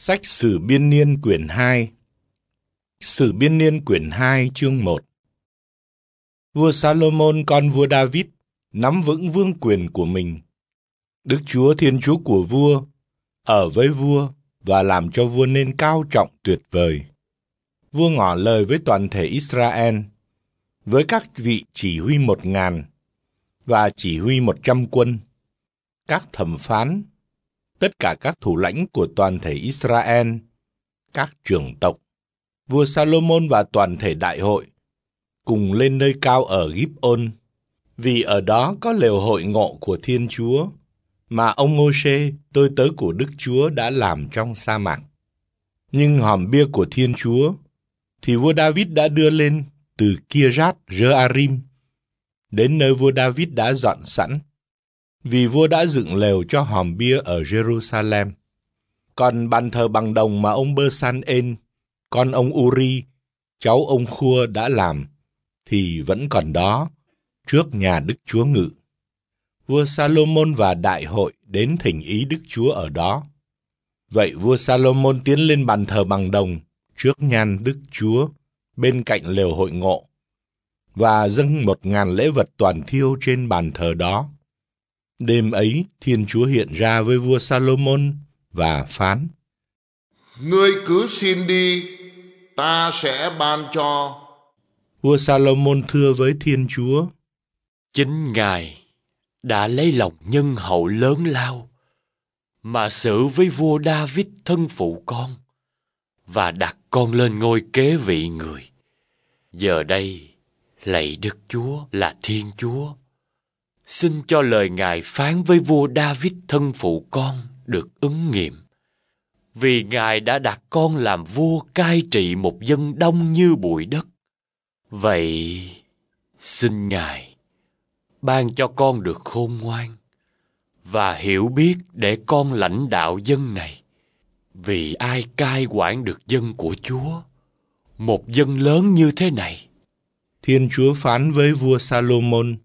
Sách Sử Biên Niên quyển 2 Sử Biên Niên quyển 2 chương 1 Vua Salomon con vua David nắm vững vương quyền của mình. Đức Chúa Thiên Chúa của vua ở với vua và làm cho vua nên cao trọng tuyệt vời. Vua ngỏ lời với toàn thể Israel, với các vị chỉ huy một ngàn và chỉ huy một trăm quân, các thẩm phán tất cả các thủ lãnh của toàn thể Israel, các trưởng tộc, vua Salomon và toàn thể đại hội, cùng lên nơi cao ở Gibon, vì ở đó có lều hội ngộ của Thiên Chúa, mà ông môi tôi tớ của Đức Chúa đã làm trong sa mạc. Nhưng hòm bia của Thiên Chúa, thì vua David đã đưa lên từ Kirat Jearim đến nơi vua David đã dọn sẵn vì vua đã dựng lều cho hòm bia ở Jerusalem. Còn bàn thờ bằng đồng mà ông Bơ San En, con ông Uri, cháu ông Khua đã làm, thì vẫn còn đó, trước nhà Đức Chúa Ngự. Vua Salomon và đại hội đến thỉnh ý Đức Chúa ở đó. Vậy vua Salomon tiến lên bàn thờ bằng đồng trước nhan Đức Chúa bên cạnh lều hội ngộ và dâng một ngàn lễ vật toàn thiêu trên bàn thờ đó Đêm ấy, Thiên Chúa hiện ra với vua Salomon và phán. Ngươi cứ xin đi, ta sẽ ban cho. Vua Salomon thưa với Thiên Chúa. Chính Ngài đã lấy lòng nhân hậu lớn lao mà xử với vua David thân phụ con và đặt con lên ngôi kế vị người. Giờ đây, lạy Đức Chúa là Thiên Chúa xin cho lời Ngài phán với vua David thân phụ con được ứng nghiệm. Vì Ngài đã đặt con làm vua cai trị một dân đông như bụi đất. Vậy, xin Ngài ban cho con được khôn ngoan và hiểu biết để con lãnh đạo dân này. Vì ai cai quản được dân của Chúa, một dân lớn như thế này. Thiên Chúa phán với vua Salomon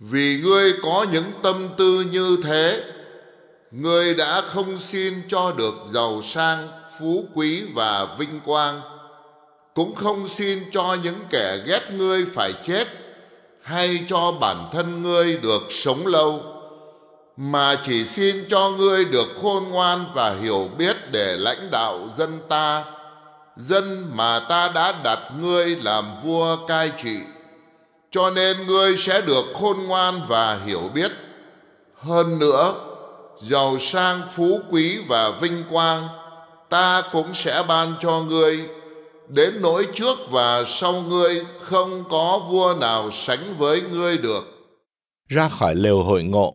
vì ngươi có những tâm tư như thế ngươi đã không xin cho được giàu sang phú quý và vinh quang cũng không xin cho những kẻ ghét ngươi phải chết hay cho bản thân ngươi được sống lâu mà chỉ xin cho ngươi được khôn ngoan và hiểu biết để lãnh đạo dân ta dân mà ta đã đặt ngươi làm vua cai trị cho nên ngươi sẽ được khôn ngoan và hiểu biết. Hơn nữa, giàu sang phú quý và vinh quang, ta cũng sẽ ban cho ngươi, đến nỗi trước và sau ngươi không có vua nào sánh với ngươi được. Ra khỏi lều hội ngộ,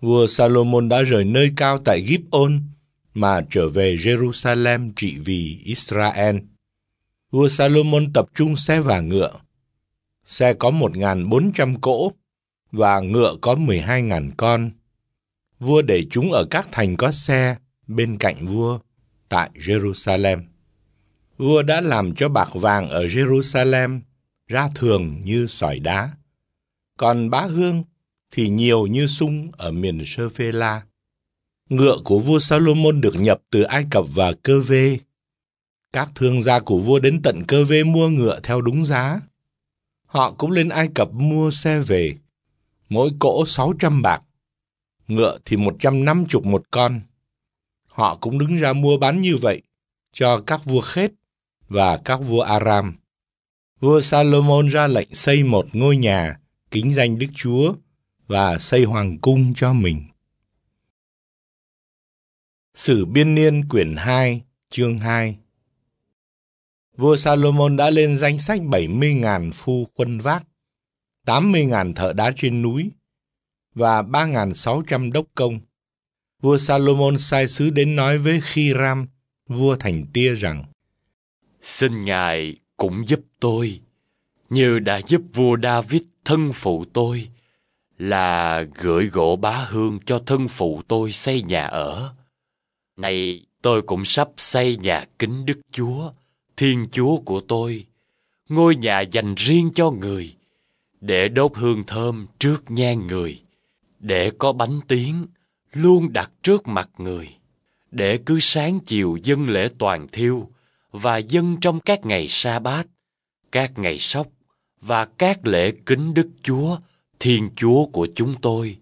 vua Salomon đã rời nơi cao tại Gibon mà trở về Jerusalem trị vì Israel. Vua Salomon tập trung xe và ngựa, xe có 1.400 cỗ và ngựa có 12.000 con. Vua để chúng ở các thành có xe bên cạnh vua tại Jerusalem. Vua đã làm cho bạc vàng ở Jerusalem ra thường như sỏi đá, còn bá hương thì nhiều như sung ở miền Sơ Phê La. Ngựa của vua Salomon được nhập từ Ai Cập và Cơ Vê. Các thương gia của vua đến tận Cơ Vê mua ngựa theo đúng giá. Họ cũng lên Ai Cập mua xe về, mỗi cỗ 600 bạc, ngựa thì 150 một con. Họ cũng đứng ra mua bán như vậy cho các vua Khết và các vua Aram. Vua Salomon ra lệnh xây một ngôi nhà kính danh Đức Chúa và xây hoàng cung cho mình. Sử Biên Niên quyển 2, chương 2 vua Salomon đã lên danh sách 70.000 phu quân vác, 80.000 thợ đá trên núi và 3.600 đốc công. Vua Salomon sai sứ đến nói với Ram, vua thành tia rằng Xin Ngài cũng giúp tôi, như đã giúp vua David thân phụ tôi, là gửi gỗ bá hương cho thân phụ tôi xây nhà ở. Này, tôi cũng sắp xây nhà kính Đức Chúa, Thiên Chúa của tôi, ngôi nhà dành riêng cho người, để đốt hương thơm trước nhang người, để có bánh tiếng luôn đặt trước mặt người, để cứ sáng chiều dân lễ toàn thiêu và dân trong các ngày sa bát, các ngày sóc và các lễ kính Đức Chúa, Thiên Chúa của chúng tôi,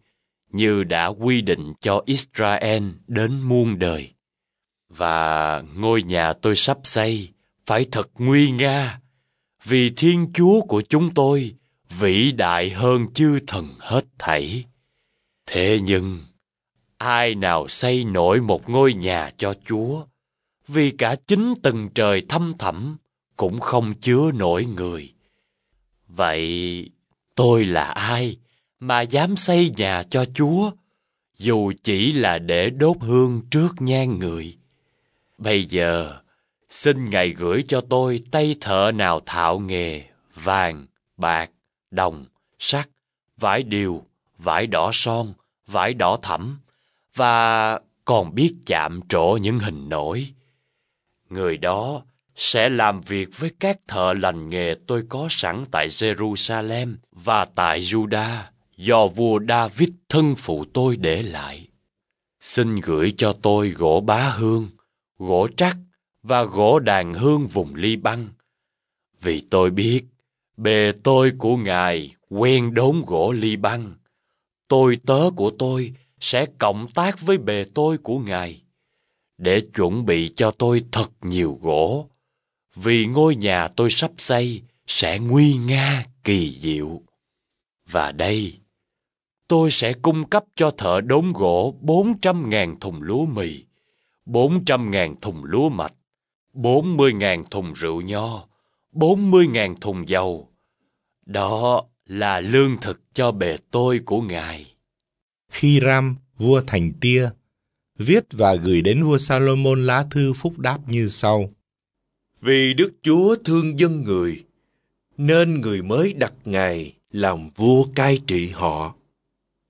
như đã quy định cho Israel đến muôn đời. Và ngôi nhà tôi sắp xây phải thật nguy nga, vì Thiên Chúa của chúng tôi vĩ đại hơn chư thần hết thảy. Thế nhưng, ai nào xây nổi một ngôi nhà cho Chúa, vì cả chính tầng trời thâm thẳm cũng không chứa nổi người. Vậy tôi là ai mà dám xây nhà cho Chúa, dù chỉ là để đốt hương trước nhan người? Bây giờ, xin Ngài gửi cho tôi tay thợ nào thạo nghề vàng, bạc, đồng, sắt, vải điều, vải đỏ son, vải đỏ thẫm và còn biết chạm trổ những hình nổi. Người đó sẽ làm việc với các thợ lành nghề tôi có sẵn tại Jerusalem và tại Juda do vua David thân phụ tôi để lại. Xin gửi cho tôi gỗ bá hương, gỗ trắc và gỗ đàn hương vùng ly băng. Vì tôi biết, bề tôi của ngài quen đốn gỗ ly băng. Tôi tớ của tôi sẽ cộng tác với bề tôi của ngài để chuẩn bị cho tôi thật nhiều gỗ, vì ngôi nhà tôi sắp xây sẽ nguy nga kỳ diệu. Và đây, tôi sẽ cung cấp cho thợ đốn gỗ bốn trăm ngàn thùng lúa mì, bốn trăm ngàn thùng lúa mạch, 40.000 thùng rượu nho, 40.000 thùng dầu. Đó là lương thực cho bề tôi của ngài. Khi Ram, vua Thành Tia, viết và gửi đến vua Salomon lá thư phúc đáp như sau. Vì Đức Chúa thương dân người, nên người mới đặt ngài làm vua cai trị họ.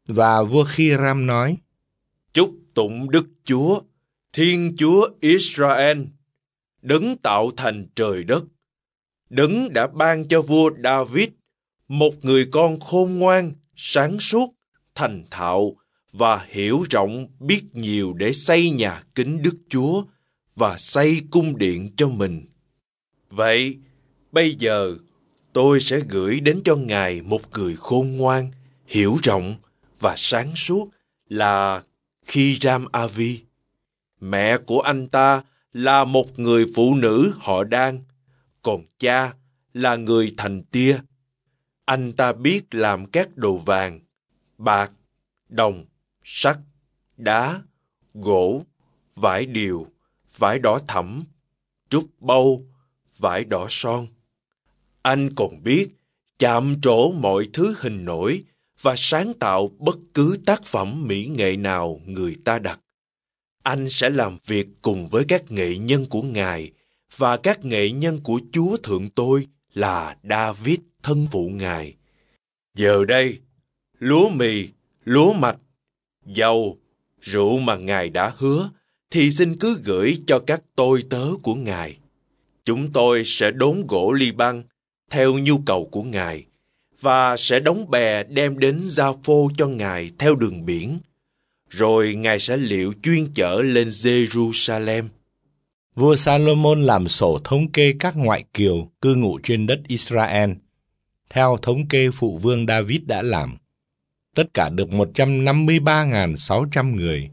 Và vua Khi Ram nói, Chúc tụng Đức Chúa, Thiên Chúa Israel, đấng tạo thành trời đất đấng đã ban cho vua david một người con khôn ngoan sáng suốt thành thạo và hiểu rộng biết nhiều để xây nhà kính đức chúa và xây cung điện cho mình vậy bây giờ tôi sẽ gửi đến cho ngài một người khôn ngoan hiểu rộng và sáng suốt là khiram avi mẹ của anh ta là một người phụ nữ họ đang, còn cha là người thành tia. Anh ta biết làm các đồ vàng, bạc, đồng, sắt, đá, gỗ, vải điều, vải đỏ thẫm, trúc bâu, vải đỏ son. Anh còn biết chạm trổ mọi thứ hình nổi và sáng tạo bất cứ tác phẩm mỹ nghệ nào người ta đặt anh sẽ làm việc cùng với các nghệ nhân của ngài và các nghệ nhân của chúa thượng tôi là david thân phụ ngài giờ đây lúa mì lúa mạch dầu rượu mà ngài đã hứa thì xin cứ gửi cho các tôi tớ của ngài chúng tôi sẽ đốn gỗ ly băng theo nhu cầu của ngài và sẽ đóng bè đem đến gia phô cho ngài theo đường biển rồi Ngài sẽ liệu chuyên chở lên Jerusalem. Vua Salomon làm sổ thống kê các ngoại kiều cư ngụ trên đất Israel, theo thống kê phụ vương David đã làm. Tất cả được 153.600 người.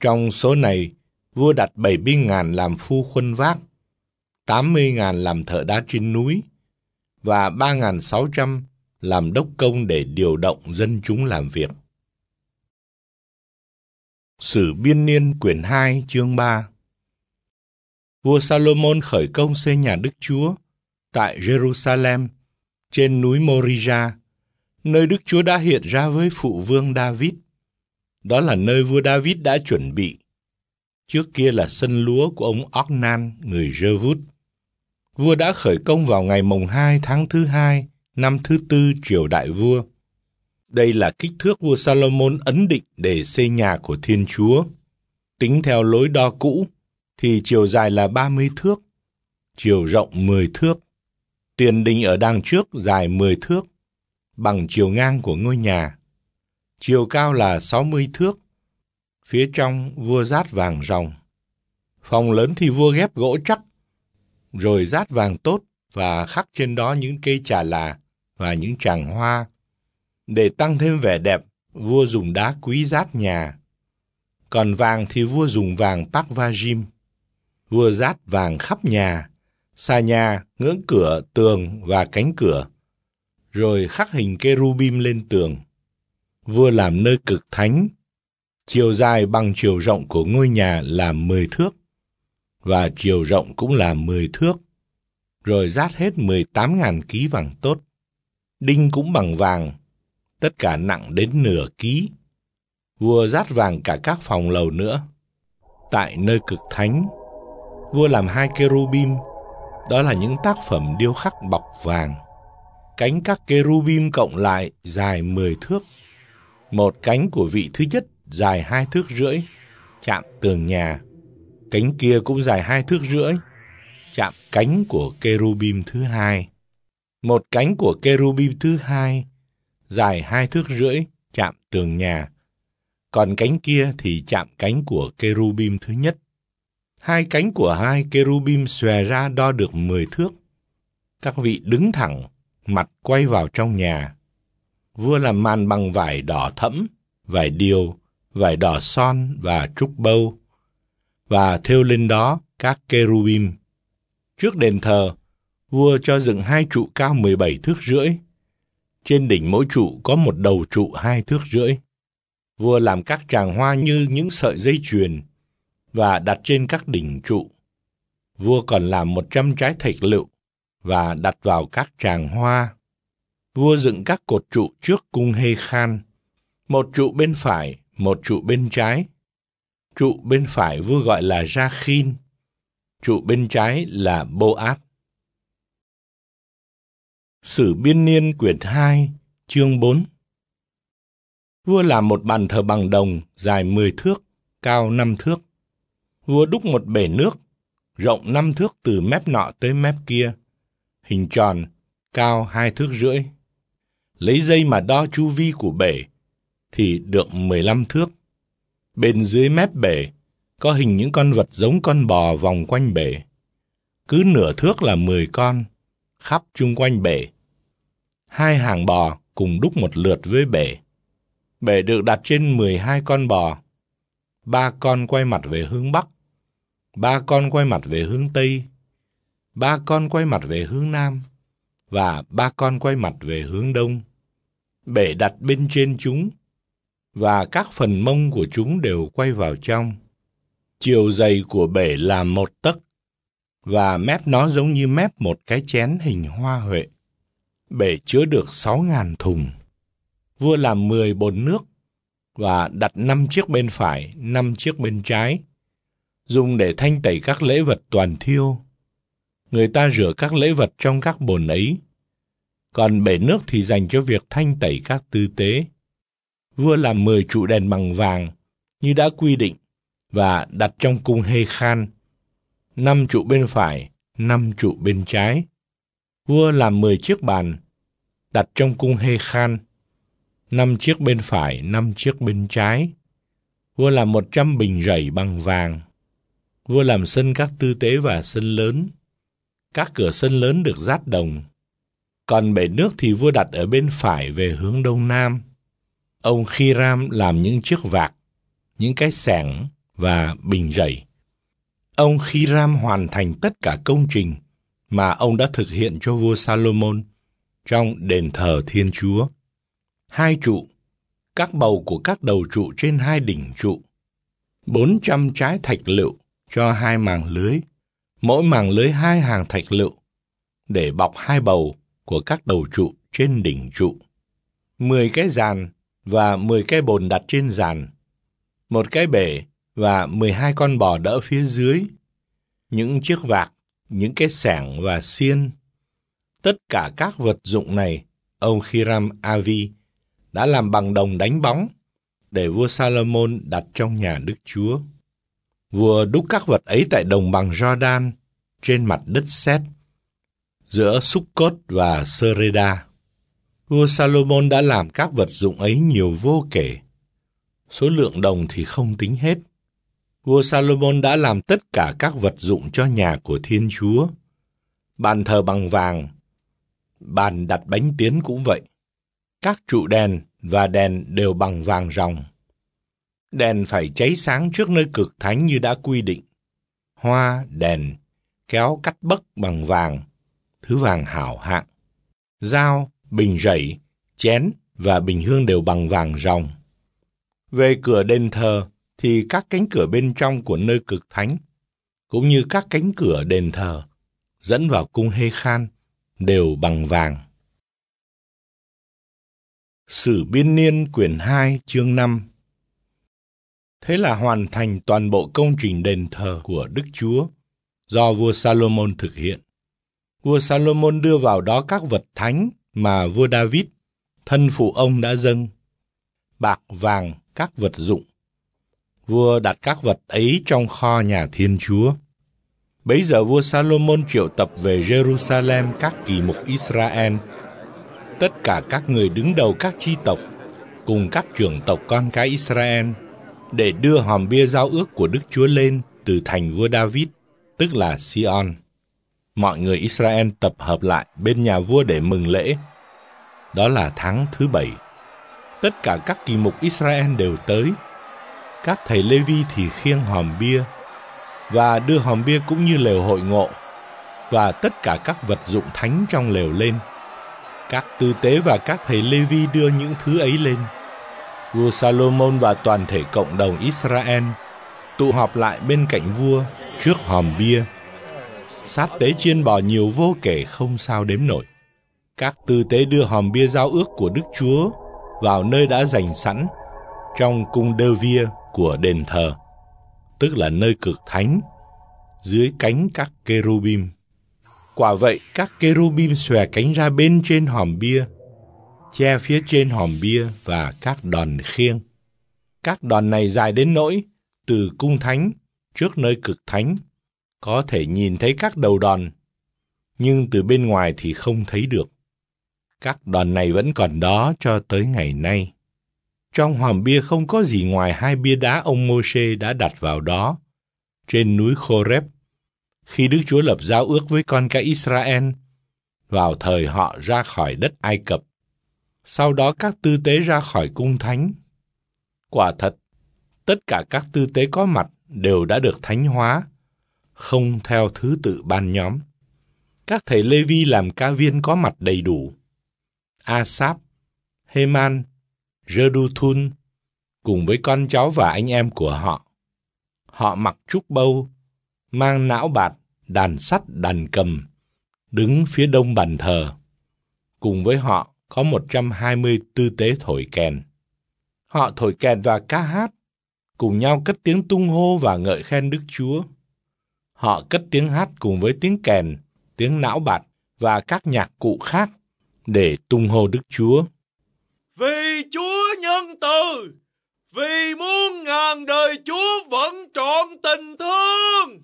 Trong số này, vua đặt 70.000 làm phu khuân vác, 80.000 làm thợ đá trên núi và 3.600 làm đốc công để điều động dân chúng làm việc. Sử Biên Niên quyển 2 chương 3 Vua Salomon khởi công xây nhà Đức Chúa tại Jerusalem trên núi Morija, nơi Đức Chúa đã hiện ra với phụ vương David. Đó là nơi vua David đã chuẩn bị. Trước kia là sân lúa của ông Ornan, người Jevut. Vua đã khởi công vào ngày mùng 2 tháng thứ hai, năm thứ tư triều đại vua. Đây là kích thước vua Salomon ấn định để xây nhà của Thiên Chúa. Tính theo lối đo cũ thì chiều dài là 30 thước, chiều rộng 10 thước. Tiền đình ở đằng trước dài 10 thước, bằng chiều ngang của ngôi nhà. Chiều cao là 60 thước, phía trong vua rát vàng ròng. Phòng lớn thì vua ghép gỗ chắc, rồi rát vàng tốt và khắc trên đó những cây trà là và những tràng hoa để tăng thêm vẻ đẹp, vua dùng đá quý rát nhà. Còn vàng thì vua dùng vàng Parvajim. Vua rát vàng khắp nhà, xa nhà, ngưỡng cửa, tường và cánh cửa. Rồi khắc hình kerubim lên tường. Vua làm nơi cực thánh. Chiều dài bằng chiều rộng của ngôi nhà là mười thước và chiều rộng cũng là mười thước, rồi rát hết mười tám ngàn ký vàng tốt. Đinh cũng bằng vàng, tất cả nặng đến nửa ký. Vua dát vàng cả các phòng lầu nữa. Tại nơi cực thánh, vua làm hai kerubim, đó là những tác phẩm điêu khắc bọc vàng. Cánh các kerubim cộng lại dài 10 thước. Một cánh của vị thứ nhất dài hai thước rưỡi, chạm tường nhà. Cánh kia cũng dài hai thước rưỡi, chạm cánh của kerubim thứ hai. Một cánh của kerubim thứ hai dài hai thước rưỡi, chạm tường nhà. Còn cánh kia thì chạm cánh của kerubim thứ nhất. Hai cánh của hai kerubim xòe ra đo được mười thước. Các vị đứng thẳng, mặt quay vào trong nhà. Vua làm màn bằng vải đỏ thẫm, vải điều, vải đỏ son và trúc bâu. Và thêu lên đó các kerubim. Trước đền thờ, vua cho dựng hai trụ cao mười bảy thước rưỡi trên đỉnh mỗi trụ có một đầu trụ hai thước rưỡi. Vua làm các tràng hoa như những sợi dây chuyền và đặt trên các đỉnh trụ. Vua còn làm một trăm trái thạch lựu và đặt vào các tràng hoa. Vua dựng các cột trụ trước cung Hê Khan, một trụ bên phải, một trụ bên trái. Trụ bên phải vua gọi là Ra Khin, trụ bên trái là Boaz. Sử Biên Niên quyển 2, chương 4 Vua làm một bàn thờ bằng đồng dài 10 thước, cao 5 thước. Vua đúc một bể nước, rộng 5 thước từ mép nọ tới mép kia, hình tròn, cao 2 thước rưỡi. Lấy dây mà đo chu vi của bể thì được 15 thước. Bên dưới mép bể có hình những con vật giống con bò vòng quanh bể. Cứ nửa thước là 10 con, khắp chung quanh bể hai hàng bò cùng đúc một lượt với bể. Bể được đặt trên 12 con bò. Ba con quay mặt về hướng Bắc, ba con quay mặt về hướng Tây, ba con quay mặt về hướng Nam và ba con quay mặt về hướng Đông. Bể đặt bên trên chúng và các phần mông của chúng đều quay vào trong. Chiều dày của bể là một tấc và mép nó giống như mép một cái chén hình hoa huệ bể chứa được sáu ngàn thùng. Vua làm mười bồn nước và đặt năm chiếc bên phải, năm chiếc bên trái, dùng để thanh tẩy các lễ vật toàn thiêu. Người ta rửa các lễ vật trong các bồn ấy, còn bể nước thì dành cho việc thanh tẩy các tư tế. Vua làm mười trụ đèn bằng vàng, như đã quy định, và đặt trong cung hê khan, năm trụ bên phải, năm trụ bên trái. Vua làm mười chiếc bàn, đặt trong cung Hê Khan, năm chiếc bên phải, năm chiếc bên trái. Vua làm một trăm bình rẫy bằng vàng. Vua làm sân các tư tế và sân lớn. Các cửa sân lớn được dát đồng. Còn bể nước thì vua đặt ở bên phải về hướng đông nam. Ông Khiram làm những chiếc vạc, những cái sẻng và bình rẫy. Ông Khiram hoàn thành tất cả công trình mà ông đã thực hiện cho vua Salomon – trong đền thờ Thiên Chúa. Hai trụ, các bầu của các đầu trụ trên hai đỉnh trụ, 400 trái thạch lựu cho hai màng lưới, mỗi màng lưới hai hàng thạch lựu, để bọc hai bầu của các đầu trụ trên đỉnh trụ. 10 cái giàn và 10 cái bồn đặt trên giàn, một cái bể và 12 con bò đỡ phía dưới, những chiếc vạc, những cái sẻng và xiên Tất cả các vật dụng này, ông Hiram Avi đã làm bằng đồng đánh bóng để vua Salomon đặt trong nhà Đức Chúa. Vua đúc các vật ấy tại đồng bằng Jordan, trên mặt đất Sét, giữa Sukkot và Sereda. Vua Salomon đã làm các vật dụng ấy nhiều vô kể. Số lượng đồng thì không tính hết. Vua Salomon đã làm tất cả các vật dụng cho nhà của Thiên Chúa. Bàn thờ bằng vàng, Bàn đặt bánh tiến cũng vậy. Các trụ đèn và đèn đều bằng vàng ròng. Đèn phải cháy sáng trước nơi cực thánh như đã quy định. Hoa, đèn, kéo cắt bấc bằng vàng, thứ vàng hảo hạng. Dao, bình rẫy, chén và bình hương đều bằng vàng ròng. Về cửa đền thờ thì các cánh cửa bên trong của nơi cực thánh, cũng như các cánh cửa đền thờ, dẫn vào cung Hê Khan, đều bằng vàng. Sử Biên Niên quyển 2 chương 5 Thế là hoàn thành toàn bộ công trình đền thờ của Đức Chúa do vua Salomon thực hiện. Vua Salomon đưa vào đó các vật thánh mà vua David, thân phụ ông đã dâng, bạc vàng các vật dụng. Vua đặt các vật ấy trong kho nhà Thiên Chúa. Bấy giờ vua Salomon triệu tập về Jerusalem các kỳ mục Israel, tất cả các người đứng đầu các chi tộc, cùng các trưởng tộc con cái Israel, để đưa hòm bia giao ước của Đức Chúa lên từ thành vua David, tức là Sion. Mọi người Israel tập hợp lại bên nhà vua để mừng lễ. Đó là tháng thứ bảy. Tất cả các kỳ mục Israel đều tới. Các thầy Lê Vi thì khiêng hòm bia và đưa hòm bia cũng như lều hội ngộ và tất cả các vật dụng thánh trong lều lên. Các tư tế và các thầy Lê Vi đưa những thứ ấy lên. Vua Salomon và toàn thể cộng đồng Israel tụ họp lại bên cạnh vua trước hòm bia. Sát tế chiên bò nhiều vô kể không sao đếm nổi. Các tư tế đưa hòm bia giao ước của Đức Chúa vào nơi đã dành sẵn trong cung đơ via của đền thờ tức là nơi cực thánh, dưới cánh các kerubim. Quả vậy, các kerubim xòe cánh ra bên trên hòm bia, che phía trên hòm bia và các đòn khiêng. Các đòn này dài đến nỗi, từ cung thánh trước nơi cực thánh, có thể nhìn thấy các đầu đòn, nhưng từ bên ngoài thì không thấy được. Các đòn này vẫn còn đó cho tới ngày nay. Trong hòm bia không có gì ngoài hai bia đá ông Môi-se đã đặt vào đó, trên núi Khoreb, khi Đức Chúa lập giao ước với con cái Israel, vào thời họ ra khỏi đất Ai Cập. Sau đó các tư tế ra khỏi cung thánh. Quả thật, tất cả các tư tế có mặt đều đã được thánh hóa, không theo thứ tự ban nhóm. Các thầy Lê Vi làm ca viên có mặt đầy đủ. Asap, Heman Jeduthun cùng với con cháu và anh em của họ. Họ mặc trúc bâu, mang não bạt, đàn sắt, đàn cầm, đứng phía đông bàn thờ. Cùng với họ có 120 tư tế thổi kèn. Họ thổi kèn và ca hát, cùng nhau cất tiếng tung hô và ngợi khen Đức Chúa. Họ cất tiếng hát cùng với tiếng kèn, tiếng não bạt và các nhạc cụ khác để tung hô Đức Chúa vì Chúa nhân từ, vì muôn ngàn đời Chúa vẫn trọn tình thương.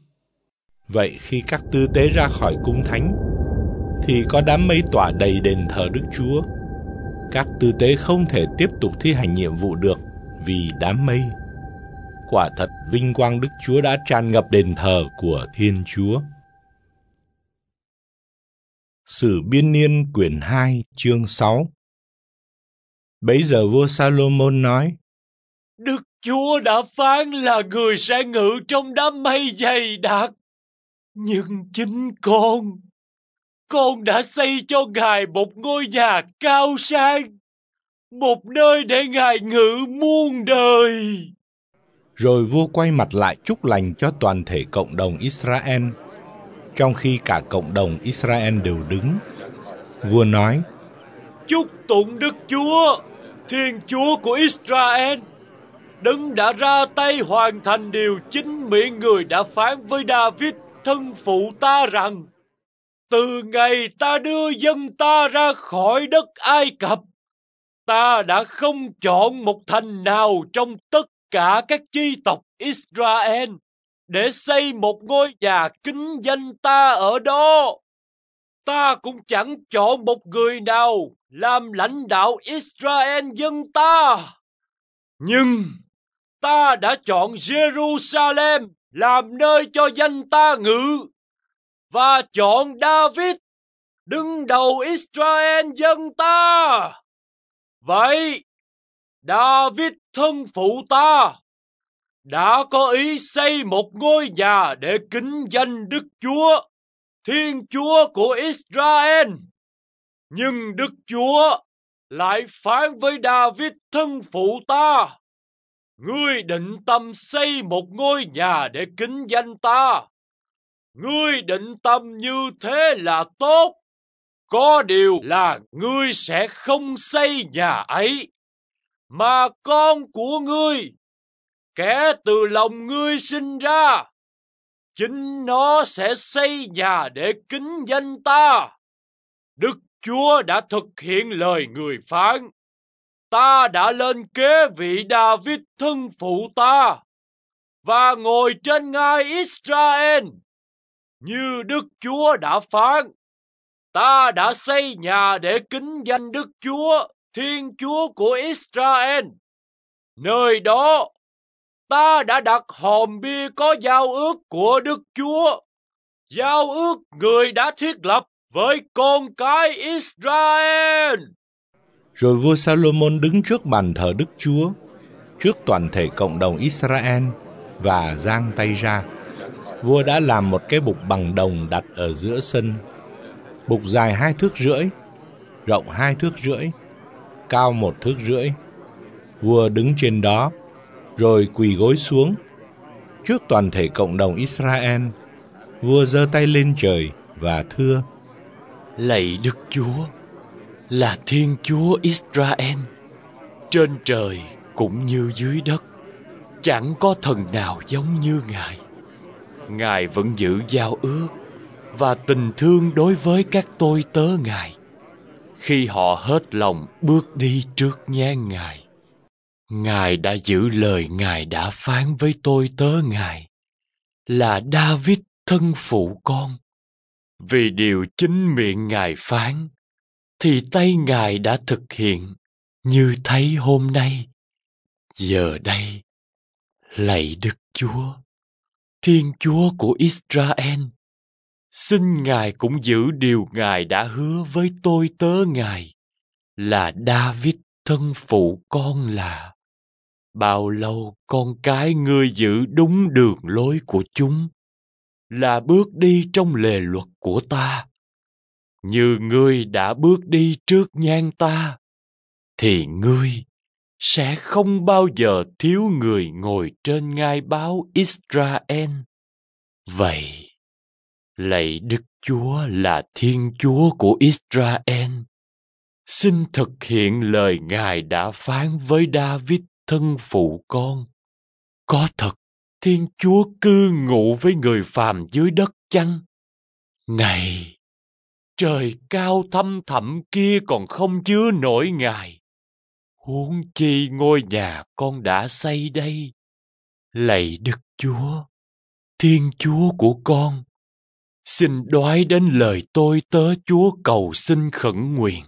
Vậy khi các tư tế ra khỏi cung thánh, thì có đám mây tỏa đầy đền thờ Đức Chúa. Các tư tế không thể tiếp tục thi hành nhiệm vụ được vì đám mây. Quả thật vinh quang Đức Chúa đã tràn ngập đền thờ của Thiên Chúa. Sử Biên Niên quyển 2 chương 6 Bấy giờ vua Salomon nói, Đức Chúa đã phán là người sẽ ngự trong đám mây dày đặc. Nhưng chính con, con đã xây cho Ngài một ngôi nhà cao sang, một nơi để Ngài ngự muôn đời. Rồi vua quay mặt lại chúc lành cho toàn thể cộng đồng Israel, trong khi cả cộng đồng Israel đều đứng. Vua nói, Chúc tụng Đức Chúa, Thiên Chúa của Israel, đấng đã ra tay hoàn thành điều chính miệng người đã phán với David thân phụ ta rằng, từ ngày ta đưa dân ta ra khỏi đất Ai Cập, ta đã không chọn một thành nào trong tất cả các chi tộc Israel để xây một ngôi nhà kính danh ta ở đó ta cũng chẳng chọn một người nào làm lãnh đạo Israel dân ta. Nhưng ta đã chọn Jerusalem làm nơi cho danh ta ngự và chọn David đứng đầu Israel dân ta. Vậy, David thân phụ ta đã có ý xây một ngôi nhà để kính danh Đức Chúa Thiên Chúa của Israel. Nhưng Đức Chúa lại phán với David thân phụ ta, Ngươi định tâm xây một ngôi nhà để kính danh ta. Ngươi định tâm như thế là tốt. Có điều là ngươi sẽ không xây nhà ấy, mà con của ngươi, kẻ từ lòng ngươi sinh ra, chính nó sẽ xây nhà để kính danh ta. Đức Chúa đã thực hiện lời người phán. Ta đã lên kế vị David thân phụ ta và ngồi trên ngai Israel. Như Đức Chúa đã phán, ta đã xây nhà để kính danh Đức Chúa, Thiên Chúa của Israel. Nơi đó ta đã đặt hòm bia có giao ước của Đức Chúa. Giao ước người đã thiết lập với con cái Israel. Rồi vua Salomon đứng trước bàn thờ Đức Chúa, trước toàn thể cộng đồng Israel và giang tay ra. Vua đã làm một cái bục bằng đồng đặt ở giữa sân. Bục dài hai thước rưỡi, rộng hai thước rưỡi, cao một thước rưỡi. Vua đứng trên đó rồi quỳ gối xuống trước toàn thể cộng đồng Israel. Vua giơ tay lên trời và thưa: Lạy Đức Chúa là Thiên Chúa Israel, trên trời cũng như dưới đất, chẳng có thần nào giống như Ngài. Ngài vẫn giữ giao ước và tình thương đối với các tôi tớ Ngài khi họ hết lòng bước đi trước nhan Ngài. Ngài đã giữ lời Ngài đã phán với tôi tớ Ngài là David thân phụ con. Vì điều chính miệng Ngài phán, thì tay Ngài đã thực hiện như thấy hôm nay. Giờ đây, lạy Đức Chúa, Thiên Chúa của Israel, xin Ngài cũng giữ điều Ngài đã hứa với tôi tớ Ngài là David thân phụ con là bao lâu con cái ngươi giữ đúng đường lối của chúng là bước đi trong lề luật của ta như ngươi đã bước đi trước nhan ta thì ngươi sẽ không bao giờ thiếu người ngồi trên ngai báo israel vậy lạy đức chúa là thiên chúa của israel xin thực hiện lời ngài đã phán với david thân phụ con. Có thật, Thiên Chúa cư ngụ với người phàm dưới đất chăng? Này, trời cao thâm thẳm kia còn không chứa nổi Ngài. Huống chi ngôi nhà con đã xây đây. Lạy Đức Chúa, Thiên Chúa của con, xin đoái đến lời tôi tớ Chúa cầu xin khẩn nguyện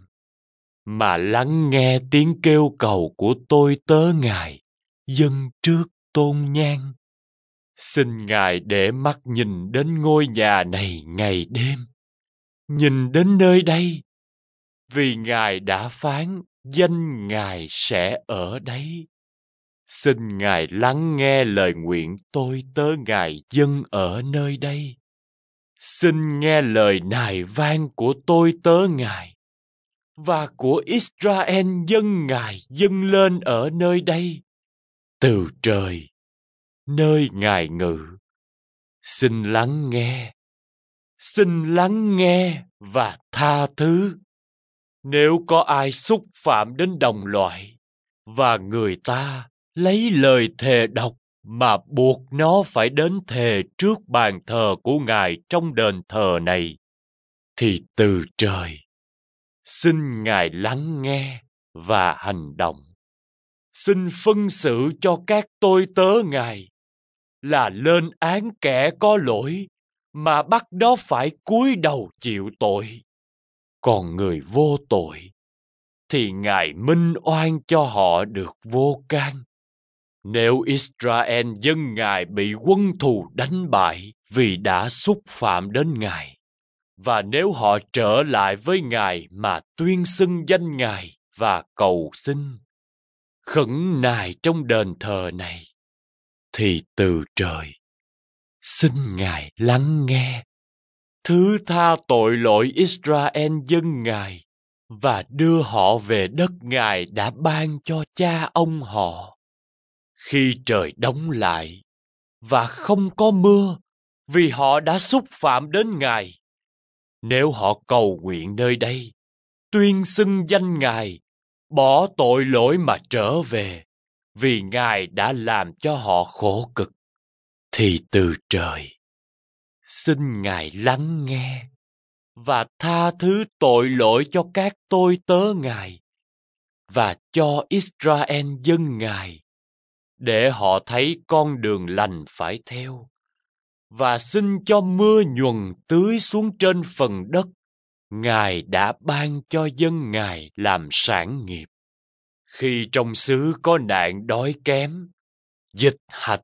mà lắng nghe tiếng kêu cầu của tôi tớ ngài dân trước tôn nhang xin ngài để mắt nhìn đến ngôi nhà này ngày đêm nhìn đến nơi đây vì ngài đã phán danh ngài sẽ ở đấy xin ngài lắng nghe lời nguyện tôi tớ ngài dân ở nơi đây xin nghe lời nài vang của tôi tớ ngài và của Israel dân Ngài dâng lên ở nơi đây, từ trời, nơi Ngài ngự. Xin lắng nghe, xin lắng nghe và tha thứ. Nếu có ai xúc phạm đến đồng loại và người ta lấy lời thề độc mà buộc nó phải đến thề trước bàn thờ của Ngài trong đền thờ này, thì từ trời xin ngài lắng nghe và hành động xin phân xử cho các tôi tớ ngài là lên án kẻ có lỗi mà bắt nó phải cúi đầu chịu tội còn người vô tội thì ngài minh oan cho họ được vô can nếu israel dân ngài bị quân thù đánh bại vì đã xúc phạm đến ngài và nếu họ trở lại với Ngài mà tuyên xưng danh Ngài và cầu xin, khẩn nài trong đền thờ này, thì từ trời, xin Ngài lắng nghe, thứ tha tội lỗi Israel dân Ngài và đưa họ về đất Ngài đã ban cho cha ông họ. Khi trời đóng lại và không có mưa, vì họ đã xúc phạm đến Ngài nếu họ cầu nguyện nơi đây, tuyên xưng danh Ngài, bỏ tội lỗi mà trở về, vì Ngài đã làm cho họ khổ cực, thì từ trời, xin Ngài lắng nghe và tha thứ tội lỗi cho các tôi tớ Ngài và cho Israel dân Ngài, để họ thấy con đường lành phải theo và xin cho mưa nhuần tưới xuống trên phần đất ngài đã ban cho dân ngài làm sản nghiệp khi trong xứ có nạn đói kém dịch hạch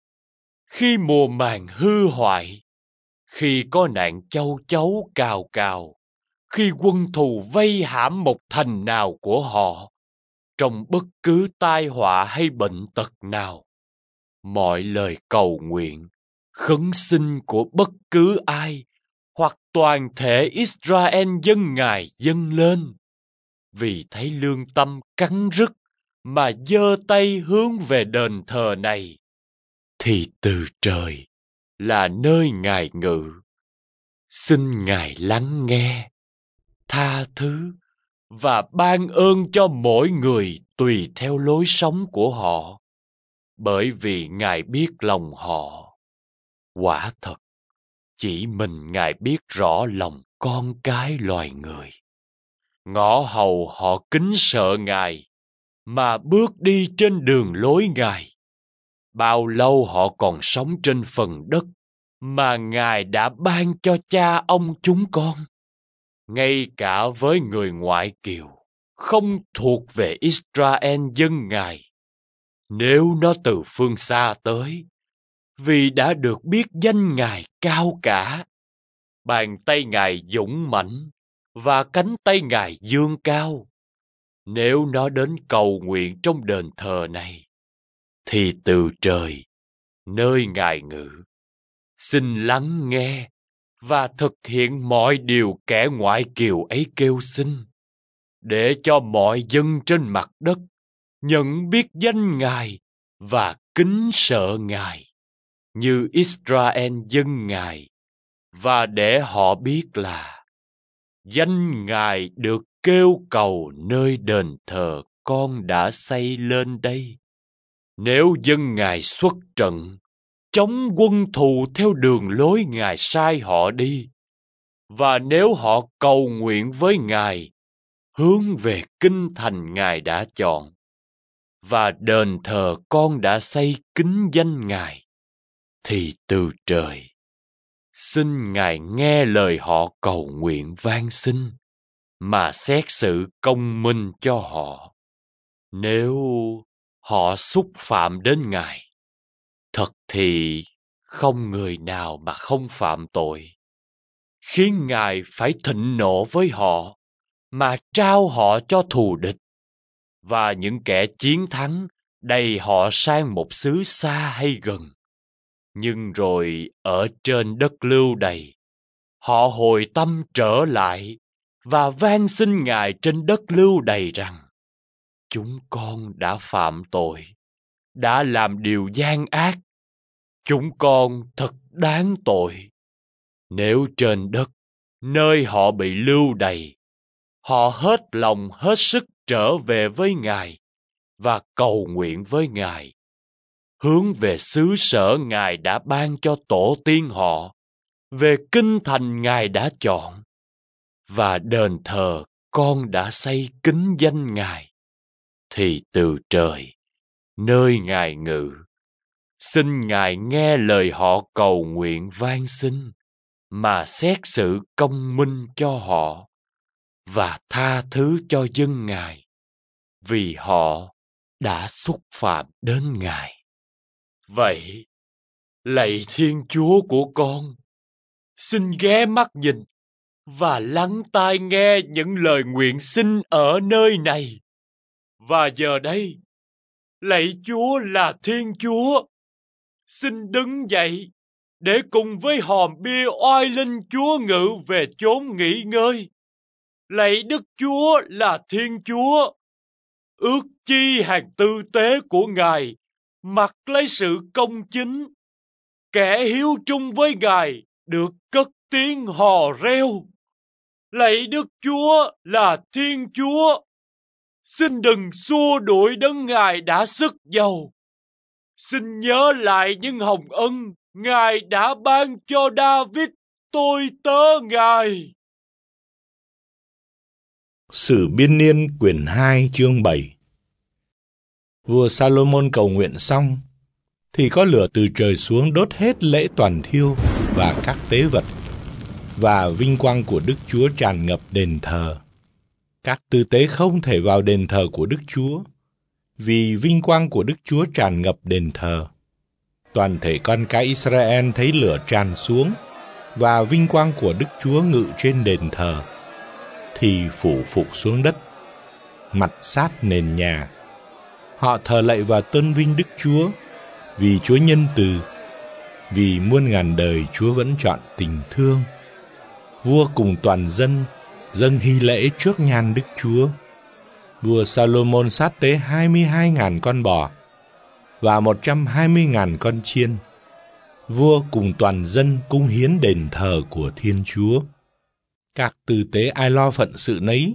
khi mùa màng hư hoại khi có nạn châu chấu cào cào khi quân thù vây hãm một thành nào của họ trong bất cứ tai họa hay bệnh tật nào mọi lời cầu nguyện khấn sinh của bất cứ ai hoặc toàn thể Israel dân Ngài dâng lên. Vì thấy lương tâm cắn rứt mà giơ tay hướng về đền thờ này, thì từ trời là nơi Ngài ngự. Xin Ngài lắng nghe, tha thứ và ban ơn cho mỗi người tùy theo lối sống của họ, bởi vì Ngài biết lòng họ quả thật chỉ mình ngài biết rõ lòng con cái loài người ngõ hầu họ kính sợ ngài mà bước đi trên đường lối ngài bao lâu họ còn sống trên phần đất mà ngài đã ban cho cha ông chúng con ngay cả với người ngoại kiều không thuộc về israel dân ngài nếu nó từ phương xa tới vì đã được biết danh Ngài cao cả. Bàn tay Ngài dũng mãnh và cánh tay Ngài dương cao. Nếu nó đến cầu nguyện trong đền thờ này, thì từ trời, nơi Ngài ngự, xin lắng nghe và thực hiện mọi điều kẻ ngoại kiều ấy kêu xin, để cho mọi dân trên mặt đất nhận biết danh Ngài và kính sợ Ngài như Israel dân Ngài và để họ biết là danh Ngài được kêu cầu nơi đền thờ con đã xây lên đây. Nếu dân Ngài xuất trận, chống quân thù theo đường lối Ngài sai họ đi, và nếu họ cầu nguyện với Ngài, hướng về kinh thành Ngài đã chọn, và đền thờ con đã xây kính danh Ngài, thì từ trời. Xin Ngài nghe lời họ cầu nguyện van xin, mà xét sự công minh cho họ. Nếu họ xúc phạm đến Ngài, thật thì không người nào mà không phạm tội, khiến Ngài phải thịnh nộ với họ mà trao họ cho thù địch và những kẻ chiến thắng đầy họ sang một xứ xa hay gần nhưng rồi ở trên đất lưu đầy họ hồi tâm trở lại và van xin ngài trên đất lưu đầy rằng chúng con đã phạm tội đã làm điều gian ác chúng con thật đáng tội nếu trên đất nơi họ bị lưu đầy họ hết lòng hết sức trở về với ngài và cầu nguyện với ngài hướng về xứ sở Ngài đã ban cho tổ tiên họ, về kinh thành Ngài đã chọn, và đền thờ con đã xây kính danh Ngài, thì từ trời, nơi Ngài ngự, xin Ngài nghe lời họ cầu nguyện van xin, mà xét sự công minh cho họ, và tha thứ cho dân Ngài, vì họ đã xúc phạm đến Ngài. Vậy, lạy Thiên Chúa của con, xin ghé mắt nhìn và lắng tai nghe những lời nguyện xin ở nơi này. Và giờ đây, lạy Chúa là Thiên Chúa, xin đứng dậy để cùng với hòm bia oai linh Chúa ngự về chốn nghỉ ngơi. Lạy Đức Chúa là Thiên Chúa, ước chi hàng tư tế của Ngài mặc lấy sự công chính. Kẻ hiếu trung với Ngài được cất tiếng hò reo. Lạy Đức Chúa là Thiên Chúa. Xin đừng xua đuổi đấng Ngài đã sức giàu. Xin nhớ lại những hồng ân Ngài đã ban cho David tôi tớ Ngài. Sử Biên Niên quyển 2 chương 7 vua Salomon cầu nguyện xong, thì có lửa từ trời xuống đốt hết lễ toàn thiêu và các tế vật, và vinh quang của Đức Chúa tràn ngập đền thờ. Các tư tế không thể vào đền thờ của Đức Chúa, vì vinh quang của Đức Chúa tràn ngập đền thờ. Toàn thể con cái Israel thấy lửa tràn xuống và vinh quang của Đức Chúa ngự trên đền thờ, thì phủ phục xuống đất, mặt sát nền nhà họ thờ lạy và tôn vinh Đức Chúa vì Chúa nhân từ, vì muôn ngàn đời Chúa vẫn chọn tình thương. Vua cùng toàn dân dâng hy lễ trước nhan Đức Chúa. Vua Salomon sát tế 22.000 con bò và 120.000 con chiên. Vua cùng toàn dân cung hiến đền thờ của Thiên Chúa. Các tư tế ai lo phận sự nấy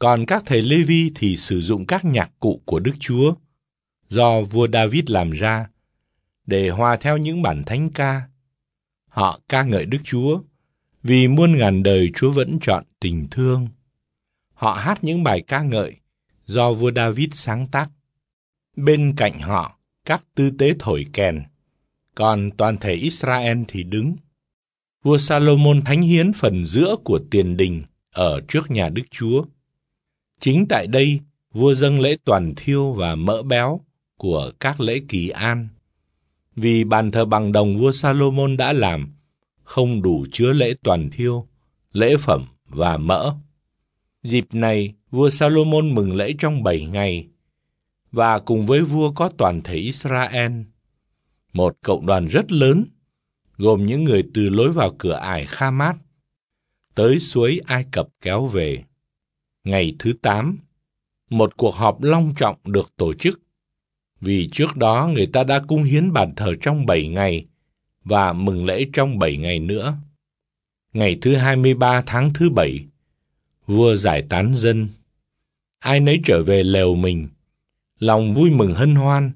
còn các thầy Lê Vi thì sử dụng các nhạc cụ của Đức Chúa do vua David làm ra để hòa theo những bản thánh ca. Họ ca ngợi Đức Chúa vì muôn ngàn đời Chúa vẫn chọn tình thương. Họ hát những bài ca ngợi do vua David sáng tác. Bên cạnh họ, các tư tế thổi kèn, còn toàn thể Israel thì đứng. Vua Salomon thánh hiến phần giữa của tiền đình ở trước nhà Đức Chúa. Chính tại đây, vua dâng lễ toàn thiêu và mỡ béo của các lễ kỳ an. Vì bàn thờ bằng đồng vua Salomon đã làm, không đủ chứa lễ toàn thiêu, lễ phẩm và mỡ. Dịp này, vua Salomon mừng lễ trong bảy ngày, và cùng với vua có toàn thể Israel, một cộng đoàn rất lớn, gồm những người từ lối vào cửa ải Khamat tới suối Ai Cập kéo về ngày thứ tám một cuộc họp long trọng được tổ chức. Vì trước đó người ta đã cung hiến bàn thờ trong bảy ngày và mừng lễ trong bảy ngày nữa. Ngày thứ hai mươi ba tháng thứ bảy vua giải tán dân. Ai nấy trở về lều mình, lòng vui mừng hân hoan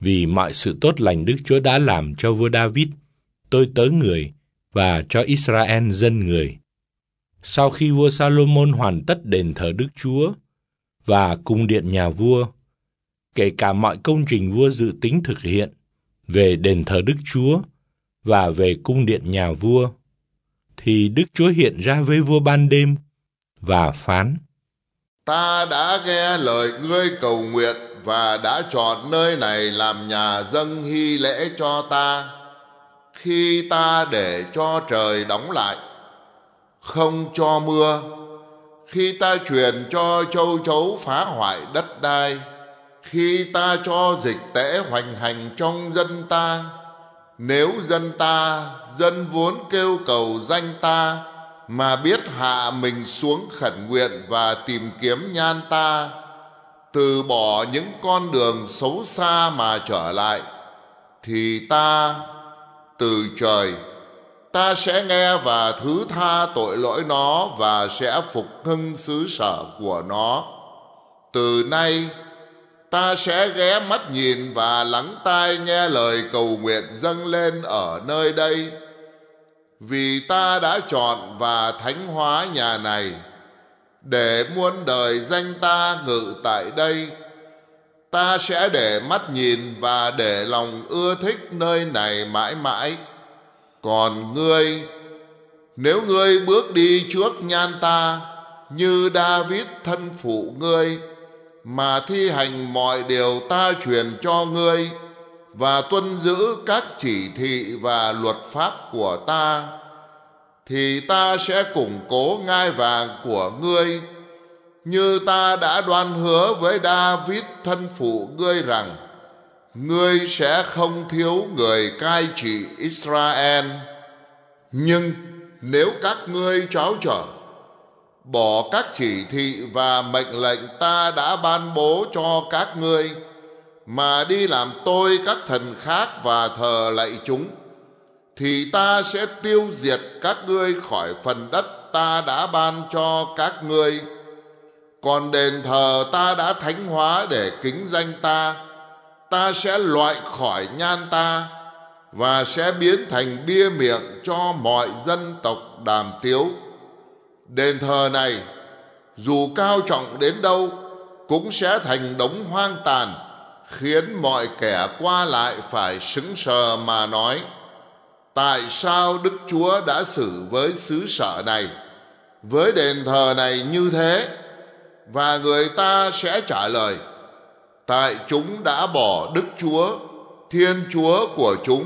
vì mọi sự tốt lành Đức Chúa đã làm cho vua David, tôi tớ người và cho Israel dân người. Sau khi vua Salomon hoàn tất đền thờ Đức Chúa và cung điện nhà vua, kể cả mọi công trình vua dự tính thực hiện về đền thờ Đức Chúa và về cung điện nhà vua, thì Đức Chúa hiện ra với vua ban đêm và phán. Ta đã nghe lời ngươi cầu nguyện và đã chọn nơi này làm nhà dâng hy lễ cho ta. Khi ta để cho trời đóng lại, không cho mưa khi ta truyền cho châu chấu phá hoại đất đai khi ta cho dịch tễ hoành hành trong dân ta nếu dân ta dân vốn kêu cầu danh ta mà biết hạ mình xuống khẩn nguyện và tìm kiếm nhan ta từ bỏ những con đường xấu xa mà trở lại thì ta từ trời ta sẽ nghe và thứ tha tội lỗi nó và sẽ phục hưng xứ sở của nó từ nay ta sẽ ghé mắt nhìn và lắng tai nghe lời cầu nguyện dâng lên ở nơi đây vì ta đã chọn và thánh hóa nhà này để muôn đời danh ta ngự tại đây ta sẽ để mắt nhìn và để lòng ưa thích nơi này mãi mãi còn ngươi, nếu ngươi bước đi trước nhan ta như David thân phụ ngươi, mà thi hành mọi điều ta truyền cho ngươi và tuân giữ các chỉ thị và luật pháp của ta, thì ta sẽ củng cố ngai vàng của ngươi, như ta đã đoan hứa với David thân phụ ngươi rằng, ngươi sẽ không thiếu người cai trị Israel. Nhưng nếu các ngươi cháo trở, bỏ các chỉ thị và mệnh lệnh ta đã ban bố cho các ngươi, mà đi làm tôi các thần khác và thờ lạy chúng, thì ta sẽ tiêu diệt các ngươi khỏi phần đất ta đã ban cho các ngươi. Còn đền thờ ta đã thánh hóa để kính danh ta, ta sẽ loại khỏi nhan ta và sẽ biến thành bia miệng cho mọi dân tộc đàm tiếu. Đền thờ này, dù cao trọng đến đâu, cũng sẽ thành đống hoang tàn, khiến mọi kẻ qua lại phải sững sờ mà nói, tại sao Đức Chúa đã xử với xứ sở này, với đền thờ này như thế? Và người ta sẽ trả lời, tại chúng đã bỏ Đức Chúa, Thiên Chúa của chúng.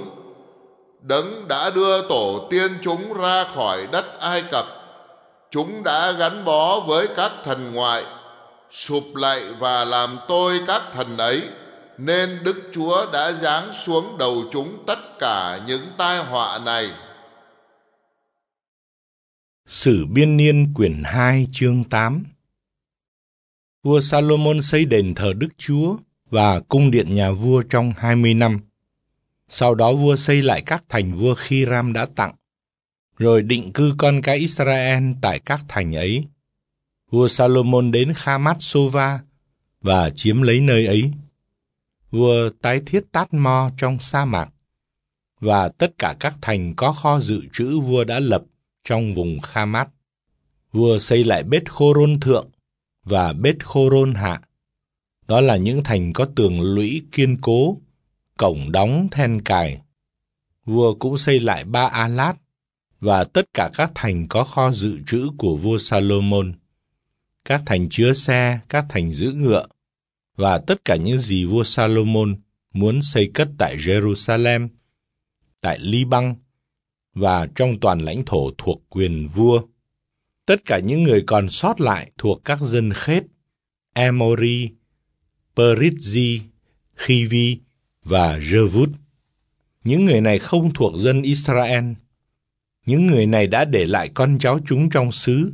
Đấng đã đưa tổ tiên chúng ra khỏi đất Ai Cập. Chúng đã gắn bó với các thần ngoại, sụp lạy và làm tôi các thần ấy, nên Đức Chúa đã giáng xuống đầu chúng tất cả những tai họa này. Sử Biên Niên quyển 2 chương 8 vua Salomon xây đền thờ Đức Chúa và cung điện nhà vua trong 20 năm. Sau đó vua xây lại các thành vua Khi Ram đã tặng, rồi định cư con cái Israel tại các thành ấy. Vua Salomon đến Khamat Sova và chiếm lấy nơi ấy. Vua tái thiết Tát Mo trong sa mạc và tất cả các thành có kho dự trữ vua đã lập trong vùng Khamat. Vua xây lại bếp Khorôn thượng và Bết Khô Rôn Hạ. Đó là những thành có tường lũy kiên cố, cổng đóng then cài. Vua cũng xây lại ba Alat và tất cả các thành có kho dự trữ của vua Salomon, các thành chứa xe, các thành giữ ngựa, và tất cả những gì vua Salomon muốn xây cất tại Jerusalem, tại Liban và trong toàn lãnh thổ thuộc quyền vua. Tất cả những người còn sót lại thuộc các dân khét, Emori, Perizzi, Khivi và Jervut. Những người này không thuộc dân Israel. Những người này đã để lại con cháu chúng trong xứ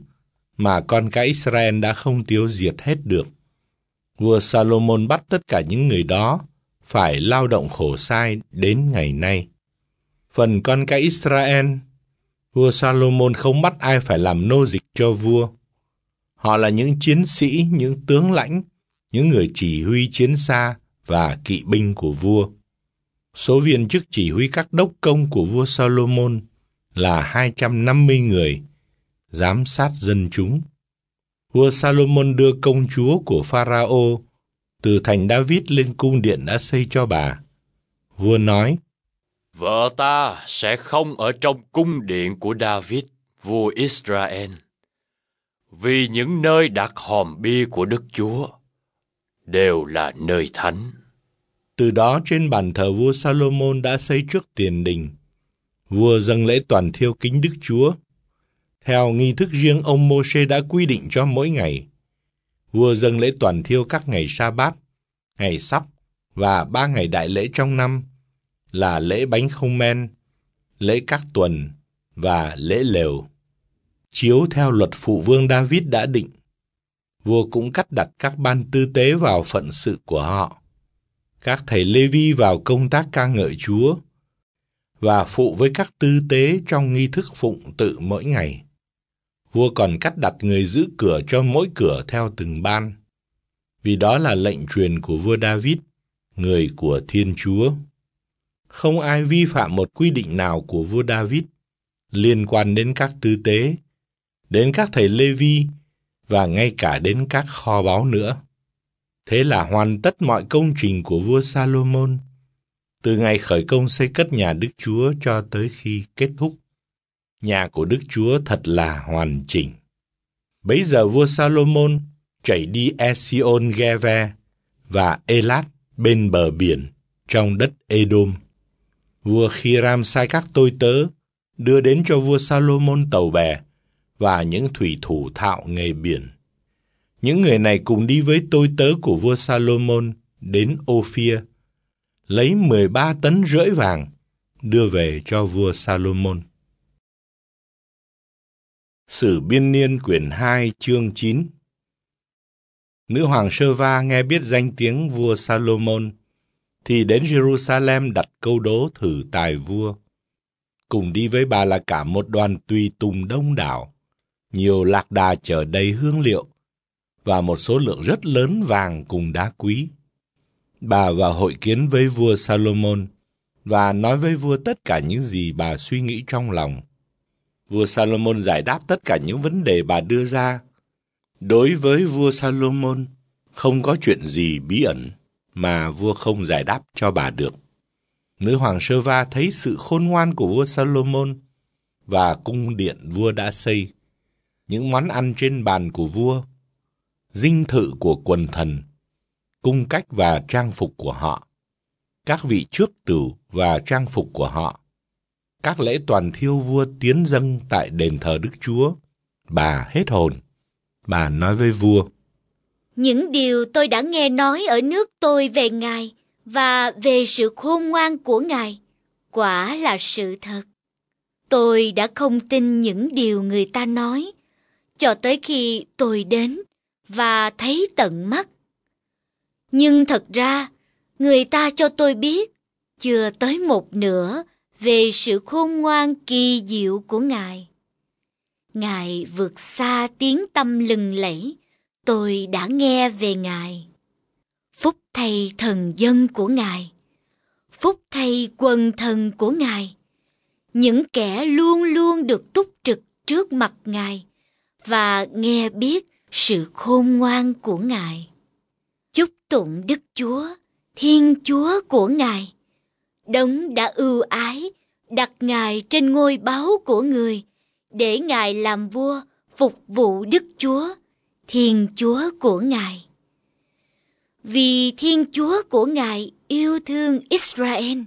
mà con cái Israel đã không tiêu diệt hết được. Vua Salomon bắt tất cả những người đó phải lao động khổ sai đến ngày nay. Phần con cái Israel vua Salomon không bắt ai phải làm nô dịch cho vua. Họ là những chiến sĩ, những tướng lãnh, những người chỉ huy chiến xa và kỵ binh của vua. Số viên chức chỉ huy các đốc công của vua Salomon là 250 người, giám sát dân chúng. Vua Salomon đưa công chúa của Pharaoh từ thành David lên cung điện đã xây cho bà. Vua nói, Vợ ta sẽ không ở trong cung điện của David, vua Israel, vì những nơi đặt hòm bia của Đức Chúa đều là nơi thánh. Từ đó trên bàn thờ vua Salomon đã xây trước tiền đình. Vua dâng lễ toàn thiêu kính Đức Chúa. Theo nghi thức riêng ông Môsê đã quy định cho mỗi ngày. Vua dâng lễ toàn thiêu các ngày sa bát, ngày sắp và ba ngày đại lễ trong năm là lễ bánh không men, lễ các tuần và lễ lều. Chiếu theo luật phụ vương David đã định, vua cũng cắt đặt các ban tư tế vào phận sự của họ, các thầy Lê Vi vào công tác ca ngợi Chúa, và phụ với các tư tế trong nghi thức phụng tự mỗi ngày. Vua còn cắt đặt người giữ cửa cho mỗi cửa theo từng ban, vì đó là lệnh truyền của vua David, người của Thiên Chúa không ai vi phạm một quy định nào của vua David liên quan đến các tư tế, đến các thầy Lê Vi và ngay cả đến các kho báu nữa. Thế là hoàn tất mọi công trình của vua Salomon, từ ngày khởi công xây cất nhà Đức Chúa cho tới khi kết thúc. Nhà của Đức Chúa thật là hoàn chỉnh. Bấy giờ vua Salomon chảy đi Esion Geve và Elat bên bờ biển trong đất Edom vua Khiram sai các tôi tớ đưa đến cho vua Salomon tàu bè và những thủy thủ thạo nghề biển. Những người này cùng đi với tôi tớ của vua Salomon đến Ophir, lấy 13 tấn rưỡi vàng đưa về cho vua Salomon. Sử Biên Niên quyển 2 chương 9 Nữ hoàng Sơ Va nghe biết danh tiếng vua Salomon thì đến Jerusalem đặt câu đố thử tài vua. Cùng đi với bà là cả một đoàn tùy tùng đông đảo, nhiều lạc đà chở đầy hương liệu và một số lượng rất lớn vàng cùng đá quý. Bà vào hội kiến với vua Salomon và nói với vua tất cả những gì bà suy nghĩ trong lòng. Vua Salomon giải đáp tất cả những vấn đề bà đưa ra. Đối với vua Salomon, không có chuyện gì bí ẩn mà vua không giải đáp cho bà được. Nữ hoàng Sơ Va thấy sự khôn ngoan của vua Salomon và cung điện vua đã xây, những món ăn trên bàn của vua, dinh thự của quần thần, cung cách và trang phục của họ, các vị trước tử và trang phục của họ, các lễ toàn thiêu vua tiến dâng tại đền thờ Đức Chúa. Bà hết hồn. Bà nói với vua, những điều tôi đã nghe nói ở nước tôi về ngài và về sự khôn ngoan của ngài quả là sự thật tôi đã không tin những điều người ta nói cho tới khi tôi đến và thấy tận mắt nhưng thật ra người ta cho tôi biết chưa tới một nửa về sự khôn ngoan kỳ diệu của ngài ngài vượt xa tiếng tâm lừng lẫy tôi đã nghe về Ngài. Phúc thay thần dân của Ngài, phúc thay quần thần của Ngài, những kẻ luôn luôn được túc trực trước mặt Ngài và nghe biết sự khôn ngoan của Ngài. Chúc tụng Đức Chúa, Thiên Chúa của Ngài. Đấng đã ưu ái, đặt Ngài trên ngôi báu của người, để Ngài làm vua, phục vụ Đức Chúa Thiên Chúa của Ngài. Vì Thiên Chúa của Ngài yêu thương Israel,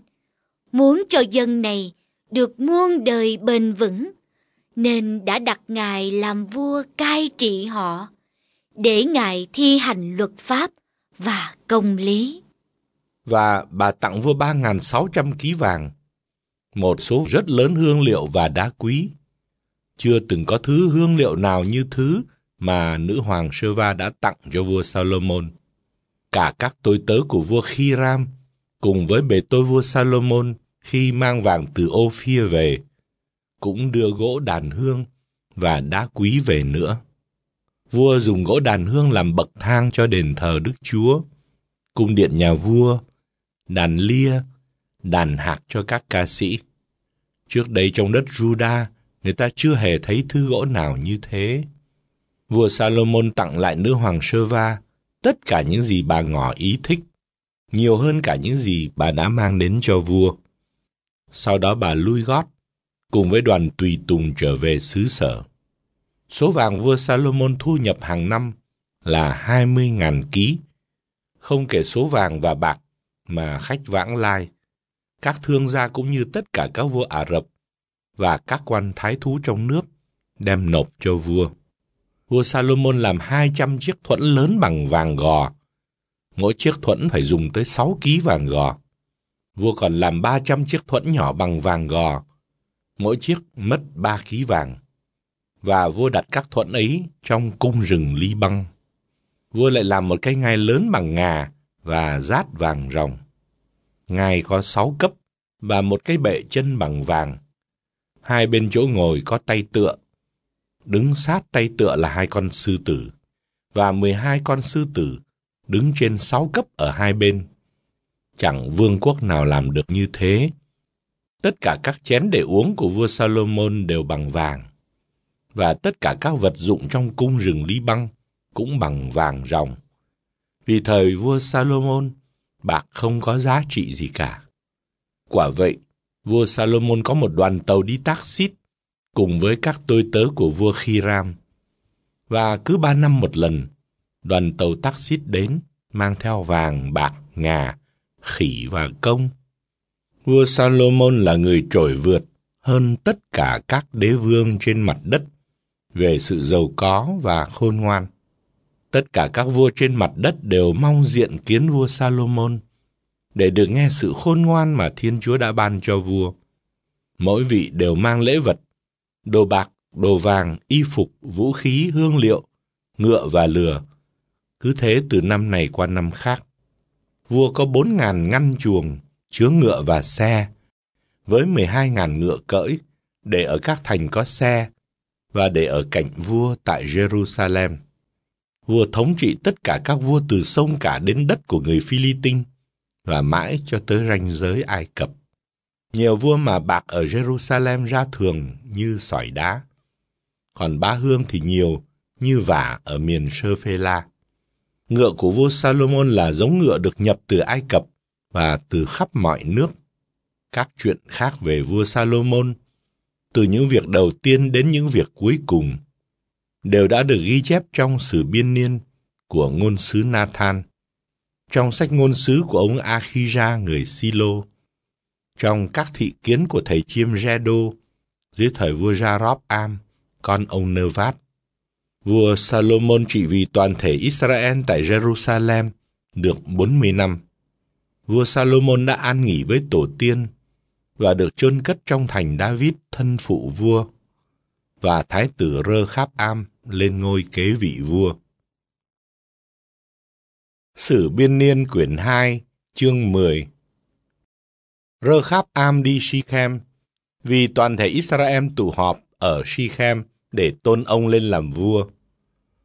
muốn cho dân này được muôn đời bền vững, nên đã đặt Ngài làm vua cai trị họ, để Ngài thi hành luật pháp và công lý. Và bà tặng vua 3.600 ký vàng, một số rất lớn hương liệu và đá quý. Chưa từng có thứ hương liệu nào như thứ mà nữ hoàng Sheva đã tặng cho vua Salomon. Cả các tôi tớ của vua Khiram cùng với bề tôi vua Salomon khi mang vàng từ Ophir về cũng đưa gỗ đàn hương và đá quý về nữa. Vua dùng gỗ đàn hương làm bậc thang cho đền thờ Đức Chúa, cung điện nhà vua, đàn lia, đàn hạc cho các ca sĩ. Trước đây trong đất Juda, người ta chưa hề thấy thứ gỗ nào như thế vua Salomon tặng lại nữ hoàng Sheva tất cả những gì bà ngỏ ý thích, nhiều hơn cả những gì bà đã mang đến cho vua. Sau đó bà lui gót, cùng với đoàn tùy tùng trở về xứ sở. Số vàng vua Salomon thu nhập hàng năm là 20.000 ký, không kể số vàng và bạc mà khách vãng lai, các thương gia cũng như tất cả các vua Ả Rập và các quan thái thú trong nước đem nộp cho vua vua Salomon làm 200 chiếc thuẫn lớn bằng vàng gò. Mỗi chiếc thuẫn phải dùng tới 6 ký vàng gò. Vua còn làm 300 chiếc thuẫn nhỏ bằng vàng gò. Mỗi chiếc mất 3 ký vàng. Và vua đặt các thuẫn ấy trong cung rừng ly băng. Vua lại làm một cái ngai lớn bằng ngà và rát vàng ròng. Ngai có 6 cấp và một cái bệ chân bằng vàng. Hai bên chỗ ngồi có tay tựa đứng sát tay tựa là hai con sư tử, và 12 con sư tử đứng trên sáu cấp ở hai bên. Chẳng vương quốc nào làm được như thế. Tất cả các chén để uống của vua Salomon đều bằng vàng, và tất cả các vật dụng trong cung rừng Lý Băng cũng bằng vàng ròng. Vì thời vua Salomon, bạc không có giá trị gì cả. Quả vậy, vua Salomon có một đoàn tàu đi tác cùng với các tôi tớ của vua Khiram. Và cứ ba năm một lần, đoàn tàu taxit đến mang theo vàng, bạc, ngà, khỉ và công. Vua Salomon là người trổi vượt hơn tất cả các đế vương trên mặt đất về sự giàu có và khôn ngoan. Tất cả các vua trên mặt đất đều mong diện kiến vua Salomon để được nghe sự khôn ngoan mà Thiên Chúa đã ban cho vua. Mỗi vị đều mang lễ vật đồ bạc, đồ vàng, y phục, vũ khí, hương liệu, ngựa và lừa. Cứ thế từ năm này qua năm khác. Vua có bốn ngàn ngăn chuồng, chứa ngựa và xe, với mười hai ngàn ngựa cỡi, để ở các thành có xe, và để ở cạnh vua tại Jerusalem. Vua thống trị tất cả các vua từ sông cả đến đất của người phi và mãi cho tới ranh giới Ai Cập. Nhiều vua mà bạc ở Jerusalem ra thường như sỏi đá, còn ba hương thì nhiều như vả ở miền Sơ Phê La. Ngựa của vua Salomon là giống ngựa được nhập từ Ai Cập và từ khắp mọi nước. Các chuyện khác về vua Salomon, từ những việc đầu tiên đến những việc cuối cùng, đều đã được ghi chép trong sử biên niên của ngôn sứ Nathan, trong sách ngôn sứ của ông Akhira người Silo trong các thị kiến của thầy Chiêm Jedo dưới thời vua jarob Am, con ông Nevat, vua Salomon trị vì toàn thể Israel tại Jerusalem được 40 năm. Vua Salomon đã an nghỉ với tổ tiên và được chôn cất trong thành David thân phụ vua và thái tử Rơ Kháp Am lên ngôi kế vị vua. Sử Biên Niên quyển 2, chương 10 Rơ Kháp Am đi Shechem, vì toàn thể Israel tụ họp ở Shechem để tôn ông lên làm vua.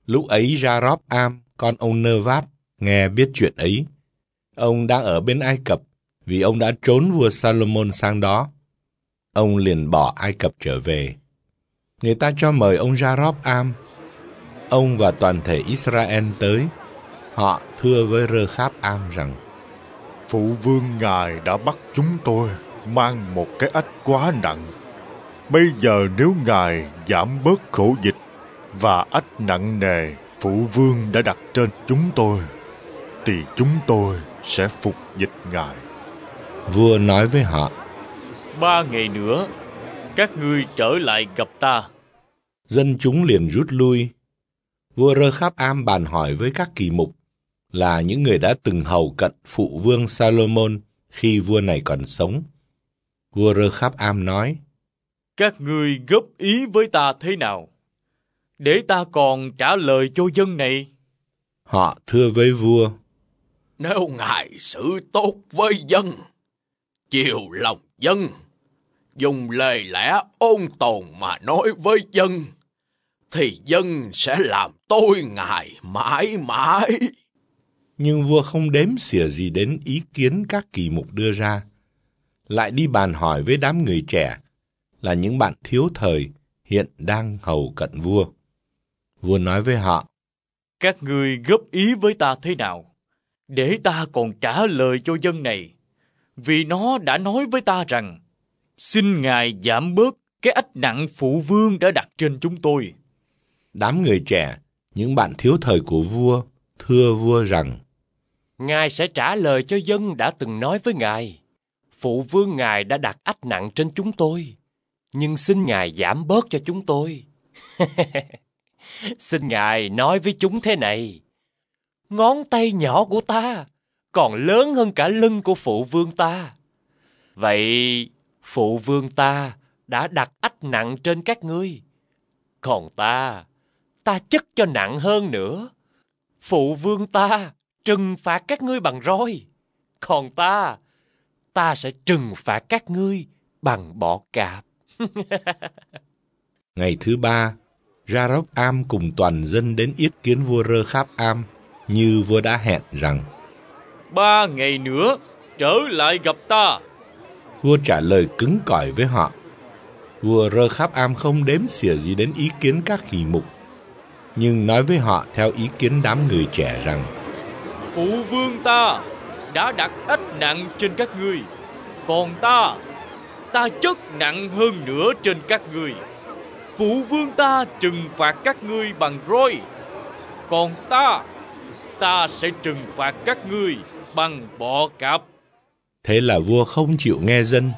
Lúc ấy Jarob Am, con ông Nơ Vát, nghe biết chuyện ấy. Ông đang ở bên Ai Cập, vì ông đã trốn vua Salomon sang đó. Ông liền bỏ Ai Cập trở về. Người ta cho mời ông Jarob Am. Ông và toàn thể Israel tới. Họ thưa với Rơ Kháp Am rằng, Phụ vương ngài đã bắt chúng tôi mang một cái ách quá nặng. Bây giờ nếu ngài giảm bớt khổ dịch và ách nặng nề phụ vương đã đặt trên chúng tôi, thì chúng tôi sẽ phục dịch ngài. Vua nói với họ, Ba ngày nữa, các ngươi trở lại gặp ta. Dân chúng liền rút lui. Vua Rơ Kháp Am bàn hỏi với các kỳ mục là những người đã từng hầu cận phụ vương Salomon khi vua này còn sống. Vua Rơ Kháp Am nói, Các người góp ý với ta thế nào? Để ta còn trả lời cho dân này. Họ thưa với vua, Nếu ngài xử tốt với dân, chiều lòng dân, dùng lời lẽ ôn tồn mà nói với dân, thì dân sẽ làm tôi ngài mãi mãi nhưng vua không đếm xỉa gì đến ý kiến các kỳ mục đưa ra. Lại đi bàn hỏi với đám người trẻ, là những bạn thiếu thời hiện đang hầu cận vua. Vua nói với họ, Các ngươi góp ý với ta thế nào? Để ta còn trả lời cho dân này, vì nó đã nói với ta rằng, xin ngài giảm bớt cái ách nặng phụ vương đã đặt trên chúng tôi. Đám người trẻ, những bạn thiếu thời của vua, thưa vua rằng Ngài sẽ trả lời cho dân đã từng nói với Ngài. Phụ vương Ngài đã đặt ách nặng trên chúng tôi, nhưng xin Ngài giảm bớt cho chúng tôi. xin Ngài nói với chúng thế này. Ngón tay nhỏ của ta còn lớn hơn cả lưng của phụ vương ta. Vậy phụ vương ta đã đặt ách nặng trên các ngươi. Còn ta, ta chất cho nặng hơn nữa. Phụ vương ta trừng phạt các ngươi bằng roi. Còn ta, ta sẽ trừng phạt các ngươi bằng bọ cạp. Ngày thứ ba, Ra Rốc Am cùng toàn dân đến yết kiến vua Rơ Kháp Am như vua đã hẹn rằng Ba ngày nữa trở lại gặp ta. Vua trả lời cứng cỏi với họ. Vua Rơ Kháp Am không đếm xỉa gì đến ý kiến các kỳ mục, nhưng nói với họ theo ý kiến đám người trẻ rằng phụ vương ta đã đặt ách nặng trên các ngươi còn ta ta chất nặng hơn nữa trên các ngươi phụ vương ta trừng phạt các ngươi bằng roi còn ta ta sẽ trừng phạt các ngươi bằng bọ cạp thế là vua không chịu nghe dân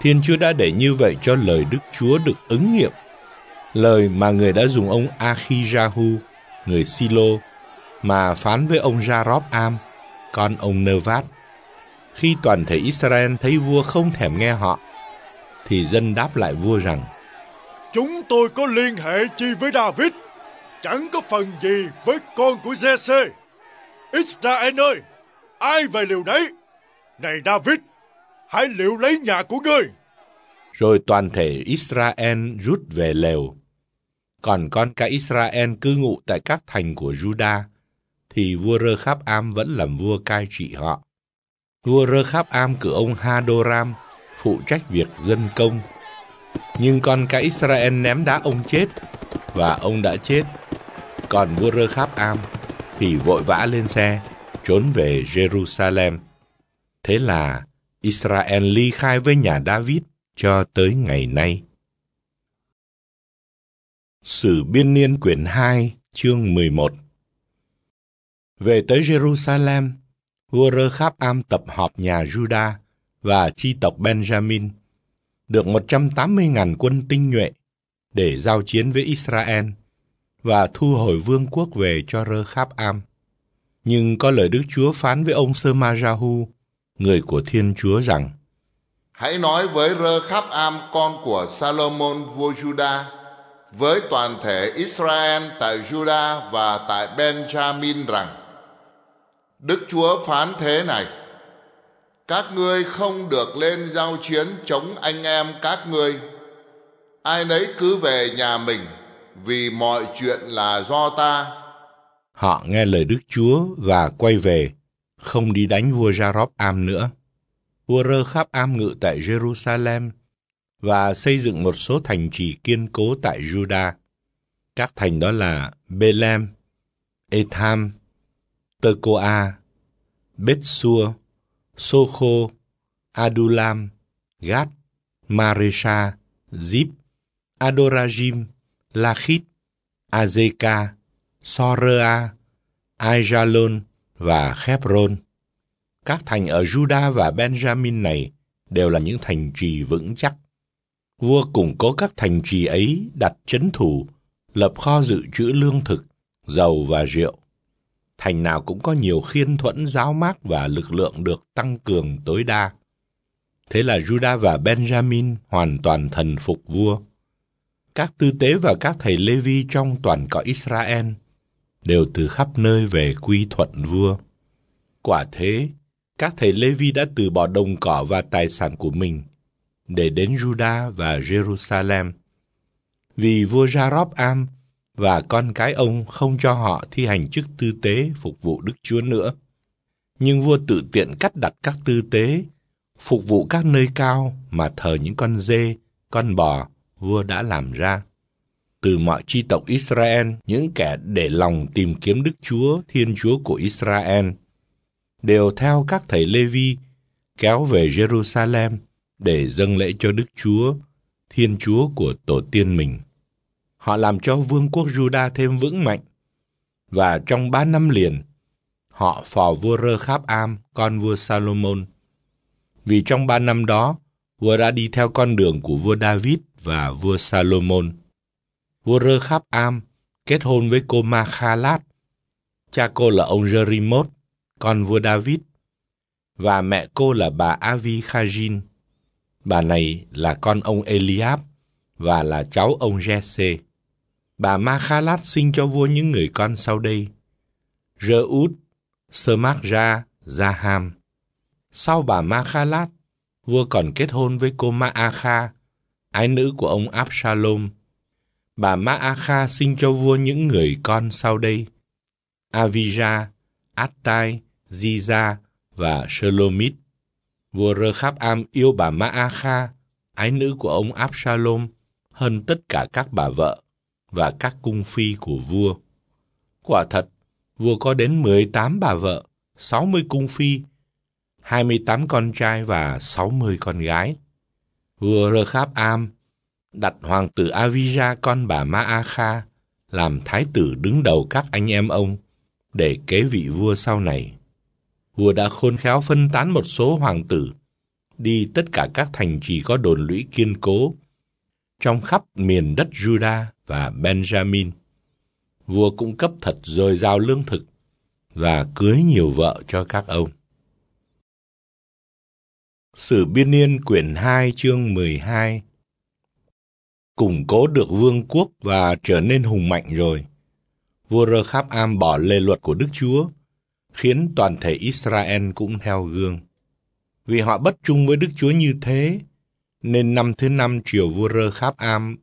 thiên chúa đã để như vậy cho lời đức chúa được ứng nghiệm lời mà người đã dùng ông akhi người silo mà phán với ông Jarob Am, con ông Nevat. Khi toàn thể Israel thấy vua không thèm nghe họ, thì dân đáp lại vua rằng, Chúng tôi có liên hệ chi với David, chẳng có phần gì với con của Jesse. Israel ơi, ai về liều đấy? Này David, hãy liệu lấy nhà của ngươi. Rồi toàn thể Israel rút về lều. Còn con cả Israel cư ngụ tại các thành của Judah thì vua Rơ Kháp Am vẫn làm vua cai trị họ. Vua Rơ Kháp Am cử ông Hadoram phụ trách việc dân công. Nhưng con cái Israel ném đá ông chết và ông đã chết. Còn vua Rơ Kháp Am thì vội vã lên xe trốn về Jerusalem. Thế là Israel ly khai với nhà David cho tới ngày nay. Sử Biên Niên quyển 2 chương 11 về tới Jerusalem, vua Rơ Kháp Am tập họp nhà Juda và chi tộc Benjamin, được 180.000 quân tinh nhuệ để giao chiến với Israel và thu hồi vương quốc về cho Rơ Kháp Am. Nhưng có lời Đức Chúa phán với ông Sơ Ma Jahu, người của Thiên Chúa rằng, Hãy nói với Rơ Kháp Am con của Salomon vua Juda, với toàn thể Israel tại Juda và tại Benjamin rằng, Đức Chúa phán thế này: Các ngươi không được lên giao chiến chống anh em các ngươi. Ai nấy cứ về nhà mình, vì mọi chuyện là do ta. Họ nghe lời Đức Chúa và quay về, không đi đánh vua Jarob Am nữa. Vua Rơ Kháp Am ngự tại Jerusalem và xây dựng một số thành trì kiên cố tại Juda. Các thành đó là Belem, Etham, Tekoa, Betsua, Sokho, Adulam, Gad, Maresha, Zip, Adorajim, Lachit, Azeka, Sorea, Aijalon và Khebron. Các thành ở Juda và Benjamin này đều là những thành trì vững chắc. Vua củng cố các thành trì ấy đặt chấn thủ, lập kho dự trữ lương thực, dầu và rượu thành nào cũng có nhiều khiên thuẫn giáo mác và lực lượng được tăng cường tối đa. Thế là Judah và Benjamin hoàn toàn thần phục vua. Các tư tế và các thầy Lê Vi trong toàn cõi Israel đều từ khắp nơi về quy thuận vua. Quả thế, các thầy Lê Vi đã từ bỏ đồng cỏ và tài sản của mình để đến Juda và Jerusalem. Vì vua Jarob Am và con cái ông không cho họ thi hành chức tư tế phục vụ Đức Chúa nữa. Nhưng vua tự tiện cắt đặt các tư tế, phục vụ các nơi cao mà thờ những con dê, con bò vua đã làm ra. Từ mọi chi tộc Israel, những kẻ để lòng tìm kiếm Đức Chúa, Thiên Chúa của Israel, đều theo các thầy Lê Vi kéo về Jerusalem để dâng lễ cho Đức Chúa, Thiên Chúa của tổ tiên mình họ làm cho vương quốc Juda thêm vững mạnh. Và trong ba năm liền, họ phò vua Rơ Kháp Am, con vua Salomon. Vì trong ba năm đó, vua đã đi theo con đường của vua David và vua Salomon. Vua Rơ Kháp Am kết hôn với cô Ma Khalat. Cha cô là ông Jerimot, con vua David, và mẹ cô là bà Avi Khajin. Bà này là con ông Eliab và là cháu ông Jesse bà Ma Khalat sinh cho vua những người con sau đây: út, sơ ra, Semakra, ham. Sau bà Ma Khalat, vua còn kết hôn với cô ma a kha, ái nữ của ông áp Absalom. Bà ma a kha sinh cho vua những người con sau đây: Avija, Attai, Ziza và Sholomit. Vua Rơ kháp Am yêu bà ma a kha, ái nữ của ông áp Absalom, hơn tất cả các bà vợ và các cung phi của vua. Quả thật, vua có đến 18 bà vợ, 60 cung phi, 28 con trai và 60 con gái. Vua Rekhab Am đặt hoàng tử Avija con bà ma Maakha làm thái tử đứng đầu các anh em ông để kế vị vua sau này. Vua đã khôn khéo phân tán một số hoàng tử đi tất cả các thành trì có đồn lũy kiên cố trong khắp miền đất Juda và Benjamin. Vua cũng cấp thật rồi giao lương thực và cưới nhiều vợ cho các ông. Sử Biên Niên quyển 2 chương 12 Củng cố được vương quốc và trở nên hùng mạnh rồi. Vua Rơ Kháp Am bỏ lề luật của Đức Chúa, khiến toàn thể Israel cũng theo gương. Vì họ bất trung với Đức Chúa như thế, nên năm thứ năm triều vua Rơ Kháp Am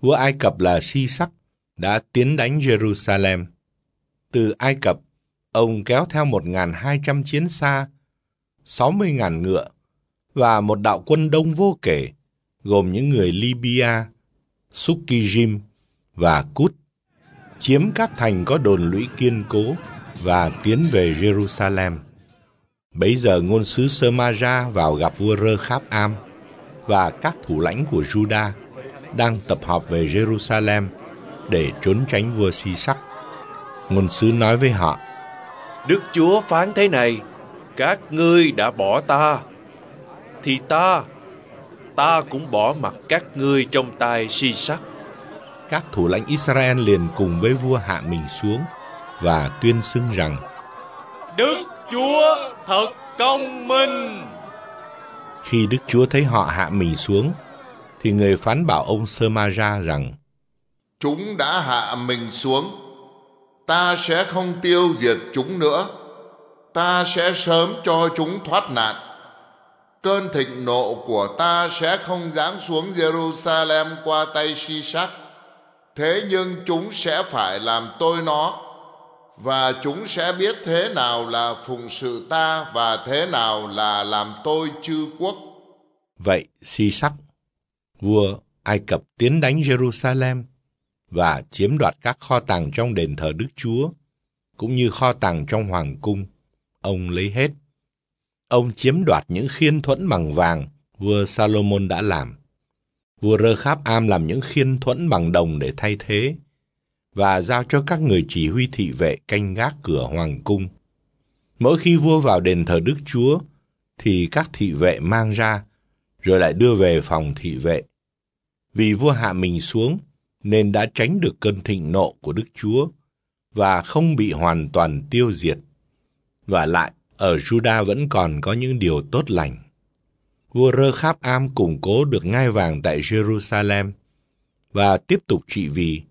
vua Ai Cập là Si Sắc đã tiến đánh Jerusalem. Từ Ai Cập, ông kéo theo 1.200 chiến xa, 60.000 ngựa và một đạo quân đông vô kể, gồm những người Libya, Sukijim và Cút, chiếm các thành có đồn lũy kiên cố và tiến về Jerusalem. Bấy giờ ngôn sứ Sơ-ma-ra vào gặp vua Rơ Kháp Am và các thủ lãnh của Judah đang tập hợp về Jerusalem để trốn tránh vua Si Sắc. Ngôn sứ nói với họ, Đức Chúa phán thế này, các ngươi đã bỏ ta, thì ta, ta cũng bỏ mặt các ngươi trong tay Si Sắc. Các thủ lãnh Israel liền cùng với vua hạ mình xuống và tuyên xưng rằng, Đức Chúa thật công minh. Khi Đức Chúa thấy họ hạ mình xuống, thì người phán bảo ông Sơ Ma Ra rằng Chúng đã hạ mình xuống, ta sẽ không tiêu diệt chúng nữa, ta sẽ sớm cho chúng thoát nạn. Cơn thịnh nộ của ta sẽ không giáng xuống Jerusalem qua tay si Shishak, thế nhưng chúng sẽ phải làm tôi nó và chúng sẽ biết thế nào là phụng sự ta và thế nào là làm tôi chư quốc. Vậy si sắc vua Ai Cập tiến đánh Jerusalem và chiếm đoạt các kho tàng trong đền thờ Đức Chúa, cũng như kho tàng trong hoàng cung. Ông lấy hết. Ông chiếm đoạt những khiên thuẫn bằng vàng vua Salomon đã làm. Vua Rơ Kháp Am làm những khiên thuẫn bằng đồng để thay thế và giao cho các người chỉ huy thị vệ canh gác cửa hoàng cung. Mỗi khi vua vào đền thờ Đức Chúa, thì các thị vệ mang ra rồi lại đưa về phòng thị vệ. Vì vua hạ mình xuống, nên đã tránh được cơn thịnh nộ của Đức Chúa và không bị hoàn toàn tiêu diệt. Và lại, ở Juda vẫn còn có những điều tốt lành. Vua Rơ Kháp Am củng cố được ngai vàng tại Jerusalem và tiếp tục trị vì.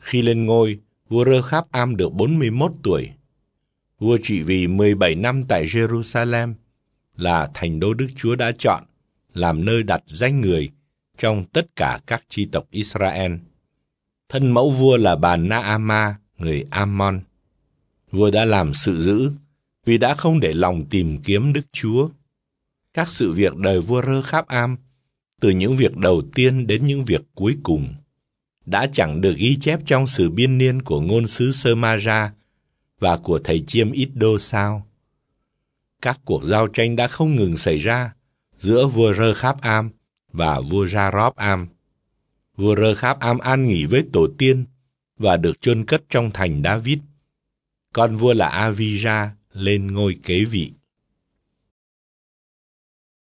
Khi lên ngôi, vua Rơ Kháp Am được 41 tuổi. Vua trị vì 17 năm tại Jerusalem là thành đô Đức Chúa đã chọn làm nơi đặt danh người trong tất cả các chi tộc Israel. Thân mẫu vua là bà Naama, người Ammon. Vua đã làm sự dữ, vì đã không để lòng tìm kiếm Đức Chúa. Các sự việc đời vua Rơ Kháp Am, từ những việc đầu tiên đến những việc cuối cùng, đã chẳng được ghi chép trong sự biên niên của ngôn sứ Sơ Ma Ra và của thầy Chiêm Ít Đô sao. Các cuộc giao tranh đã không ngừng xảy ra, giữa vua Rơ Kháp Am và vua Gia Róp Am. Vua Rơ Kháp Am an nghỉ với tổ tiên và được chôn cất trong thành David. Con vua là Avija lên ngôi kế vị.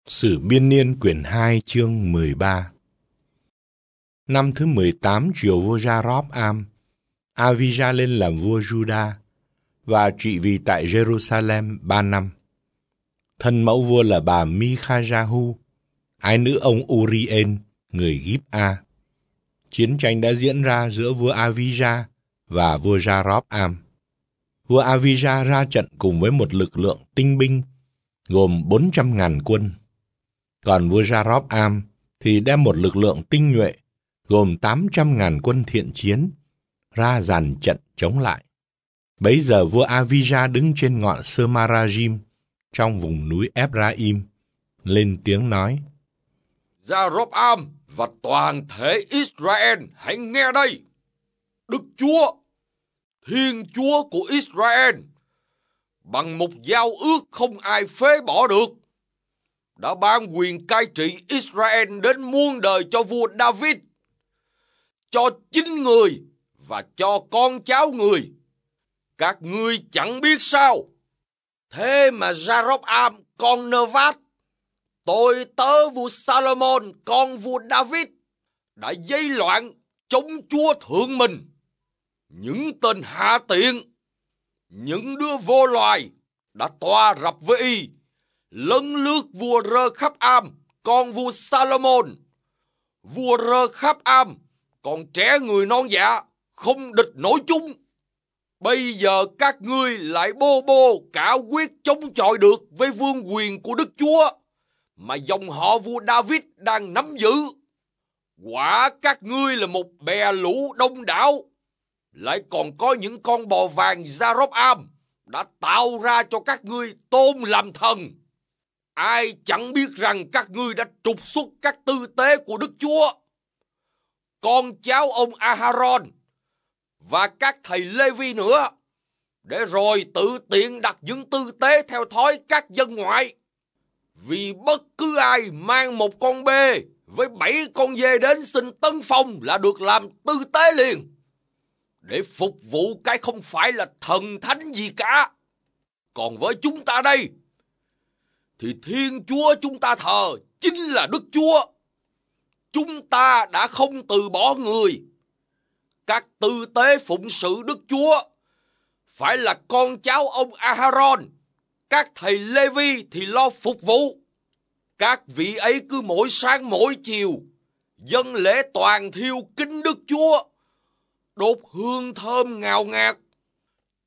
Sử Biên Niên quyển 2 chương 13 Năm thứ 18 triều vua Gia Róp Am, Avija lên làm vua Juda và trị vì tại Jerusalem ba năm thân mẫu vua là bà Mikhajahu, ai nữ ông Urien, người Gíp A. Chiến tranh đã diễn ra giữa vua Avija và vua Jarob Am. Vua Avija ra trận cùng với một lực lượng tinh binh gồm 400.000 quân. Còn vua Jarob Am thì đem một lực lượng tinh nhuệ gồm 800.000 quân thiện chiến ra dàn trận chống lại. Bấy giờ vua Avija đứng trên ngọn Semarajim, trong vùng núi Ephraim, lên tiếng nói, Jeroboam và toàn thể Israel hãy nghe đây. Đức Chúa, Thiên Chúa của Israel, bằng một giao ước không ai phế bỏ được, đã ban quyền cai trị Israel đến muôn đời cho vua David, cho chính người và cho con cháu người. Các ngươi chẳng biết sao, Thế mà Jarobam con Nevat, tôi tớ vua Salomon con vua David đã dây loạn chống chúa thượng mình. Những tên hạ tiện, những đứa vô loài đã toa rập với y, lấn lướt vua Rơ Khắp Am con vua Salomon. Vua Rơ Khắp Am còn trẻ người non dạ không địch nổi chúng. Bây giờ các ngươi lại bô bô cả quyết chống chọi được với vương quyền của Đức Chúa mà dòng họ vua David đang nắm giữ. Quả các ngươi là một bè lũ đông đảo, lại còn có những con bò vàng Sa-ráp-am đã tạo ra cho các ngươi tôn làm thần. Ai chẳng biết rằng các ngươi đã trục xuất các tư tế của Đức Chúa. Con cháu ông Aharon và các thầy Lê Vi nữa, để rồi tự tiện đặt những tư tế theo thói các dân ngoại. Vì bất cứ ai mang một con bê với bảy con dê đến xin tấn phong là được làm tư tế liền. Để phục vụ cái không phải là thần thánh gì cả. Còn với chúng ta đây, thì Thiên Chúa chúng ta thờ chính là Đức Chúa. Chúng ta đã không từ bỏ người các tư tế phụng sự Đức Chúa phải là con cháu ông Aharon. Các thầy Lê-vi thì lo phục vụ. Các vị ấy cứ mỗi sáng mỗi chiều dân lễ toàn thiêu kính Đức Chúa, đốt hương thơm ngào ngạt,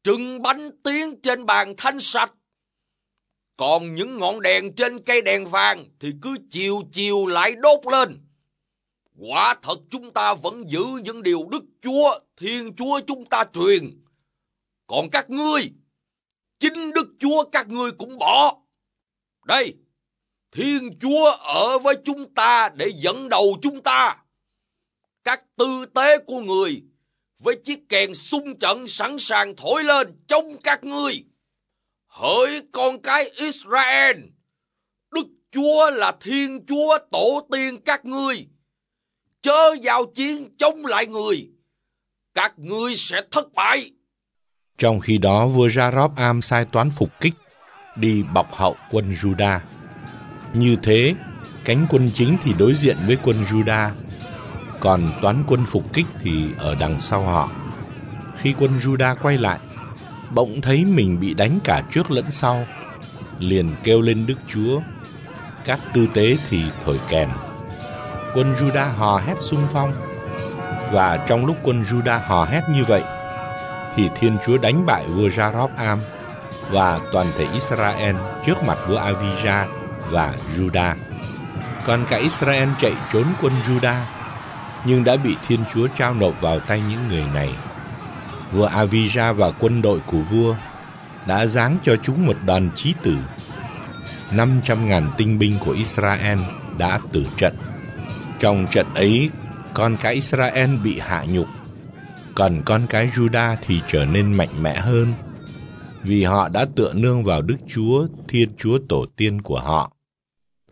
trưng bánh tiến trên bàn thanh sạch. Còn những ngọn đèn trên cây đèn vàng thì cứ chiều chiều lại đốt lên. Quả thật chúng ta vẫn giữ những điều Đức Chúa, Thiên Chúa chúng ta truyền. Còn các ngươi, chính Đức Chúa các ngươi cũng bỏ. Đây, Thiên Chúa ở với chúng ta để dẫn đầu chúng ta. Các tư tế của người với chiếc kèn xung trận sẵn sàng thổi lên chống các ngươi. Hỡi con cái Israel, Đức Chúa là Thiên Chúa tổ tiên các ngươi chớ giao chiến chống lại người. Các ngươi sẽ thất bại. Trong khi đó vua Jarob Am sai toán phục kích, đi bọc hậu quân Juda. Như thế, cánh quân chính thì đối diện với quân Juda, còn toán quân phục kích thì ở đằng sau họ. Khi quân Juda quay lại, bỗng thấy mình bị đánh cả trước lẫn sau, liền kêu lên Đức Chúa. Các tư tế thì thổi kèn quân Juda hò hét xung phong. Và trong lúc quân Juda hò hét như vậy, thì Thiên Chúa đánh bại vua Jarob-am và toàn thể Israel trước mặt vua Avija và Juda. Còn cả Israel chạy trốn quân Juda, nhưng đã bị Thiên Chúa trao nộp vào tay những người này. Vua Avija và quân đội của vua đã giáng cho chúng một đòn chí tử. 500.000 tinh binh của Israel đã tử trận. Trong trận ấy, con cái Israel bị hạ nhục, còn con cái Juda thì trở nên mạnh mẽ hơn, vì họ đã tựa nương vào Đức Chúa, Thiên Chúa tổ tiên của họ.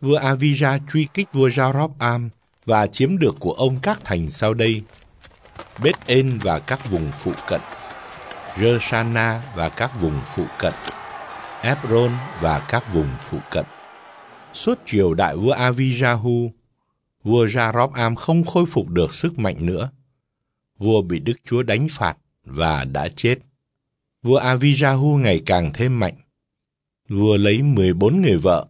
Vua Avija truy kích vua Jarob-am và chiếm được của ông các thành sau đây, Bết En và các vùng phụ cận, rơ và các vùng phụ cận, Ebron và các vùng phụ cận. Suốt triều đại vua Avijahu, vua Jaroam không khôi phục được sức mạnh nữa. Vua bị Đức Chúa đánh phạt và đã chết. Vua Avijahu ngày càng thêm mạnh. Vua lấy 14 người vợ,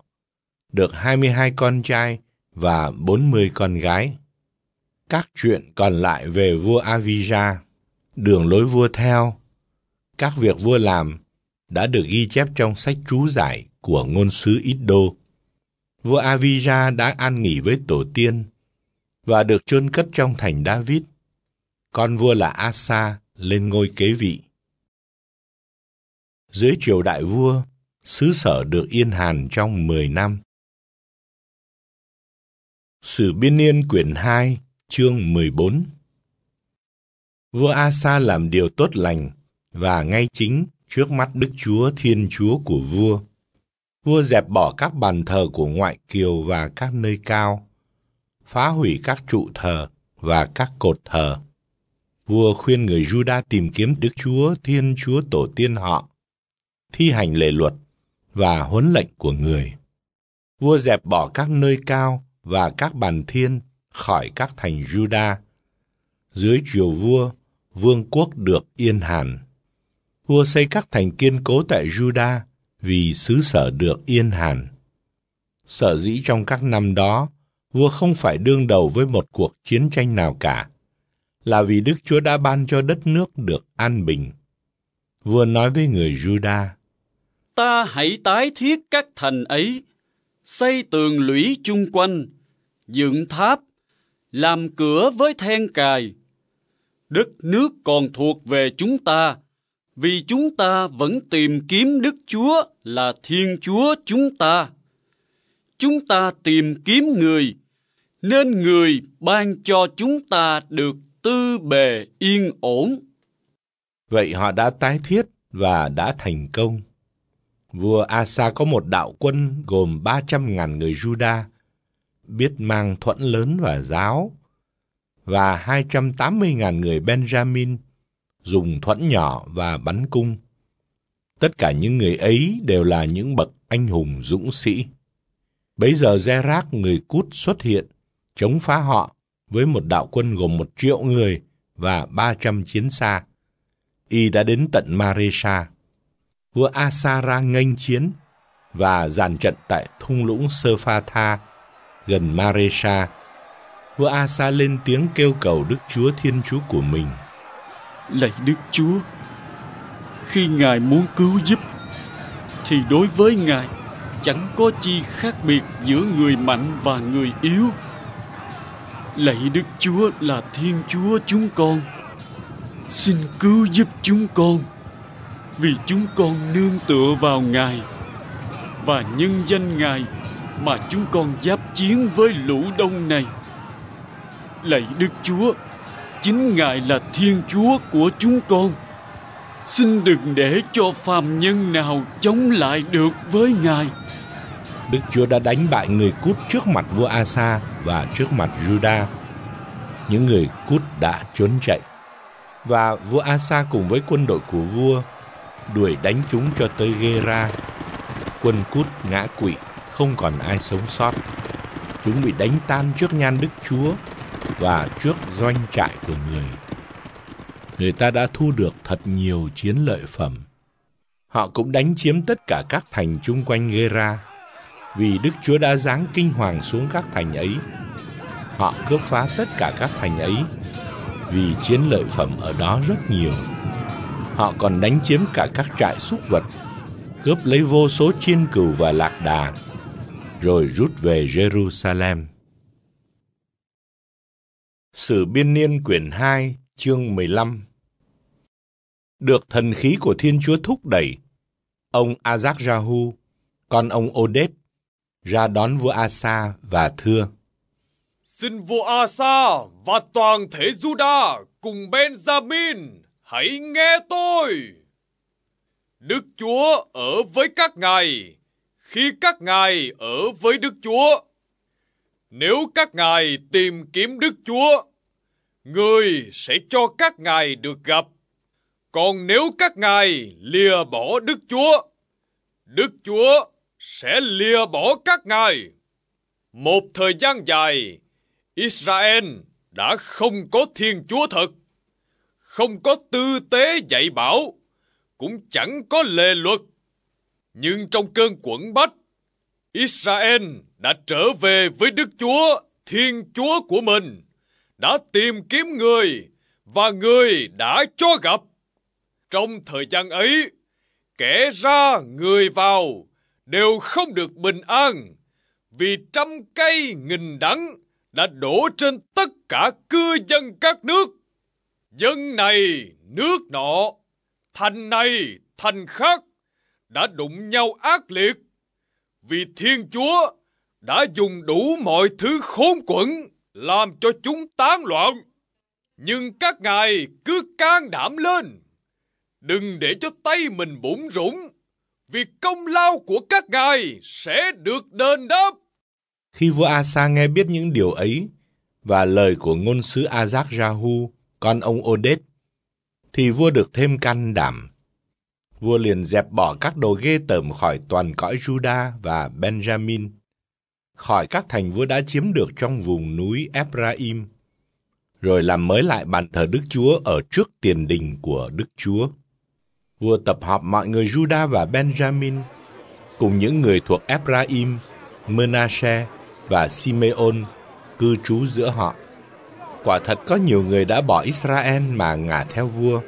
được 22 con trai và 40 con gái. Các chuyện còn lại về vua Avija, đường lối vua theo, các việc vua làm đã được ghi chép trong sách chú giải của ngôn sứ ít đô vua Avija đã an nghỉ với tổ tiên và được chôn cất trong thành David. Con vua là Asa lên ngôi kế vị. Dưới triều đại vua, xứ sở được yên hàn trong 10 năm. Sử Biên Niên quyển 2, chương 14 Vua Asa làm điều tốt lành và ngay chính trước mắt Đức Chúa Thiên Chúa của vua vua dẹp bỏ các bàn thờ của ngoại kiều và các nơi cao, phá hủy các trụ thờ và các cột thờ. Vua khuyên người Juda tìm kiếm Đức Chúa, Thiên Chúa Tổ tiên họ, thi hành lệ luật và huấn lệnh của người. Vua dẹp bỏ các nơi cao và các bàn thiên khỏi các thành Juda. Dưới triều vua, vương quốc được yên hàn. Vua xây các thành kiên cố tại Judah vì xứ sở được yên hàn. Sở dĩ trong các năm đó, vua không phải đương đầu với một cuộc chiến tranh nào cả, là vì Đức Chúa đã ban cho đất nước được an bình. Vua nói với người Juda, Ta hãy tái thiết các thành ấy, xây tường lũy chung quanh, dựng tháp, làm cửa với then cài. Đất nước còn thuộc về chúng ta, vì chúng ta vẫn tìm kiếm Đức Chúa là Thiên Chúa chúng ta. Chúng ta tìm kiếm người, nên người ban cho chúng ta được tư bề yên ổn. Vậy họ đã tái thiết và đã thành công. Vua Asa có một đạo quân gồm ba trăm ngàn người Juda, biết mang thuẫn lớn và giáo, và hai trăm tám mươi ngàn người Benjamin – dùng thuẫn nhỏ và bắn cung. Tất cả những người ấy đều là những bậc anh hùng dũng sĩ. Bấy giờ Gerard người Cút xuất hiện, chống phá họ với một đạo quân gồm một triệu người và ba trăm chiến xa. Y đã đến tận Maresha. Vua Asara nghênh chiến và dàn trận tại thung lũng Sơ-pha-tha gần Maresha. Vua Asa lên tiếng kêu cầu Đức Chúa Thiên Chúa của mình – Lạy Đức Chúa, khi Ngài muốn cứu giúp, thì đối với Ngài chẳng có chi khác biệt giữa người mạnh và người yếu. Lạy Đức Chúa là Thiên Chúa chúng con, xin cứu giúp chúng con, vì chúng con nương tựa vào Ngài và nhân danh Ngài mà chúng con giáp chiến với lũ đông này. Lạy Đức Chúa, chính Ngài là Thiên Chúa của chúng con. Xin đừng để cho phàm nhân nào chống lại được với Ngài. Đức Chúa đã đánh bại người Cút trước mặt vua Asa và trước mặt Juda. Những người Cút đã trốn chạy và vua Asa cùng với quân đội của vua đuổi đánh chúng cho tới Gera. Quân Cút ngã quỵ, không còn ai sống sót. Chúng bị đánh tan trước nhan Đức Chúa và trước doanh trại của người. Người ta đã thu được thật nhiều chiến lợi phẩm. Họ cũng đánh chiếm tất cả các thành chung quanh Gera, vì Đức Chúa đã giáng kinh hoàng xuống các thành ấy. Họ cướp phá tất cả các thành ấy, vì chiến lợi phẩm ở đó rất nhiều. Họ còn đánh chiếm cả các trại súc vật, cướp lấy vô số chiên cừu và lạc đà, rồi rút về Jerusalem. Sử Biên Niên quyển 2, chương 15 Được thần khí của Thiên Chúa thúc đẩy, ông Azak Jahu, con ông Odet, ra đón vua Asa và thưa. Xin vua Asa và toàn thể Juda cùng Benjamin, hãy nghe tôi. Đức Chúa ở với các ngài, khi các ngài ở với Đức Chúa nếu các ngài tìm kiếm Đức Chúa, người sẽ cho các ngài được gặp. Còn nếu các ngài lìa bỏ Đức Chúa, Đức Chúa sẽ lìa bỏ các ngài. Một thời gian dài, Israel đã không có Thiên Chúa thật, không có tư tế dạy bảo, cũng chẳng có lề luật. Nhưng trong cơn quẩn bách, Israel đã trở về với Đức Chúa, Thiên Chúa của mình, đã tìm kiếm người và người đã cho gặp. Trong thời gian ấy, kẻ ra người vào đều không được bình an, vì trăm cây nghìn đắng đã đổ trên tất cả cư dân các nước. Dân này, nước nọ, thành này, thành khác đã đụng nhau ác liệt. Vì Thiên Chúa đã dùng đủ mọi thứ khốn quẩn làm cho chúng tán loạn. Nhưng các ngài cứ can đảm lên, đừng để cho tay mình bủn rủn, vì công lao của các ngài sẽ được đền đáp. Khi vua Asa nghe biết những điều ấy và lời của ngôn sứ Azak Jahu, con ông Odet, thì vua được thêm can đảm. Vua liền dẹp bỏ các đồ ghê tởm khỏi toàn cõi Juda và Benjamin khỏi các thành vua đã chiếm được trong vùng núi Ephraim, rồi làm mới lại bàn thờ Đức Chúa ở trước tiền đình của Đức Chúa. Vua tập họp mọi người Juda và Benjamin, cùng những người thuộc Ephraim, Menashe và Simeon cư trú giữa họ. Quả thật có nhiều người đã bỏ Israel mà ngả theo vua,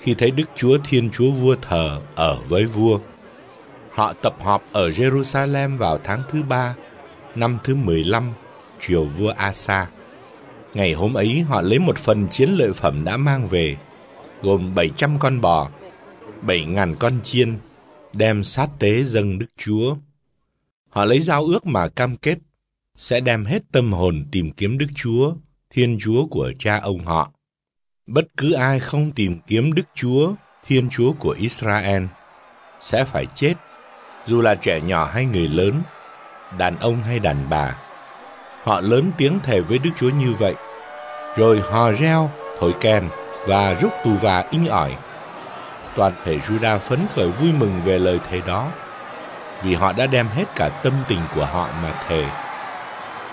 khi thấy Đức Chúa Thiên Chúa vua thờ ở với vua. Họ tập họp ở Jerusalem vào tháng thứ ba năm thứ 15, triều vua Asa. Ngày hôm ấy họ lấy một phần chiến lợi phẩm đã mang về, gồm 700 con bò, 7.000 con chiên, đem sát tế dâng Đức Chúa. Họ lấy giao ước mà cam kết, sẽ đem hết tâm hồn tìm kiếm Đức Chúa, Thiên Chúa của cha ông họ. Bất cứ ai không tìm kiếm Đức Chúa, Thiên Chúa của Israel, sẽ phải chết, dù là trẻ nhỏ hay người lớn – đàn ông hay đàn bà. Họ lớn tiếng thề với Đức Chúa như vậy, rồi hò reo, thổi kèn và rút tù và in ỏi. Toàn thể Juda phấn khởi vui mừng về lời thề đó, vì họ đã đem hết cả tâm tình của họ mà thề.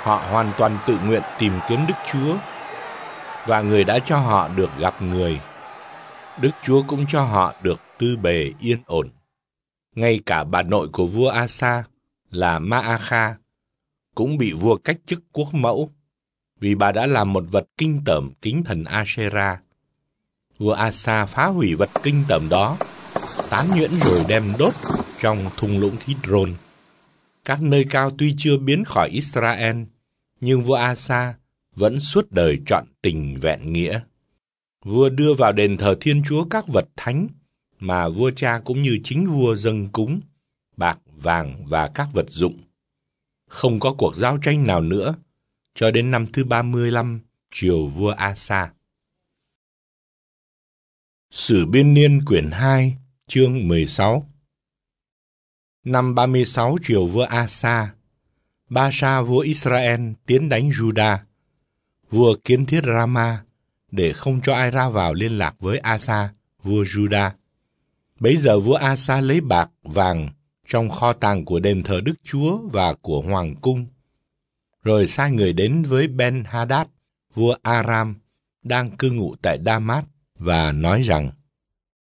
Họ hoàn toàn tự nguyện tìm kiếm Đức Chúa, và người đã cho họ được gặp người. Đức Chúa cũng cho họ được tư bề yên ổn. Ngay cả bà nội của vua Asa là Ma Ma'akha, cũng bị vua cách chức quốc mẫu vì bà đã làm một vật kinh tởm kính thần Asera. Vua Asa phá hủy vật kinh tởm đó, tán nhuyễn rồi đem đốt trong thung lũng Kidron. Các nơi cao tuy chưa biến khỏi Israel, nhưng vua Asa vẫn suốt đời chọn tình vẹn nghĩa. Vua đưa vào đền thờ Thiên Chúa các vật thánh mà vua cha cũng như chính vua dâng cúng, bạc vàng và các vật dụng. Không có cuộc giao tranh nào nữa cho đến năm thứ 35 triều vua Asa. Sử biên niên quyển 2, chương 16 Năm 36 triều vua Asa, ba sa vua Israel tiến đánh Juda, vua kiến thiết Rama để không cho ai ra vào liên lạc với Asa, vua Juda. Bấy giờ vua Asa lấy bạc, vàng, trong kho tàng của đền thờ Đức Chúa và của Hoàng cung. Rồi sai người đến với Ben Hadad, vua Aram, đang cư ngụ tại Damas và nói rằng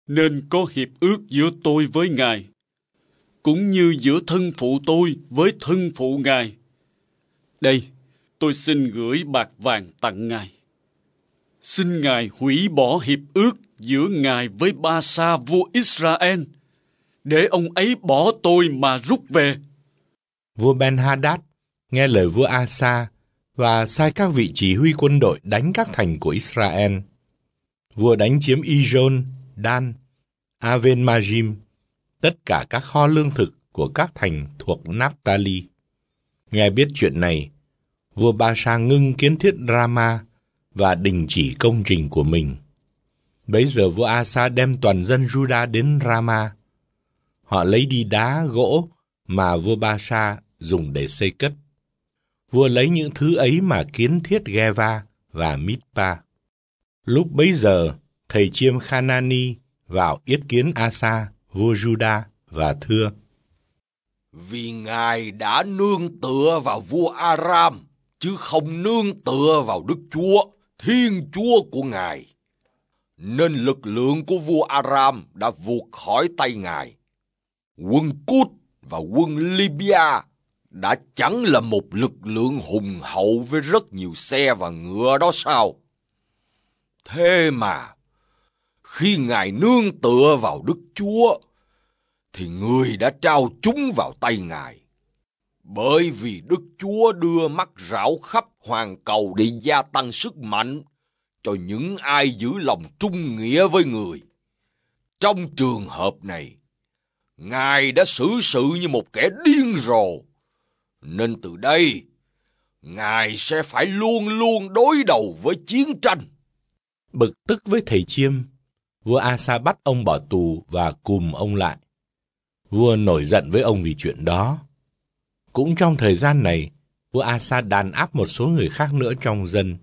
Nên có hiệp ước giữa tôi với Ngài, cũng như giữa thân phụ tôi với thân phụ Ngài. Đây, tôi xin gửi bạc vàng tặng Ngài. Xin Ngài hủy bỏ hiệp ước giữa Ngài với Ba Sa vua Israel – để ông ấy bỏ tôi mà rút về. Vua Ben-Hadad nghe lời vua Asa và sai các vị chỉ huy quân đội đánh các thành của Israel. Vua đánh chiếm Ijon, Dan, Aven Majim, tất cả các kho lương thực của các thành thuộc Naphtali. Nghe biết chuyện này, vua Ba Sa ngưng kiến thiết Rama và đình chỉ công trình của mình. Bấy giờ vua Asa đem toàn dân Juda đến Rama họ lấy đi đá gỗ mà vua Ba Sa dùng để xây cất. Vua lấy những thứ ấy mà kiến thiết Geva và Mitpa. Lúc bấy giờ, thầy chiêm Khanani vào yết kiến Asa, vua Juda và thưa. Vì Ngài đã nương tựa vào vua Aram, chứ không nương tựa vào Đức Chúa, Thiên Chúa của Ngài. Nên lực lượng của vua Aram đã vụt khỏi tay Ngài quân Cút và quân Libya đã chẳng là một lực lượng hùng hậu với rất nhiều xe và ngựa đó sao? Thế mà, khi Ngài nương tựa vào Đức Chúa, thì người đã trao chúng vào tay Ngài. Bởi vì Đức Chúa đưa mắt rảo khắp hoàn cầu để gia tăng sức mạnh cho những ai giữ lòng trung nghĩa với người. Trong trường hợp này, Ngài đã xử sự như một kẻ điên rồ. Nên từ đây, Ngài sẽ phải luôn luôn đối đầu với chiến tranh. Bực tức với thầy Chiêm, vua Asa bắt ông bỏ tù và cùm ông lại. Vua nổi giận với ông vì chuyện đó. Cũng trong thời gian này, vua Asa đàn áp một số người khác nữa trong dân.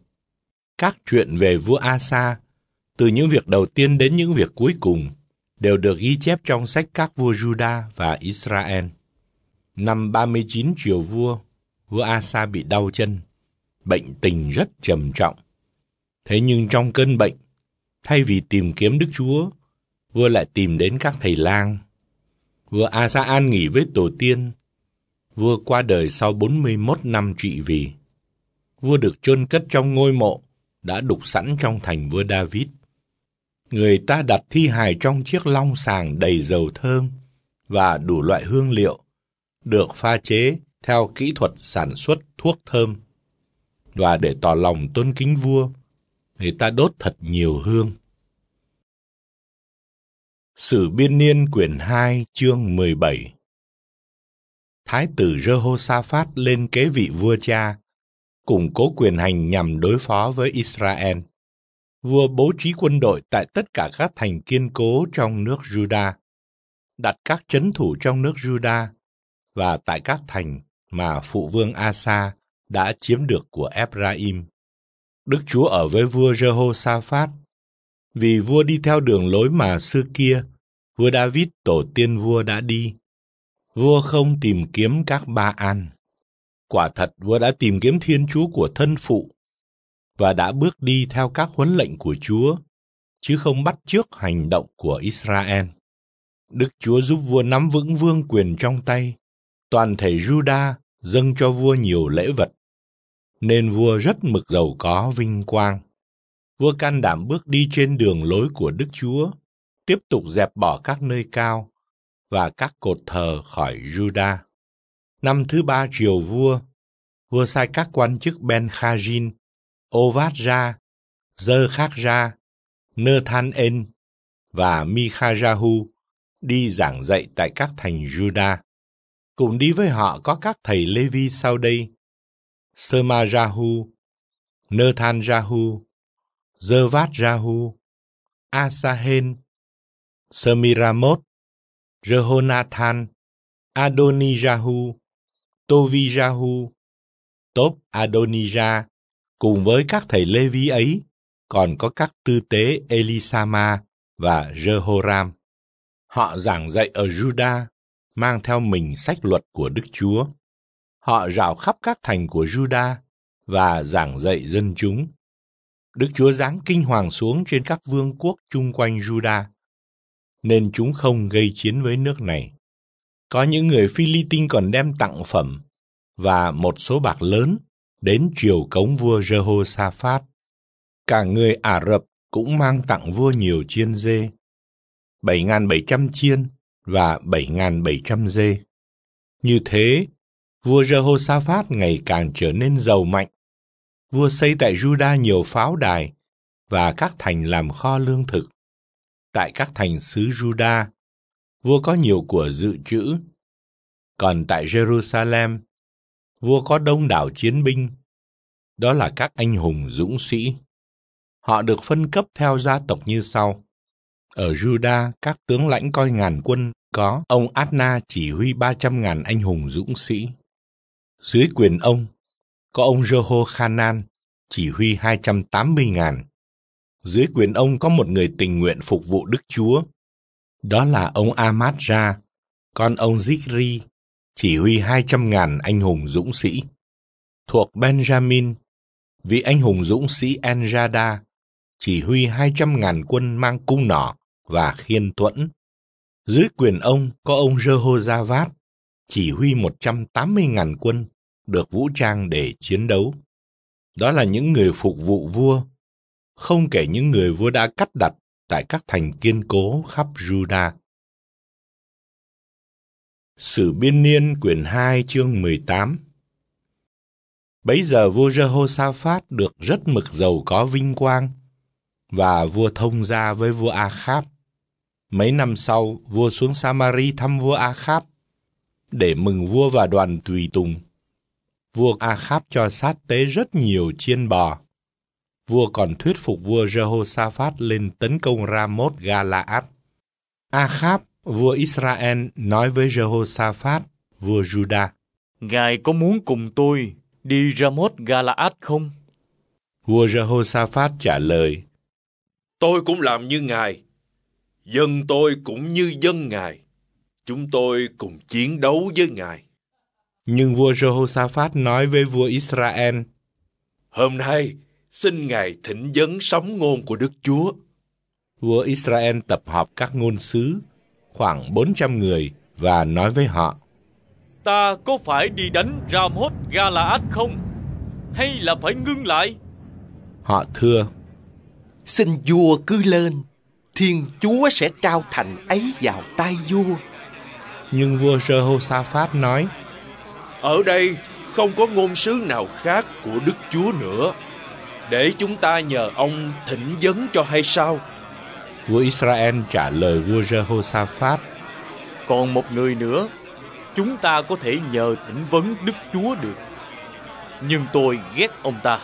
Các chuyện về vua Asa, từ những việc đầu tiên đến những việc cuối cùng, đều được ghi chép trong sách các vua Juda và Israel. Năm 39 triều vua, vua Asa bị đau chân, bệnh tình rất trầm trọng. Thế nhưng trong cơn bệnh, thay vì tìm kiếm Đức Chúa, vua lại tìm đến các thầy lang. Vua Asa an nghỉ với tổ tiên, vua qua đời sau 41 năm trị vì. Vua được chôn cất trong ngôi mộ, đã đục sẵn trong thành vua David người ta đặt thi hài trong chiếc long sàng đầy dầu thơm và đủ loại hương liệu, được pha chế theo kỹ thuật sản xuất thuốc thơm. Và để tỏ lòng tôn kính vua, người ta đốt thật nhiều hương. Sử Biên Niên quyển 2 chương 17 Thái tử Jehoshaphat lên kế vị vua cha, củng cố quyền hành nhằm đối phó với Israel vua bố trí quân đội tại tất cả các thành kiên cố trong nước Juda, đặt các chấn thủ trong nước Juda và tại các thành mà phụ vương Asa đã chiếm được của Ephraim. Đức Chúa ở với vua Jehoshaphat. Vì vua đi theo đường lối mà xưa kia, vua David tổ tiên vua đã đi. Vua không tìm kiếm các ba an. Quả thật vua đã tìm kiếm Thiên Chúa của thân phụ và đã bước đi theo các huấn lệnh của Chúa, chứ không bắt chước hành động của Israel. Đức Chúa giúp vua nắm vững vương quyền trong tay. Toàn thể Juda dâng cho vua nhiều lễ vật. Nên vua rất mực giàu có vinh quang. Vua can đảm bước đi trên đường lối của Đức Chúa, tiếp tục dẹp bỏ các nơi cao và các cột thờ khỏi Juda. Năm thứ ba triều vua, vua sai các quan chức Ben Khajin Ovat ra, Dơ Khắc ra, Nơ Than En và Mikhajahu đi giảng dạy tại các thành Juda. Cùng đi với họ có các thầy Lê Vi sau đây, Semajahu, Nơ Than Jahu, Dơ Vát Jahu, Asahen, Semiramot, Jehonathan, Adonijahu, Tovijahu, Top Adonija cùng với các thầy Lê Vi ấy, còn có các tư tế Elisama và Jehoram. Họ giảng dạy ở Juda, mang theo mình sách luật của Đức Chúa. Họ rào khắp các thành của Juda và giảng dạy dân chúng. Đức Chúa giáng kinh hoàng xuống trên các vương quốc chung quanh Juda, nên chúng không gây chiến với nước này. Có những người phi còn đem tặng phẩm và một số bạc lớn đến triều cống vua Jehoshaphat. Cả người Ả Rập cũng mang tặng vua nhiều chiên dê, 7.700 chiên và 7.700 dê. Như thế, vua Jehoshaphat ngày càng trở nên giàu mạnh. Vua xây tại Juda nhiều pháo đài và các thành làm kho lương thực. Tại các thành xứ Juda, vua có nhiều của dự trữ. Còn tại Jerusalem, vua có đông đảo chiến binh. Đó là các anh hùng dũng sĩ. Họ được phân cấp theo gia tộc như sau. Ở Juda, các tướng lãnh coi ngàn quân có ông Adna chỉ huy ba trăm ngàn anh hùng dũng sĩ. Dưới quyền ông, có ông Jehochanan chỉ huy hai trăm tám mươi ngàn. Dưới quyền ông có một người tình nguyện phục vụ Đức Chúa. Đó là ông Amadja, con ông Zikri chỉ huy 200.000 anh hùng dũng sĩ. Thuộc Benjamin, vị anh hùng dũng sĩ Enjada chỉ huy 200.000 quân mang cung nỏ và khiên thuẫn. Dưới quyền ông có ông Jehoshaphat chỉ huy 180.000 quân được vũ trang để chiến đấu. Đó là những người phục vụ vua, không kể những người vua đã cắt đặt tại các thành kiên cố khắp Judah. Sử Biên Niên quyển 2 chương 18 Bấy giờ vua Jehoshaphat được rất mực giàu có vinh quang và vua thông gia với vua Akhab. Mấy năm sau, vua xuống Samari thăm vua Akhab để mừng vua và đoàn tùy tùng. Vua Akhab cho sát tế rất nhiều chiên bò. Vua còn thuyết phục vua Jehoshaphat lên tấn công Ramoth Galaad. Akhab vua Israel nói với Jehoshaphat, vua Judah, Ngài có muốn cùng tôi đi Ramoth Galaad không? Vua Jehoshaphat trả lời, Tôi cũng làm như Ngài, dân tôi cũng như dân Ngài, chúng tôi cùng chiến đấu với Ngài. Nhưng vua Jehoshaphat nói với vua Israel, Hôm nay, xin Ngài thỉnh vấn sóng ngôn của Đức Chúa. Vua Israel tập hợp các ngôn sứ, khoảng 400 người và nói với họ Ta có phải đi đánh Ramot Galaad không? Hay là phải ngưng lại? Họ thưa Xin vua cứ lên Thiên chúa sẽ trao thành ấy vào tay vua Nhưng vua Jehoshaphat nói Ở đây không có ngôn sứ nào khác của Đức Chúa nữa Để chúng ta nhờ ông thỉnh vấn cho hay sao Vua Israel trả lời vua Jehoshaphat Còn một người nữa Chúng ta có thể nhờ thỉnh vấn Đức Chúa được Nhưng tôi ghét ông ta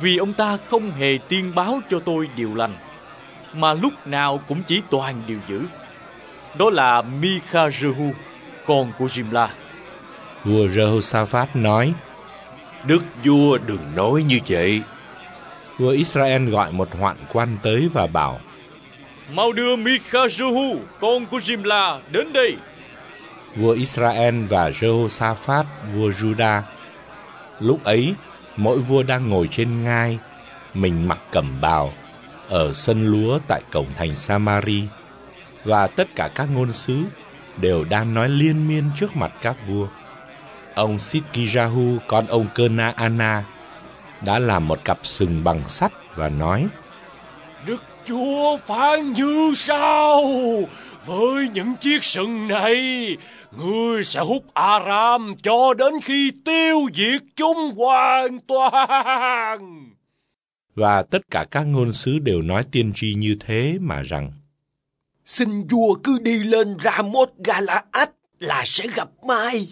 Vì ông ta không hề tiên báo cho tôi điều lành Mà lúc nào cũng chỉ toàn điều dữ Đó là Mikha Jehu Con của Jimla Vua Jehoshaphat nói Đức vua đừng nói như vậy Vua Israel gọi một hoạn quan tới và bảo Mau đưa Mikha Jehu, con của Jimla, đến đây. Vua Israel và Jehoshaphat, vua Juda. Lúc ấy, mỗi vua đang ngồi trên ngai, mình mặc cẩm bào, ở sân lúa tại cổng thành Samari. Và tất cả các ngôn sứ đều đang nói liên miên trước mặt các vua. Ông Sidkijahu, con ông Cơ Ana đã làm một cặp sừng bằng sắt và nói – Chúa phán như sau Với những chiếc sừng này Ngươi sẽ hút Aram cho đến khi tiêu diệt chúng hoàn toàn Và tất cả các ngôn sứ đều nói tiên tri như thế mà rằng Xin vua cứ đi lên Ramot Galaad là sẽ gặp mai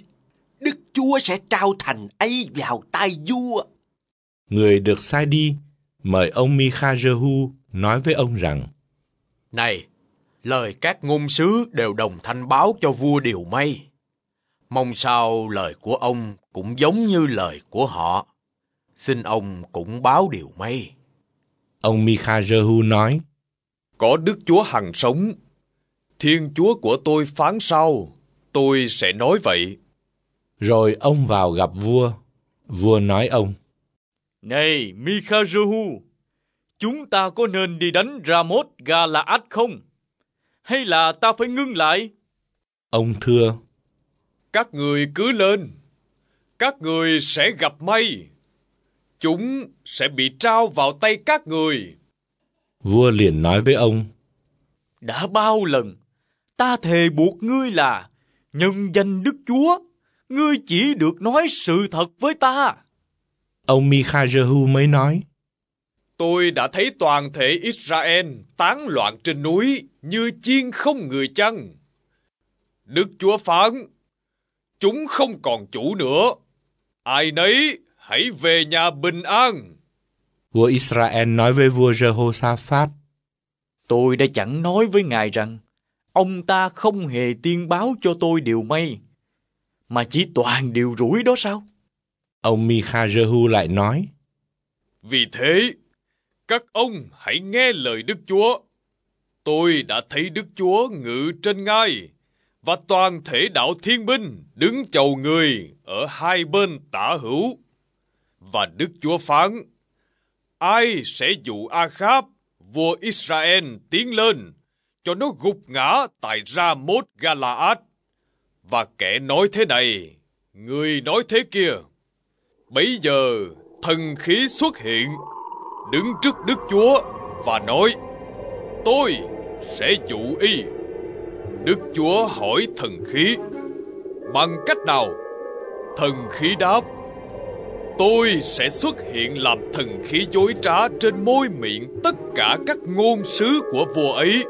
Đức Chúa sẽ trao thành ấy vào tay vua. Người được sai đi, mời ông Mikha Jehu nói với ông rằng Này, lời các ngôn sứ đều đồng thanh báo cho vua Điều may, Mong sao lời của ông cũng giống như lời của họ. Xin ông cũng báo Điều may. Ông Mikha Jehu nói Có Đức Chúa Hằng sống, Thiên Chúa của tôi phán sau, tôi sẽ nói vậy. Rồi ông vào gặp vua. Vua nói ông. Này, Mikha Jehu, chúng ta có nên đi đánh Ramos Galaad không? Hay là ta phải ngưng lại? Ông thưa, các người cứ lên, các người sẽ gặp may. Chúng sẽ bị trao vào tay các người. Vua liền nói với ông, đã bao lần ta thề buộc ngươi là nhân danh Đức Chúa, ngươi chỉ được nói sự thật với ta. Ông Mikha Jehu mới nói, Tôi đã thấy toàn thể Israel tán loạn trên núi như chiên không người chăn. Đức Chúa phán, chúng không còn chủ nữa. Ai nấy hãy về nhà bình an. Vua Israel nói với vua Jehoshaphat, Tôi đã chẳng nói với ngài rằng, ông ta không hề tiên báo cho tôi điều may, mà chỉ toàn điều rủi đó sao? Ông Mikha Jehu lại nói, Vì thế, các ông hãy nghe lời Đức Chúa. Tôi đã thấy Đức Chúa ngự trên ngai, và toàn thể đạo thiên binh đứng chầu người ở hai bên tả hữu. Và Đức Chúa phán, ai sẽ dụ A-kháp, vua Israel tiến lên, cho nó gục ngã tại ra mốt Galaad. Và kẻ nói thế này, người nói thế kia. Bây giờ, thần khí xuất hiện đứng trước Đức Chúa và nói, Tôi sẽ dụ y. Đức Chúa hỏi thần khí, bằng cách nào? Thần khí đáp, Tôi sẽ xuất hiện làm thần khí dối trá trên môi miệng tất cả các ngôn sứ của vua ấy.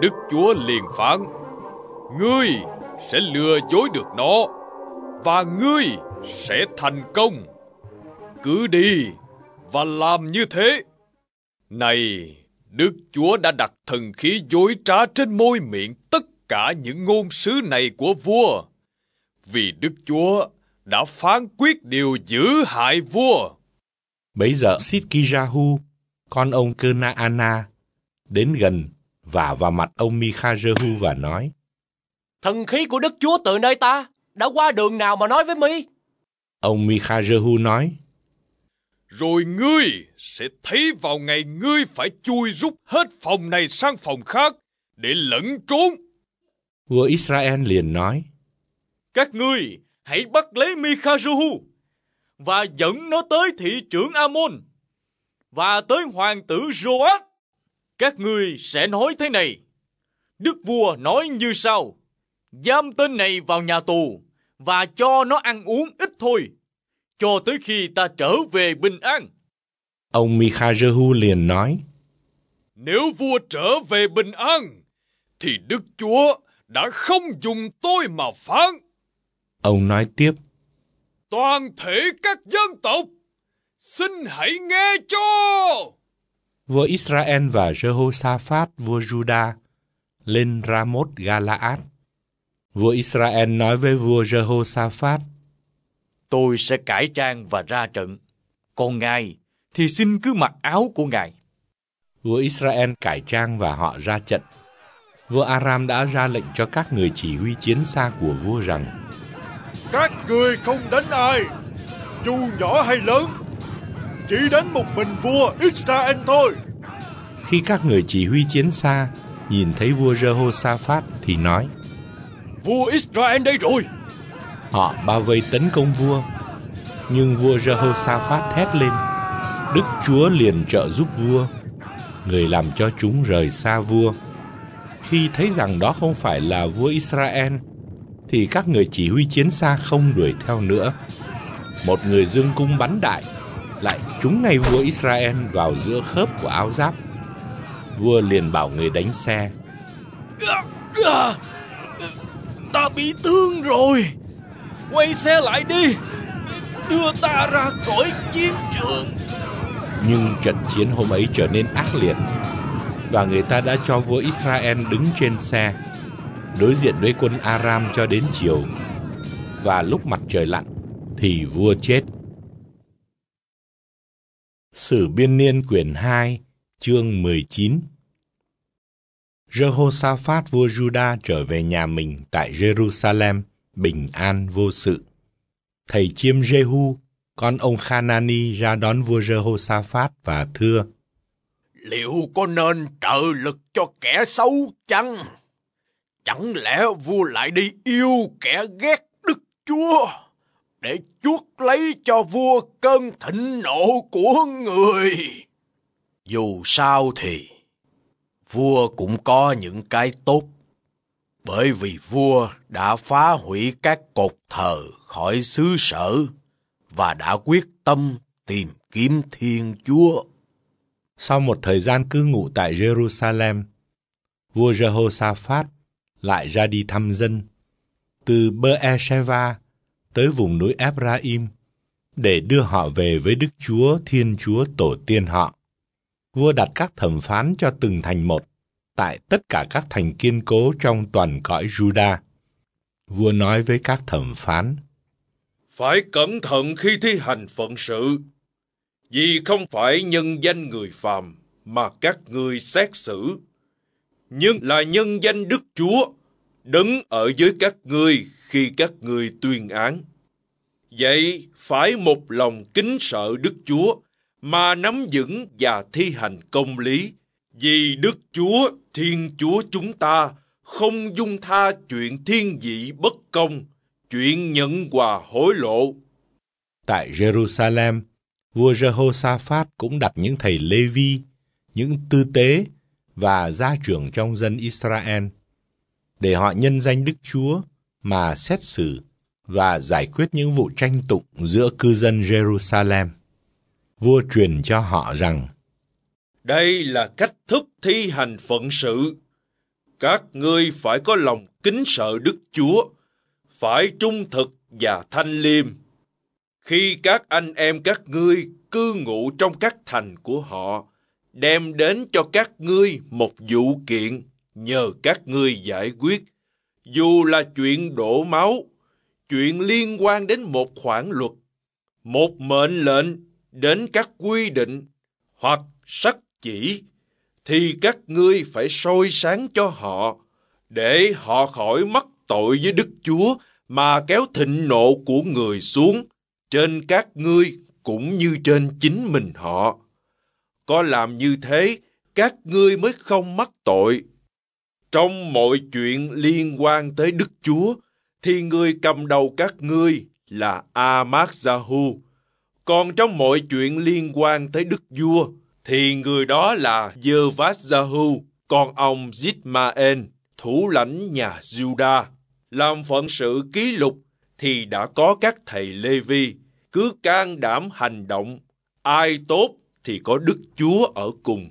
Đức Chúa liền phán, Ngươi sẽ lừa dối được nó, và ngươi sẽ thành công. Cứ đi và làm như thế. Này, Đức Chúa đã đặt thần khí dối trá trên môi miệng tất cả những ngôn sứ này của vua, vì Đức Chúa đã phán quyết điều giữ hại vua. Bấy giờ Sidkijahu, con ông Kenaana, đến gần và vào mặt ông Mikhajehu và nói: Thần khí của Đức Chúa từ nơi ta đã qua đường nào mà nói với mi? Ông Mikhajehu nói: rồi ngươi sẽ thấy vào ngày ngươi phải chui rút hết phòng này sang phòng khác để lẫn trốn. Vua Israel liền nói, Các ngươi hãy bắt lấy Mikhajuhu và dẫn nó tới thị trưởng Amon và tới hoàng tử Joab. Các ngươi sẽ nói thế này. Đức vua nói như sau, giam tên này vào nhà tù và cho nó ăn uống ít thôi cho tới khi ta trở về bình an. Ông Mikha liền nói, Nếu vua trở về bình an, thì Đức Chúa đã không dùng tôi mà phán. Ông nói tiếp, Toàn thể các dân tộc, xin hãy nghe cho. Vua Israel và Jehoshaphat vua Juda lên Ramoth Galaad. Vua Israel nói với vua Jehoshaphat, tôi sẽ cải trang và ra trận. Còn ngài thì xin cứ mặc áo của ngài. Vua Israel cải trang và họ ra trận. Vua Aram đã ra lệnh cho các người chỉ huy chiến xa của vua rằng Các người không đánh ai, dù nhỏ hay lớn, chỉ đánh một mình vua Israel thôi. Khi các người chỉ huy chiến xa nhìn thấy vua Jehoshaphat thì nói Vua Israel đây rồi Họ bao vây tấn công vua, nhưng vua Jehoshaphat thét lên. Đức Chúa liền trợ giúp vua, người làm cho chúng rời xa vua. Khi thấy rằng đó không phải là vua Israel, thì các người chỉ huy chiến xa không đuổi theo nữa. Một người dương cung bắn đại, lại trúng ngay vua Israel vào giữa khớp của áo giáp. Vua liền bảo người đánh xe. Ta bị thương rồi. Quay xe lại đi Đưa ta ra khỏi chiến trường Nhưng trận chiến hôm ấy trở nên ác liệt Và người ta đã cho vua Israel đứng trên xe Đối diện với quân Aram cho đến chiều Và lúc mặt trời lặn Thì vua chết Sử Biên Niên quyển 2 chương 19 Jehoshaphat vua Juda trở về nhà mình tại Jerusalem bình an vô sự. Thầy chiêm Jehu, con ông Khanani ra đón vua Jehoshaphat và thưa, Liệu có nên trợ lực cho kẻ xấu chăng? Chẳng lẽ vua lại đi yêu kẻ ghét Đức Chúa để chuốc lấy cho vua cơn thịnh nộ của người? Dù sao thì, vua cũng có những cái tốt bởi vì vua đã phá hủy các cột thờ khỏi xứ sở và đã quyết tâm tìm kiếm Thiên Chúa. Sau một thời gian cư ngụ tại Jerusalem, vua Jehoshaphat lại ra đi thăm dân từ beer Beersheba tới vùng núi Ephraim để đưa họ về với Đức Chúa Thiên Chúa tổ tiên họ. Vua đặt các thẩm phán cho từng thành một tại tất cả các thành kiên cố trong toàn cõi Juda. Vua nói với các thẩm phán, Phải cẩn thận khi thi hành phận sự, vì không phải nhân danh người phàm mà các người xét xử, nhưng là nhân danh Đức Chúa đứng ở dưới các người khi các người tuyên án. Vậy phải một lòng kính sợ Đức Chúa mà nắm vững và thi hành công lý vì Đức Chúa, Thiên Chúa chúng ta, không dung tha chuyện thiên vị bất công, chuyện nhận quà hối lộ. Tại Jerusalem, vua Jehoshaphat cũng đặt những thầy Lê Vi, những tư tế và gia trưởng trong dân Israel để họ nhân danh Đức Chúa mà xét xử và giải quyết những vụ tranh tụng giữa cư dân Jerusalem. Vua truyền cho họ rằng đây là cách thức thi hành phận sự. Các ngươi phải có lòng kính sợ Đức Chúa, phải trung thực và thanh liêm. Khi các anh em các ngươi cư ngụ trong các thành của họ, đem đến cho các ngươi một vụ kiện nhờ các ngươi giải quyết, dù là chuyện đổ máu, chuyện liên quan đến một khoản luật, một mệnh lệnh đến các quy định hoặc sắc chỉ, thì các ngươi phải soi sáng cho họ, để họ khỏi mắc tội với Đức Chúa mà kéo thịnh nộ của người xuống trên các ngươi cũng như trên chính mình họ. Có làm như thế, các ngươi mới không mắc tội. Trong mọi chuyện liên quan tới Đức Chúa, thì người cầm đầu các ngươi là Amak Zahu. Còn trong mọi chuyện liên quan tới Đức Vua, thì người đó là Jervasjahu, con ông Zitmaen, thủ lãnh nhà Juda. Làm phận sự ký lục thì đã có các thầy Lê Vi cứ can đảm hành động, ai tốt thì có Đức Chúa ở cùng.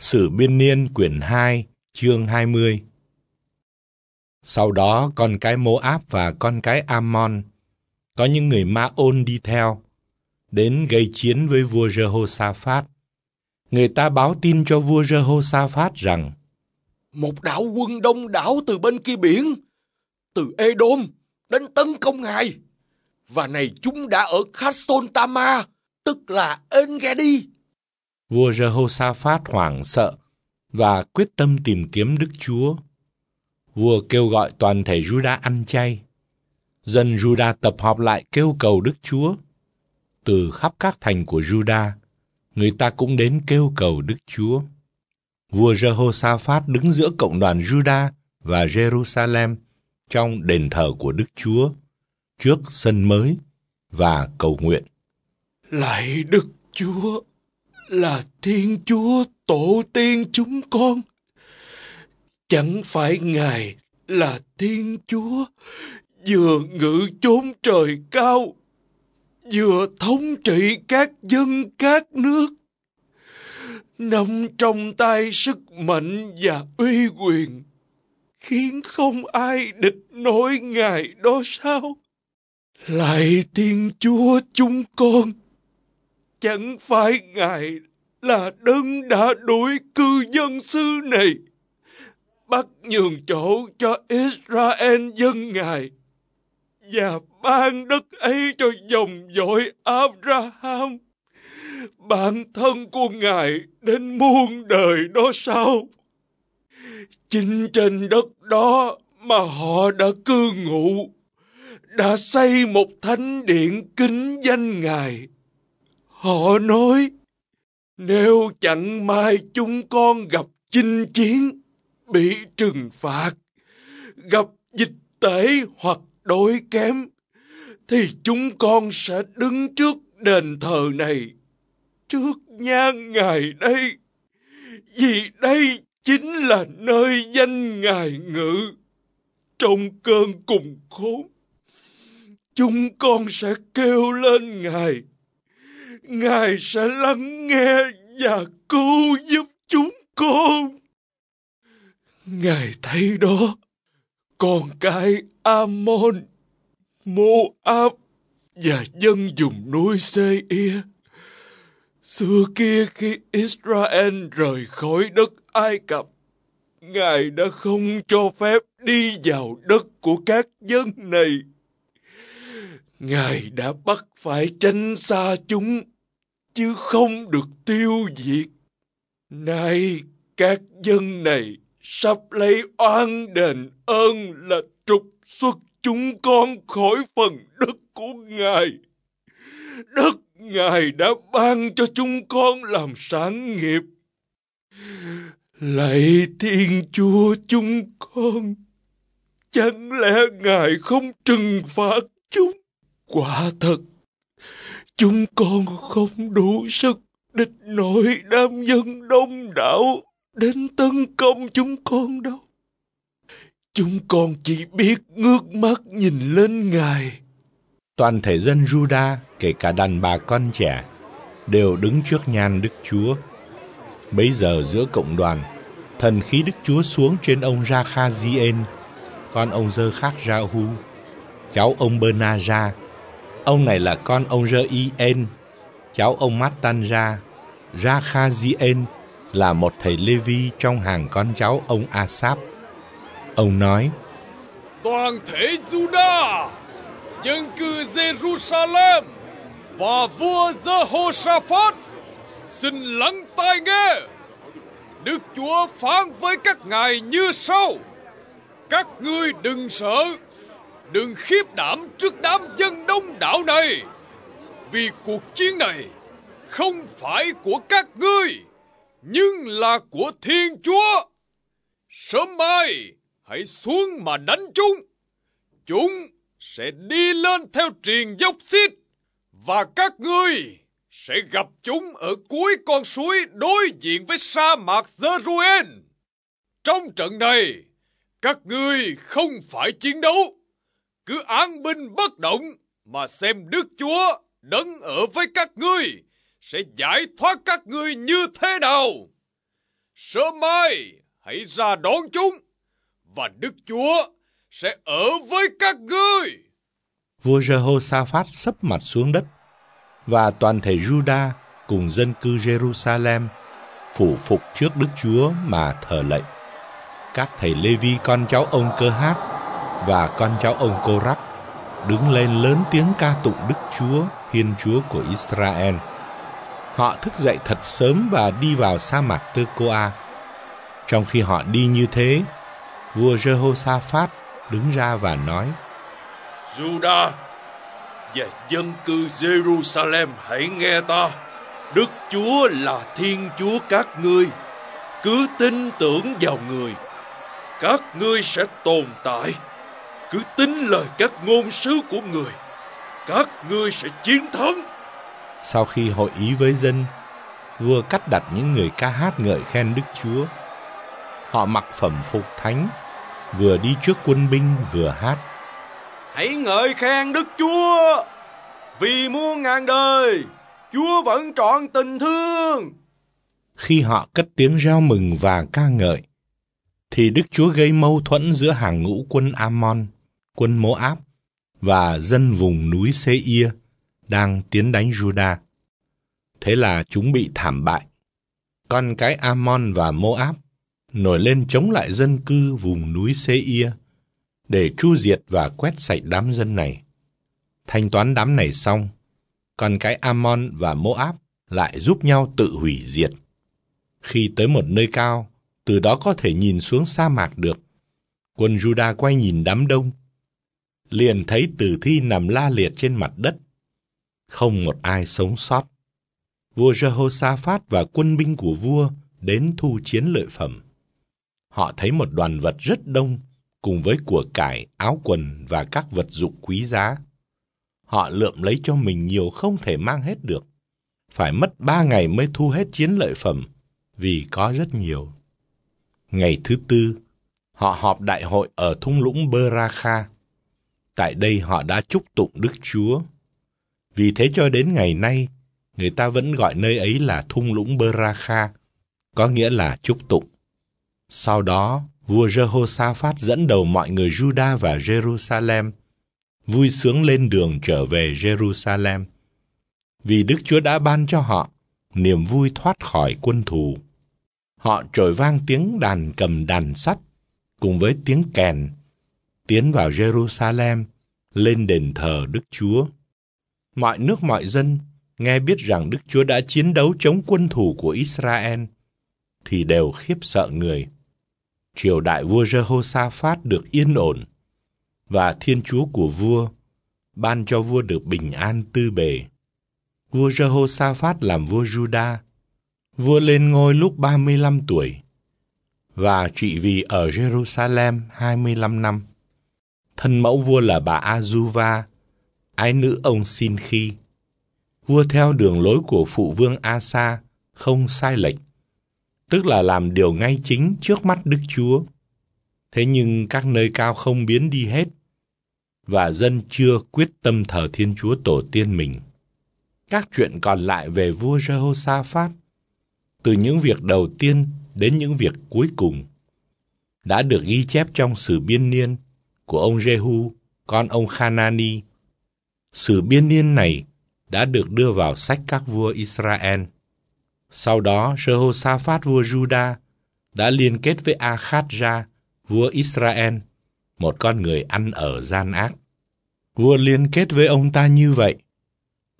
Sử Biên Niên quyển 2, chương 20 Sau đó con cái Mô Áp và con cái Ammon, có những người Ma-ôn đi theo, đến gây chiến với vua Jehoshaphat. Người ta báo tin cho vua Jehoshaphat rằng Một đảo quân đông đảo từ bên kia biển, từ Edom đến tấn công ngài. Và này chúng đã ở Khaston Tama, tức là Engedi. Vua Jehoshaphat hoảng sợ và quyết tâm tìm kiếm Đức Chúa. Vua kêu gọi toàn thể Juda ăn chay. Dân Juda tập họp lại kêu cầu Đức Chúa từ khắp các thành của Juda, người ta cũng đến kêu cầu Đức Chúa. Vua Jehoshaphat đứng giữa cộng đoàn Juda và Jerusalem trong đền thờ của Đức Chúa trước sân mới và cầu nguyện. Lạy Đức Chúa là Thiên Chúa tổ tiên chúng con. Chẳng phải Ngài là Thiên Chúa vừa ngự chốn trời cao vừa thống trị các dân các nước nằm trong tay sức mạnh và uy quyền khiến không ai địch nổi ngài đó sao lại thiên chúa chúng con chẳng phải ngài là đấng đã đuổi cư dân xứ này bắt nhường chỗ cho israel dân ngài và ban đất ấy cho dòng dõi Abraham, bạn thân của Ngài đến muôn đời đó sao? Chính trên đất đó mà họ đã cư ngụ, đã xây một thánh điện kính danh Ngài. Họ nói, nếu chẳng may chúng con gặp chinh chiến, bị trừng phạt, gặp dịch tễ hoặc đói kém, thì chúng con sẽ đứng trước đền thờ này trước nhan ngài đây vì đây chính là nơi danh ngài ngự trong cơn cùng khốn chúng con sẽ kêu lên ngài ngài sẽ lắng nghe và cứu giúp chúng con ngài thấy đó con cái amon Moab và dân dùng núi Seir. Xưa kia khi Israel rời khỏi đất Ai Cập, Ngài đã không cho phép đi vào đất của các dân này. Ngài đã bắt phải tránh xa chúng, chứ không được tiêu diệt. Nay các dân này sắp lấy oan đền ơn là trục xuất chúng con khỏi phần đất của Ngài. Đất Ngài đã ban cho chúng con làm sáng nghiệp. Lạy Thiên Chúa chúng con, chẳng lẽ Ngài không trừng phạt chúng? Quả thật, chúng con không đủ sức địch nổi đám dân đông đảo đến tấn công chúng con đâu. Chúng con chỉ biết ngước mắt nhìn lên Ngài. Toàn thể dân Juda, kể cả đàn bà con trẻ, đều đứng trước nhan Đức Chúa. bây giờ giữa cộng đoàn, thần khí Đức Chúa xuống trên ông Ra Kha Zien, con ông Dơ Khác Ra Hu, cháu ông Bơ Na Ra. Ông này là con ông Rơ Y En, cháu ông Mát Tan Ra. Ra Kha Zien là một thầy Levi trong hàng con cháu ông Asap Ông nói, Toàn thể Juda, dân cư Jerusalem và vua Jehoshaphat xin lắng tai nghe. Đức Chúa phán với các ngài như sau: Các ngươi đừng sợ, đừng khiếp đảm trước đám dân đông đảo này, vì cuộc chiến này không phải của các ngươi, nhưng là của Thiên Chúa. Sớm mai, hãy xuống mà đánh chúng. Chúng sẽ đi lên theo triền dốc xít và các ngươi sẽ gặp chúng ở cuối con suối đối diện với sa mạc Zeruel. Trong trận này, các ngươi không phải chiến đấu, cứ án binh bất động mà xem Đức Chúa đấng ở với các ngươi sẽ giải thoát các ngươi như thế nào. Sớm mai hãy ra đón chúng và Đức Chúa sẽ ở với các ngươi. Vua Jehoshaphat sấp mặt xuống đất và toàn thể Juda cùng dân cư Jerusalem phủ phục trước Đức Chúa mà thờ lạy. Các thầy Lê Vi con cháu ông Cơ Hát và con cháu ông Cô Rắc đứng lên lớn tiếng ca tụng Đức Chúa, Thiên Chúa của Israel. Họ thức dậy thật sớm và đi vào sa mạc Tơ Cô A. Trong khi họ đi như thế, vua Jehoshaphat đứng ra và nói: Juda và dân cư Jerusalem hãy nghe ta. Đức Chúa là Thiên Chúa các ngươi, cứ tin tưởng vào người, các ngươi sẽ tồn tại. Cứ tin lời các ngôn sứ của người, các ngươi sẽ chiến thắng. Sau khi hội ý với dân, vua cắt đặt những người ca hát ngợi khen Đức Chúa. Họ mặc phẩm phục thánh vừa đi trước quân binh vừa hát. Hãy ngợi khen Đức Chúa, vì muôn ngàn đời, Chúa vẫn trọn tình thương. Khi họ cất tiếng reo mừng và ca ngợi, thì Đức Chúa gây mâu thuẫn giữa hàng ngũ quân Ammon, quân Moab và dân vùng núi Seir đang tiến đánh Juda. Thế là chúng bị thảm bại. Con cái Ammon và Moab nổi lên chống lại dân cư vùng núi Seir để tru diệt và quét sạch đám dân này. Thanh toán đám này xong, con cái Amon và Moab lại giúp nhau tự hủy diệt. Khi tới một nơi cao, từ đó có thể nhìn xuống sa mạc được. Quân Juda quay nhìn đám đông, liền thấy tử thi nằm la liệt trên mặt đất. Không một ai sống sót. Vua Jehoshaphat và quân binh của vua đến thu chiến lợi phẩm họ thấy một đoàn vật rất đông cùng với của cải, áo quần và các vật dụng quý giá. Họ lượm lấy cho mình nhiều không thể mang hết được. Phải mất ba ngày mới thu hết chiến lợi phẩm, vì có rất nhiều. Ngày thứ tư, họ họp đại hội ở thung lũng Bơ Ra Kha. Tại đây họ đã chúc tụng Đức Chúa. Vì thế cho đến ngày nay, người ta vẫn gọi nơi ấy là thung lũng Bơ Ra Kha, có nghĩa là chúc tụng. Sau đó, vua Jehoshaphat dẫn đầu mọi người Juda và Jerusalem, vui sướng lên đường trở về Jerusalem, vì Đức Chúa đã ban cho họ niềm vui thoát khỏi quân thù. Họ trồi vang tiếng đàn cầm đàn sắt cùng với tiếng kèn, tiến vào Jerusalem, lên đền thờ Đức Chúa. Mọi nước mọi dân nghe biết rằng Đức Chúa đã chiến đấu chống quân thù của Israel thì đều khiếp sợ người triều đại vua Jehoshaphat được yên ổn và thiên chúa của vua ban cho vua được bình an tư bề. Vua Jehoshaphat làm vua Juda. Vua lên ngôi lúc 35 tuổi và trị vì ở Jerusalem 25 năm. Thân mẫu vua là bà Azuva, ái nữ ông Sinchi. Vua theo đường lối của phụ vương Asa, không sai lệch tức là làm điều ngay chính trước mắt Đức Chúa. Thế nhưng các nơi cao không biến đi hết, và dân chưa quyết tâm thờ Thiên Chúa Tổ tiên mình. Các chuyện còn lại về vua Jehoshaphat, từ những việc đầu tiên đến những việc cuối cùng, đã được ghi chép trong sử biên niên của ông Jehu, con ông Hanani. Sử biên niên này đã được đưa vào sách các vua Israel. Sau đó, Jehoshaphat vua Juda đã liên kết với Akhadja, vua Israel, một con người ăn ở gian ác. Vua liên kết với ông ta như vậy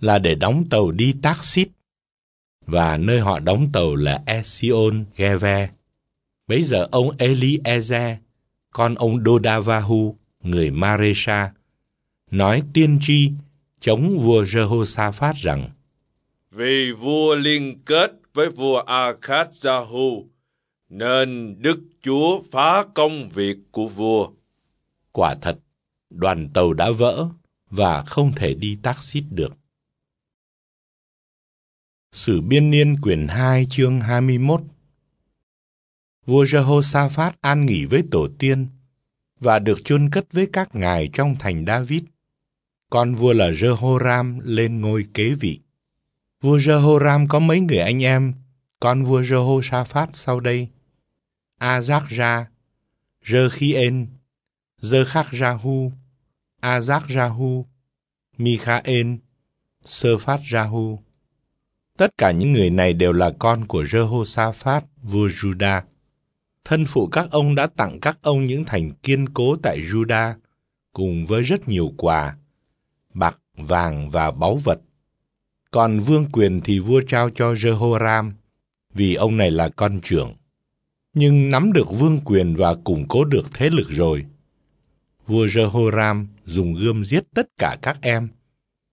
là để đóng tàu đi Taxit và nơi họ đóng tàu là Esion Geve. Bấy giờ ông Eliezer, con ông Dodavahu, người Maresha, nói tiên tri chống vua Jehoshaphat rằng Vì vua liên kết với vua Akhazahu nên Đức Chúa phá công việc của vua. Quả thật, đoàn tàu đã vỡ và không thể đi taxit được. Sử biên niên quyển 2 chương 21 Vua Jehoshaphat an nghỉ với tổ tiên và được chôn cất với các ngài trong thành David. Con vua là Jehoram lên ngôi kế vị. Vua Jehoram có mấy người anh em, con vua Jehoshaphat sau đây. Azak ra, Rơ Khi En, Rơ Mikhaen, Sơ Tất cả những người này đều là con của Jehoshaphat, vua Juda. Thân phụ các ông đã tặng các ông những thành kiên cố tại Juda, cùng với rất nhiều quà, bạc, vàng và báu vật. Còn vương quyền thì vua trao cho Jehoram, vì ông này là con trưởng. Nhưng nắm được vương quyền và củng cố được thế lực rồi, vua Jehoram dùng gươm giết tất cả các em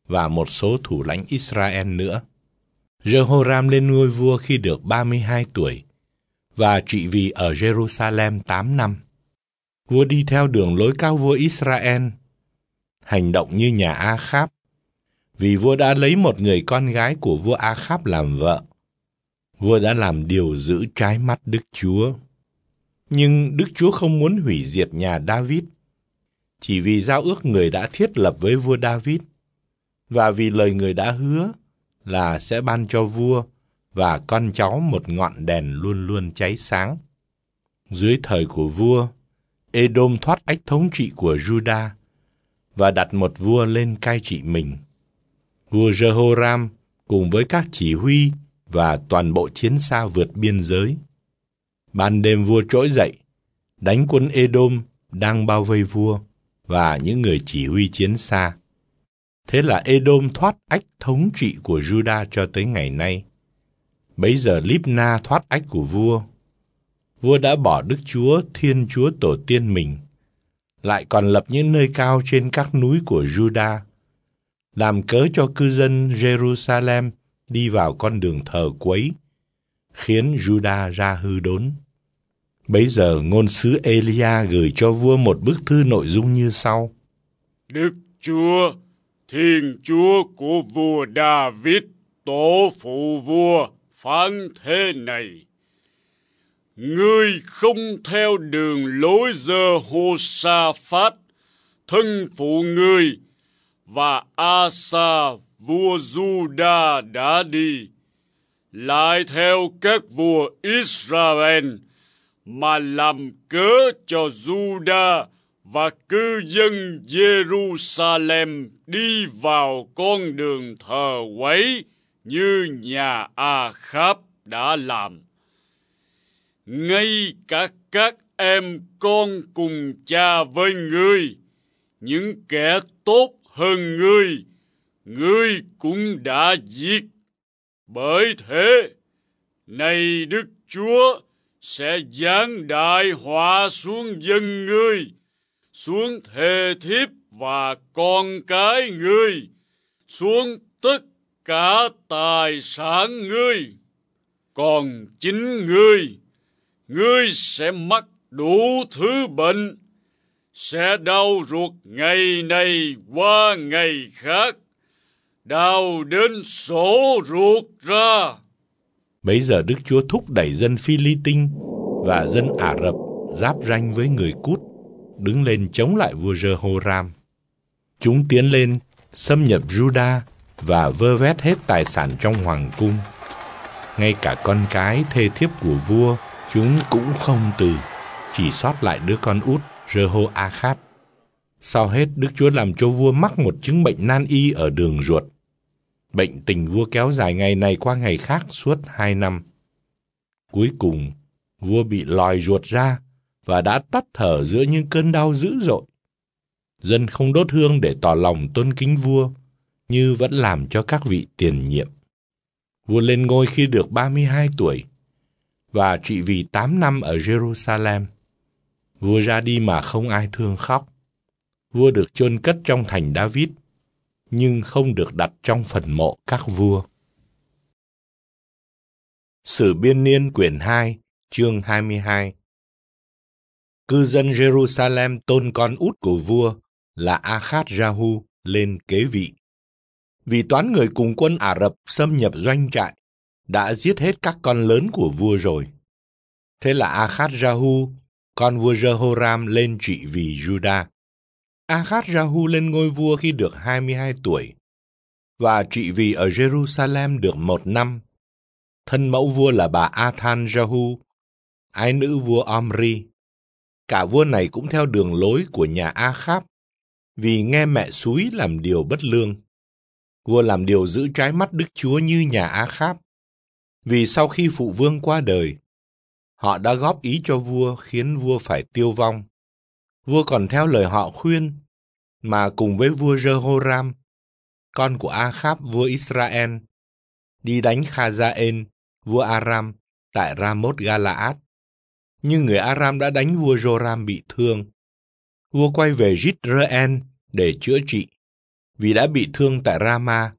và một số thủ lãnh Israel nữa. Jehoram lên ngôi vua khi được 32 tuổi và trị vì ở Jerusalem 8 năm. Vua đi theo đường lối cao vua Israel, hành động như nhà A Kháp vì vua đã lấy một người con gái của vua A Kháp làm vợ. Vua đã làm điều giữ trái mắt Đức Chúa. Nhưng Đức Chúa không muốn hủy diệt nhà David, chỉ vì giao ước người đã thiết lập với vua David và vì lời người đã hứa là sẽ ban cho vua và con cháu một ngọn đèn luôn luôn cháy sáng. Dưới thời của vua, Edom thoát ách thống trị của Juda và đặt một vua lên cai trị mình vua Jehoram cùng với các chỉ huy và toàn bộ chiến xa vượt biên giới. Ban đêm vua trỗi dậy, đánh quân Edom đang bao vây vua và những người chỉ huy chiến xa. Thế là Edom thoát ách thống trị của Juda cho tới ngày nay. Bấy giờ Libna thoát ách của vua. Vua đã bỏ Đức Chúa, Thiên Chúa Tổ tiên mình, lại còn lập những nơi cao trên các núi của Juda làm cớ cho cư dân Jerusalem đi vào con đường thờ quấy, khiến Juda ra hư đốn. Bấy giờ ngôn sứ Elia gửi cho vua một bức thư nội dung như sau. Đức Chúa, Thiên Chúa của vua David, tổ phụ vua, phán thế này. Ngươi không theo đường lối dơ hô sa phát, thân phụ ngươi và Asa vua Juda đã đi, lại theo các vua Israel mà làm cớ cho Juda và cư dân Jerusalem đi vào con đường thờ quấy như nhà A Kháp đã làm. Ngay cả các em con cùng cha với ngươi, những kẻ tốt hơn ngươi, ngươi cũng đã giết. Bởi thế, này Đức Chúa sẽ giáng đại họa xuống dân ngươi, xuống thề thiếp và con cái ngươi, xuống tất cả tài sản ngươi. Còn chính ngươi, ngươi sẽ mắc đủ thứ bệnh, sẽ đau ruột ngày này qua ngày khác, đau đến sổ ruột ra. Bấy giờ Đức Chúa thúc đẩy dân Phi và dân Ả Rập giáp ranh với người Cút, đứng lên chống lại vua Jehoram. Chúng tiến lên, xâm nhập Juda và vơ vét hết tài sản trong hoàng cung. Ngay cả con cái thê thiếp của vua, chúng cũng không từ, chỉ sót lại đứa con út Jehoachap. Sau hết, Đức Chúa làm cho vua mắc một chứng bệnh nan y ở đường ruột. Bệnh tình vua kéo dài ngày này qua ngày khác suốt hai năm. Cuối cùng, vua bị lòi ruột ra và đã tắt thở giữa những cơn đau dữ dội. Dân không đốt hương để tỏ lòng tôn kính vua, như vẫn làm cho các vị tiền nhiệm. Vua lên ngôi khi được 32 tuổi và trị vì 8 năm ở Jerusalem. Vua ra đi mà không ai thương khóc. Vua được chôn cất trong thành David, nhưng không được đặt trong phần mộ các vua. Sử Biên Niên quyển 2, chương 22 Cư dân Jerusalem tôn con út của vua là Akhat Jahu lên kế vị. Vì toán người cùng quân Ả Rập xâm nhập doanh trại, đã giết hết các con lớn của vua rồi. Thế là Akhat Jahu con vua Jehoram lên trị vì Judah. Ahad Jahu lên ngôi vua khi được 22 tuổi và trị vì ở Jerusalem được một năm. Thân mẫu vua là bà Athan Jahu, ai nữ vua Omri. Cả vua này cũng theo đường lối của nhà Ahab vì nghe mẹ suối làm điều bất lương. Vua làm điều giữ trái mắt Đức Chúa như nhà Ahab. Vì sau khi phụ vương qua đời, Họ đã góp ý cho vua khiến vua phải tiêu vong. Vua còn theo lời họ khuyên, mà cùng với vua Jehoram, con của Ahab vua Israel, đi đánh Khazaen, vua Aram, tại Ramot Galaad. Nhưng người Aram đã đánh vua Joram bị thương. Vua quay về Jisrael để chữa trị, vì đã bị thương tại Rama,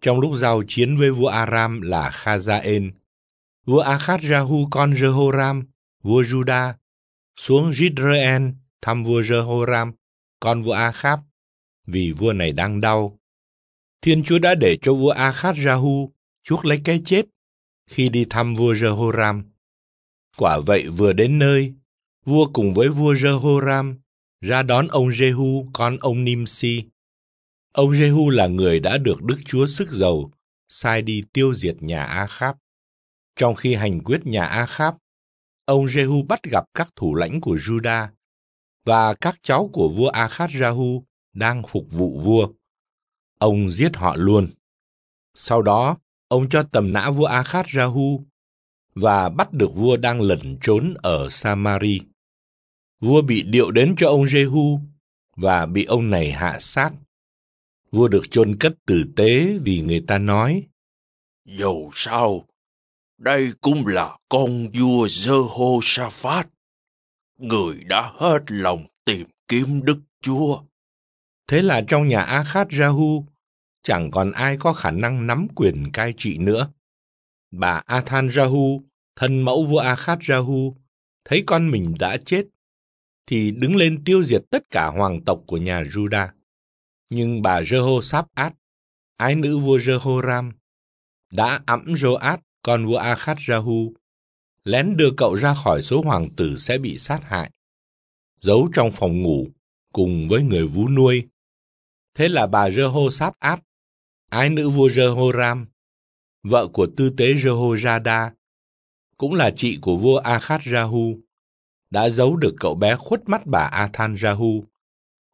trong lúc giao chiến với vua Aram là Khazaen, vua Akhat-jahu con Jehoram, vua Juda, xuống Jidreel thăm vua Jehoram, con vua Akhab, vì vua này đang đau. Thiên Chúa đã để cho vua Akhat-jahu chuốc lấy cái chết khi đi thăm vua Jehoram. Quả vậy vừa đến nơi, vua cùng với vua Jehoram ra đón ông Jehu con ông Nimsi. Ông Jehu là người đã được Đức Chúa sức giàu sai đi tiêu diệt nhà Akhab. Trong khi hành quyết nhà A-kháp, ông Jehu bắt gặp các thủ lãnh của Juda và các cháu của vua a khát ra đang phục vụ vua. Ông giết họ luôn. Sau đó, ông cho tầm nã vua a khát ra và bắt được vua đang lẩn trốn ở Samari. Vua bị điệu đến cho ông Jehu và bị ông này hạ sát. Vua được chôn cất tử tế vì người ta nói, Dầu sao, đây cũng là con vua Jehoshaphat, người đã hết lòng tìm kiếm Đức Chúa. Thế là trong nhà Akhat Jahu, chẳng còn ai có khả năng nắm quyền cai trị nữa. Bà Athan Jahu, thân mẫu vua Akhat Jahu, thấy con mình đã chết, thì đứng lên tiêu diệt tất cả hoàng tộc của nhà Juda. Nhưng bà Jehoshaphat, ái nữ vua Jehoram, đã ẵm Joat con vua Akhat Rahu, lén đưa cậu ra khỏi số hoàng tử sẽ bị sát hại, giấu trong phòng ngủ cùng với người vú nuôi. Thế là bà Jeho-sáp-áp, ái nữ vua Jehoram, vợ của tư tế jeho Jehojada, cũng là chị của vua Akhat Rahu, đã giấu được cậu bé khuất mắt bà Athan Rahu,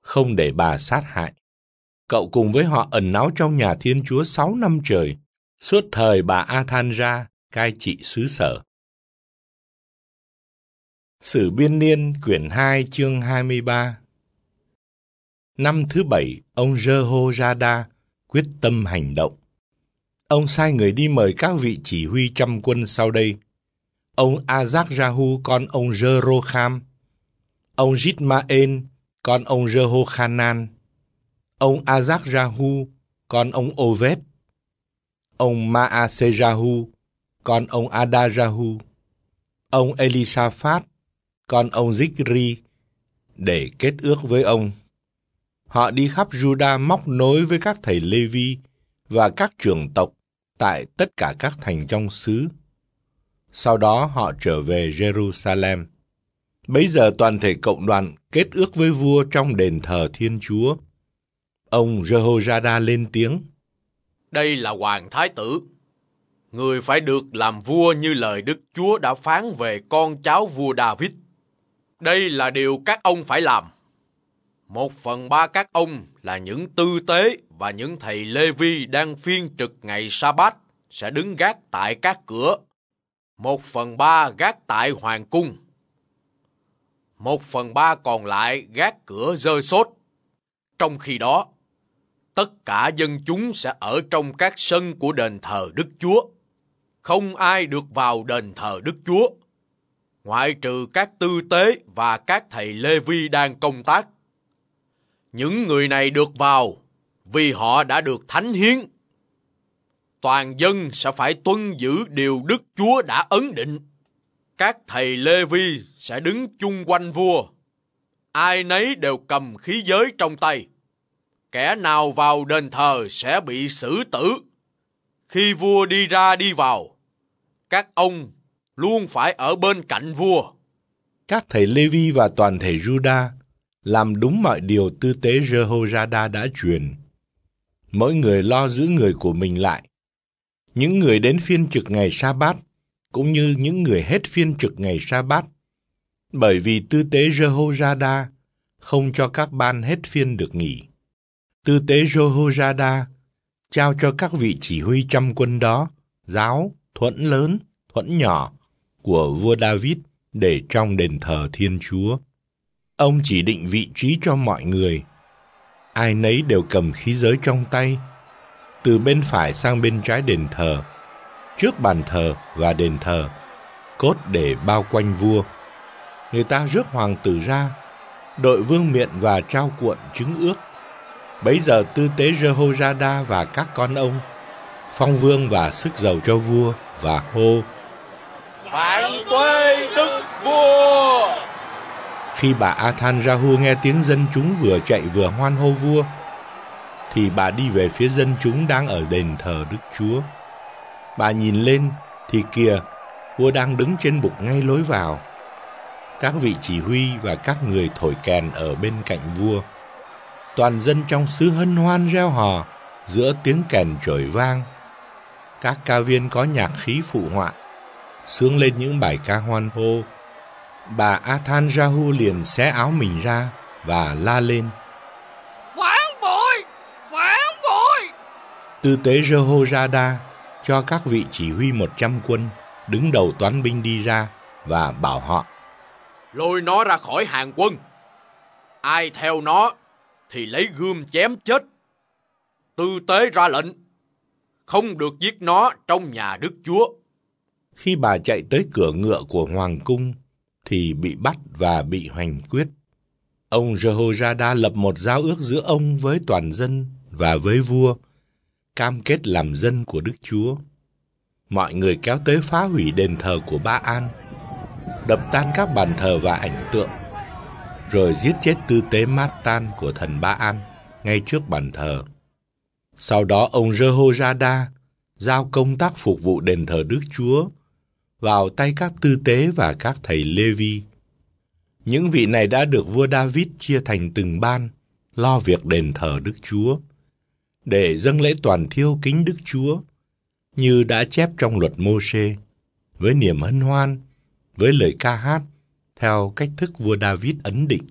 không để bà sát hại. Cậu cùng với họ ẩn náu trong nhà thiên chúa sáu năm trời, suốt thời bà Athanja cai trị xứ sở. Sử Biên Niên quyển 2 chương 23 Năm thứ bảy, ông Jehoiada quyết tâm hành động. Ông sai người đi mời các vị chỉ huy trăm quân sau đây. Ông Azak Jahu con ông Jerokham, ông Jitmaen con ông Jehochanan, ông Azak Jahu con ông Ovet, ông Maasejahu, con ông Adajahu, ông Elisaphat, con ông Zikri, để kết ước với ông. Họ đi khắp Juda móc nối với các thầy Lê Vi và các trường tộc tại tất cả các thành trong xứ. Sau đó họ trở về Jerusalem. bây giờ toàn thể cộng đoàn kết ước với vua trong đền thờ Thiên Chúa. Ông Jehoiada lên tiếng đây là hoàng thái tử người phải được làm vua như lời đức chúa đã phán về con cháu vua david đây là điều các ông phải làm một phần ba các ông là những tư tế và những thầy lê vi đang phiên trực ngày sa bát sẽ đứng gác tại các cửa một phần ba gác tại hoàng cung một phần ba còn lại gác cửa rơi sốt trong khi đó tất cả dân chúng sẽ ở trong các sân của đền thờ Đức Chúa. Không ai được vào đền thờ Đức Chúa, ngoại trừ các tư tế và các thầy Lê Vi đang công tác. Những người này được vào vì họ đã được thánh hiến. Toàn dân sẽ phải tuân giữ điều Đức Chúa đã ấn định. Các thầy Lê Vi sẽ đứng chung quanh vua. Ai nấy đều cầm khí giới trong tay kẻ nào vào đền thờ sẽ bị xử tử. Khi vua đi ra đi vào, các ông luôn phải ở bên cạnh vua. Các thầy Levi và toàn thể Juda làm đúng mọi điều tư tế Jehoiada đã truyền. Mỗi người lo giữ người của mình lại. Những người đến phiên trực ngày sa bát cũng như những người hết phiên trực ngày sa bát bởi vì tư tế Jehoiada không cho các ban hết phiên được nghỉ tư tế Jehoiada trao cho các vị chỉ huy trăm quân đó giáo, thuẫn lớn, thuẫn nhỏ của vua David để trong đền thờ Thiên Chúa. Ông chỉ định vị trí cho mọi người. Ai nấy đều cầm khí giới trong tay, từ bên phải sang bên trái đền thờ, trước bàn thờ và đền thờ, cốt để bao quanh vua. Người ta rước hoàng tử ra, đội vương miện và trao cuộn chứng ước Bấy giờ tư tế Jehoiada và các con ông phong vương và sức giàu cho vua và hô Vạn tuê đức vua Khi bà Athan Jahu nghe tiếng dân chúng vừa chạy vừa hoan hô vua Thì bà đi về phía dân chúng đang ở đền thờ Đức Chúa Bà nhìn lên thì kìa vua đang đứng trên bục ngay lối vào Các vị chỉ huy và các người thổi kèn ở bên cạnh vua toàn dân trong xứ hân hoan reo hò giữa tiếng kèn trời vang các ca viên có nhạc khí phụ họa sướng lên những bài ca hoan hô bà athan rahu liền xé áo mình ra và la lên phản bội phản bội tư tế jehoiada cho các vị chỉ huy một trăm quân đứng đầu toán binh đi ra và bảo họ lôi nó ra khỏi hàng quân ai theo nó thì lấy gươm chém chết. Tư tế ra lệnh, không được giết nó trong nhà Đức Chúa. Khi bà chạy tới cửa ngựa của Hoàng Cung, thì bị bắt và bị hoành quyết. Ông Jehoiada lập một giao ước giữa ông với toàn dân và với vua, cam kết làm dân của Đức Chúa. Mọi người kéo tới phá hủy đền thờ của Ba An, đập tan các bàn thờ và ảnh tượng, rồi giết chết tư tế Matan của thần Ba An ngay trước bàn thờ. Sau đó ông Jehoiada giao công tác phục vụ đền thờ Đức Chúa vào tay các tư tế và các thầy Lê Vi. Những vị này đã được vua David chia thành từng ban, lo việc đền thờ Đức Chúa, để dâng lễ toàn thiêu kính Đức Chúa, như đã chép trong luật mô -xê, với niềm hân hoan, với lời ca hát theo cách thức vua David ấn định.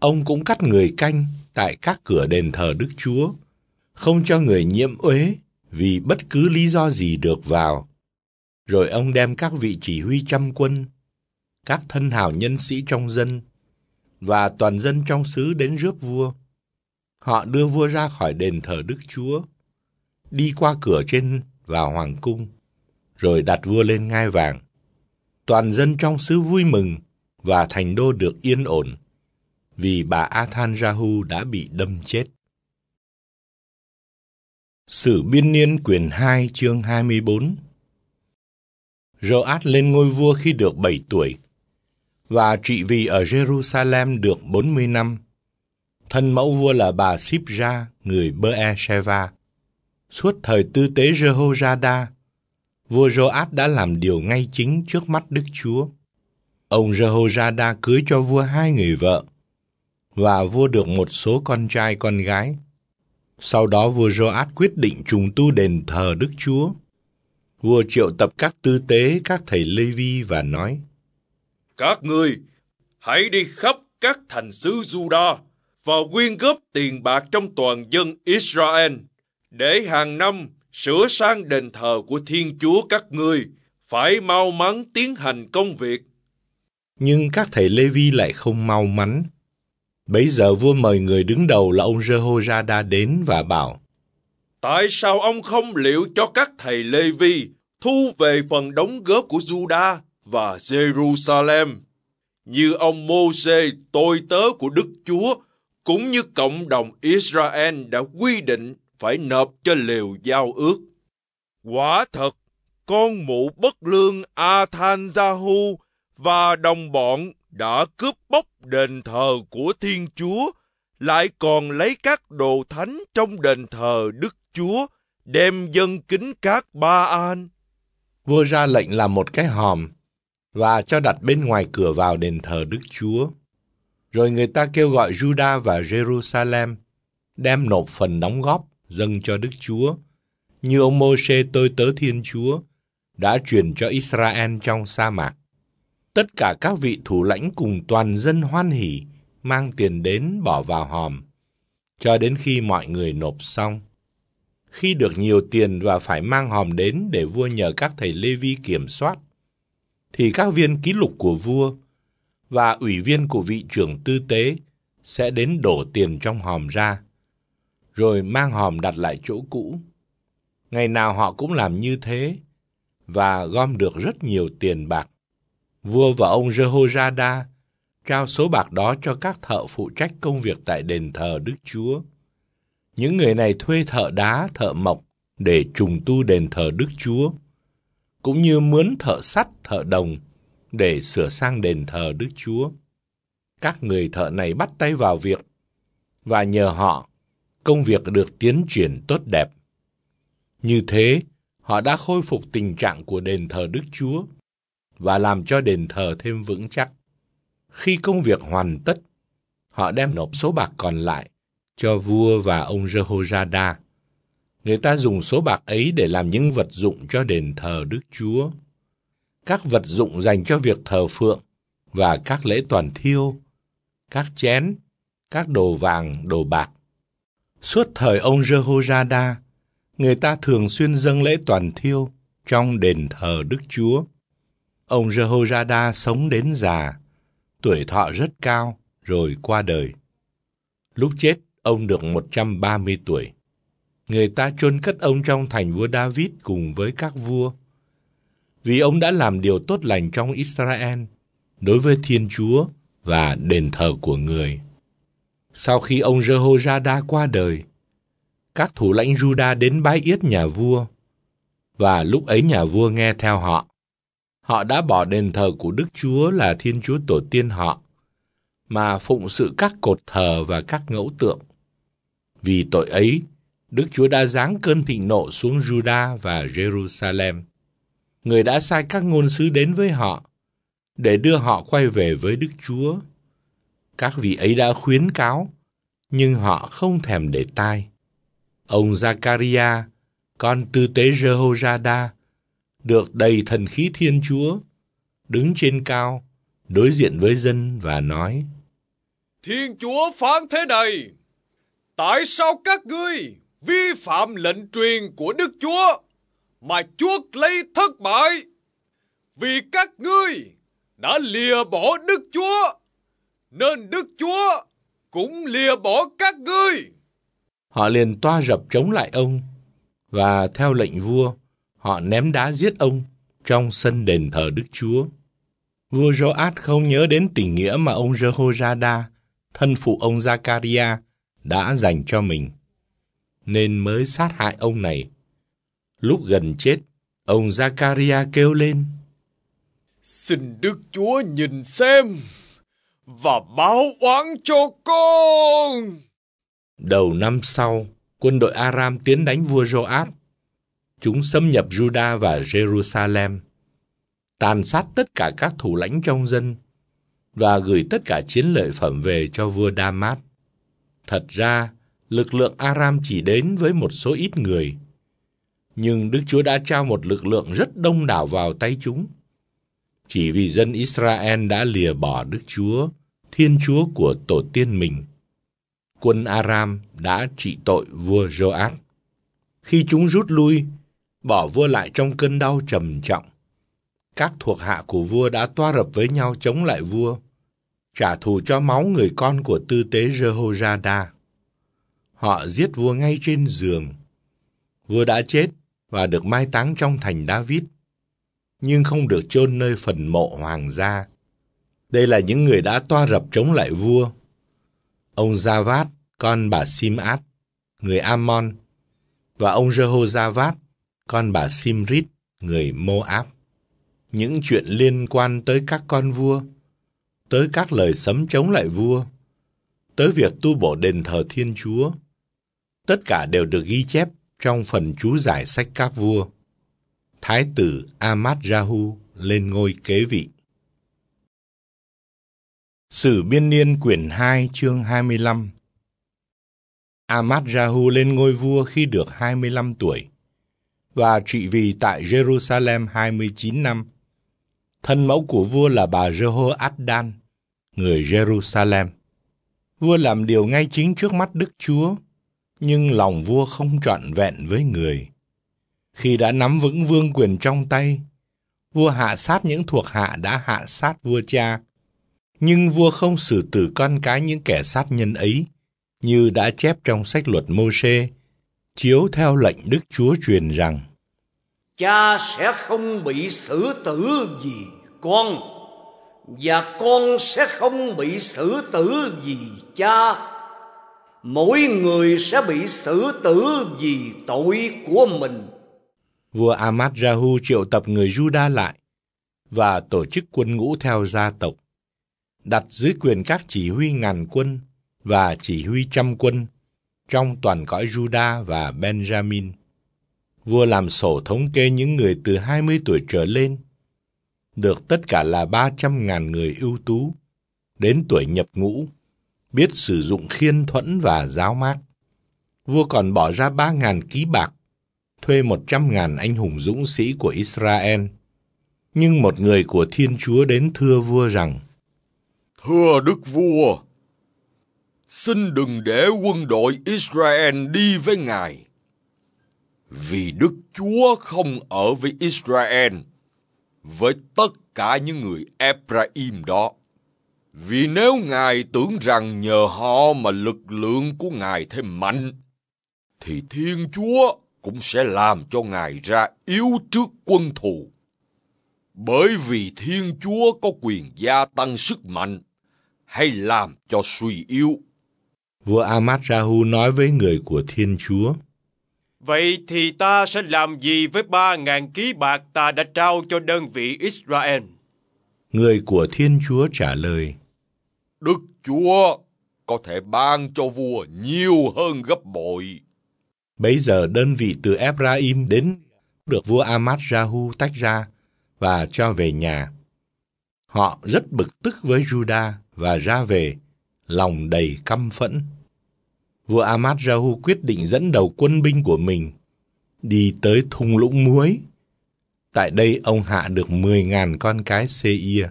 Ông cũng cắt người canh tại các cửa đền thờ Đức Chúa, không cho người nhiễm uế vì bất cứ lý do gì được vào. Rồi ông đem các vị chỉ huy trăm quân, các thân hào nhân sĩ trong dân và toàn dân trong xứ đến rước vua. Họ đưa vua ra khỏi đền thờ Đức Chúa, đi qua cửa trên vào hoàng cung, rồi đặt vua lên ngai vàng. Toàn dân trong xứ vui mừng và thành đô được yên ổn vì bà Athan Rahu đã bị đâm chết. Sử biên niên quyển 2 chương 24 Joat lên ngôi vua khi được 7 tuổi và trị vì ở Jerusalem được 40 năm. Thân mẫu vua là bà Sipra, người Beersheba. Suốt thời tư tế Jehoiada, vua Joat đã làm điều ngay chính trước mắt Đức Chúa Ông Jehoiada cưới cho vua hai người vợ và vua được một số con trai con gái. Sau đó vua Joat quyết định trùng tu đền thờ Đức Chúa. Vua triệu tập các tư tế, các thầy Lê Vi và nói, Các ngươi hãy đi khắp các thành xứ Juda và quyên góp tiền bạc trong toàn dân Israel để hàng năm sửa sang đền thờ của Thiên Chúa các ngươi phải mau mắn tiến hành công việc nhưng các thầy Lê Vi lại không mau mắn. Bấy giờ vua mời người đứng đầu là ông Jehoiada đến và bảo, Tại sao ông không liệu cho các thầy Lê Vi thu về phần đóng góp của Juda và Jerusalem? Như ông Môse, tôi tớ của Đức Chúa, cũng như cộng đồng Israel đã quy định phải nộp cho liều giao ước. Quả thật, con mụ bất lương Athan Zahu và đồng bọn đã cướp bóc đền thờ của Thiên Chúa, lại còn lấy các đồ thánh trong đền thờ Đức Chúa, đem dân kính các ba an. Vua ra lệnh làm một cái hòm và cho đặt bên ngoài cửa vào đền thờ Đức Chúa. Rồi người ta kêu gọi Juda và Jerusalem đem nộp phần đóng góp dâng cho Đức Chúa, như ông Môi-se tôi tớ Thiên Chúa đã truyền cho Israel trong sa mạc. Tất cả các vị thủ lãnh cùng toàn dân hoan hỉ, mang tiền đến bỏ vào hòm, cho đến khi mọi người nộp xong. Khi được nhiều tiền và phải mang hòm đến để vua nhờ các thầy Lê Vi kiểm soát, thì các viên ký lục của vua và ủy viên của vị trưởng tư tế sẽ đến đổ tiền trong hòm ra, rồi mang hòm đặt lại chỗ cũ. Ngày nào họ cũng làm như thế và gom được rất nhiều tiền bạc vua và ông Jehoiada trao số bạc đó cho các thợ phụ trách công việc tại đền thờ Đức Chúa. Những người này thuê thợ đá, thợ mộc để trùng tu đền thờ Đức Chúa, cũng như mướn thợ sắt, thợ đồng để sửa sang đền thờ Đức Chúa. Các người thợ này bắt tay vào việc và nhờ họ công việc được tiến triển tốt đẹp. Như thế, họ đã khôi phục tình trạng của đền thờ Đức Chúa và làm cho đền thờ thêm vững chắc. Khi công việc hoàn tất, họ đem nộp số bạc còn lại cho vua và ông Jehoiada. Người ta dùng số bạc ấy để làm những vật dụng cho đền thờ Đức Chúa, các vật dụng dành cho việc thờ phượng và các lễ toàn thiêu, các chén, các đồ vàng, đồ bạc. Suốt thời ông Jehoiada, người ta thường xuyên dâng lễ toàn thiêu trong đền thờ Đức Chúa. Ông Jehoiada sống đến già, tuổi thọ rất cao rồi qua đời. Lúc chết, ông được 130 tuổi. Người ta chôn cất ông trong thành vua David cùng với các vua. Vì ông đã làm điều tốt lành trong Israel đối với Thiên Chúa và đền thờ của người. Sau khi ông Jehoiada qua đời, các thủ lãnh Juda đến bái yết nhà vua và lúc ấy nhà vua nghe theo họ. Họ đã bỏ đền thờ của Đức Chúa là Thiên Chúa Tổ tiên họ, mà phụng sự các cột thờ và các ngẫu tượng. Vì tội ấy, Đức Chúa đã giáng cơn thịnh nộ xuống Juda và Jerusalem. Người đã sai các ngôn sứ đến với họ, để đưa họ quay về với Đức Chúa. Các vị ấy đã khuyến cáo, nhưng họ không thèm để tai. Ông Zakaria, con tư tế Jehoiada, được đầy thần khí Thiên Chúa, đứng trên cao, đối diện với dân và nói, Thiên Chúa phán thế này, tại sao các ngươi vi phạm lệnh truyền của Đức Chúa mà chuốc lấy thất bại? Vì các ngươi đã lìa bỏ Đức Chúa, nên Đức Chúa cũng lìa bỏ các ngươi. Họ liền toa dập chống lại ông và theo lệnh vua, họ ném đá giết ông trong sân đền thờ Đức Chúa. Vua Joát không nhớ đến tình nghĩa mà ông Jehoiada, thân phụ ông Zakaria, đã dành cho mình, nên mới sát hại ông này. Lúc gần chết, ông Zakaria kêu lên, Xin Đức Chúa nhìn xem và báo oán cho con. Đầu năm sau, quân đội Aram tiến đánh vua Joát chúng xâm nhập Juda và Jerusalem, tàn sát tất cả các thủ lãnh trong dân và gửi tất cả chiến lợi phẩm về cho vua Damat. Thật ra, lực lượng Aram chỉ đến với một số ít người, nhưng Đức Chúa đã trao một lực lượng rất đông đảo vào tay chúng. Chỉ vì dân Israel đã lìa bỏ Đức Chúa, Thiên Chúa của tổ tiên mình, quân Aram đã trị tội vua Joab. Khi chúng rút lui, bỏ vua lại trong cơn đau trầm trọng. Các thuộc hạ của vua đã toa rập với nhau chống lại vua, trả thù cho máu người con của tư tế Jehoiada. Họ giết vua ngay trên giường. Vua đã chết và được mai táng trong thành David, nhưng không được chôn nơi phần mộ hoàng gia. Đây là những người đã toa rập chống lại vua. Ông Javat, con bà Simat, người Ammon, và ông Jehozavat, con bà Simrit, người Moab. Những chuyện liên quan tới các con vua, tới các lời sấm chống lại vua, tới việc tu bổ đền thờ Thiên Chúa, tất cả đều được ghi chép trong phần chú giải sách các vua. Thái tử Ahmad Jahu lên ngôi kế vị. Sử Biên Niên quyển 2 chương 25 Ahmad Jahu lên ngôi vua khi được 25 tuổi và trị vì tại Jerusalem 29 năm. Thân mẫu của vua là bà Jehoaddan, người Jerusalem. Vua làm điều ngay chính trước mắt Đức Chúa, nhưng lòng vua không trọn vẹn với người. Khi đã nắm vững vương quyền trong tay, vua hạ sát những thuộc hạ đã hạ sát vua cha, nhưng vua không xử tử con cái những kẻ sát nhân ấy, như đã chép trong sách luật Mô-xê chiếu theo lệnh Đức Chúa truyền rằng, Cha sẽ không bị xử tử gì con, và con sẽ không bị xử tử gì cha. Mỗi người sẽ bị xử tử vì tội của mình. Vua Ahmad Jahu triệu tập người Juda lại và tổ chức quân ngũ theo gia tộc, đặt dưới quyền các chỉ huy ngàn quân và chỉ huy trăm quân trong toàn cõi Juda và Benjamin. Vua làm sổ thống kê những người từ 20 tuổi trở lên, được tất cả là 300.000 người ưu tú, đến tuổi nhập ngũ, biết sử dụng khiên thuẫn và giáo mát. Vua còn bỏ ra 3.000 ký bạc, thuê 100.000 anh hùng dũng sĩ của Israel. Nhưng một người của Thiên Chúa đến thưa vua rằng, Thưa Đức Vua, xin đừng để quân đội Israel đi với Ngài. Vì Đức Chúa không ở với Israel, với tất cả những người Ephraim đó. Vì nếu Ngài tưởng rằng nhờ họ mà lực lượng của Ngài thêm mạnh, thì Thiên Chúa cũng sẽ làm cho Ngài ra yếu trước quân thù. Bởi vì Thiên Chúa có quyền gia tăng sức mạnh hay làm cho suy yếu Vua Amat-rahu nói với người của Thiên Chúa, Vậy thì ta sẽ làm gì với ba ngàn ký bạc ta đã trao cho đơn vị Israel? Người của Thiên Chúa trả lời, Đức Chúa có thể ban cho vua nhiều hơn gấp bội. Bây giờ đơn vị từ Ephraim đến được vua Amat-rahu tách ra và cho về nhà. Họ rất bực tức với Judah và ra về, lòng đầy căm phẫn. Vua Ahmad Jahu quyết định dẫn đầu quân binh của mình đi tới thung lũng muối. Tại đây ông hạ được 10.000 con cái Seir.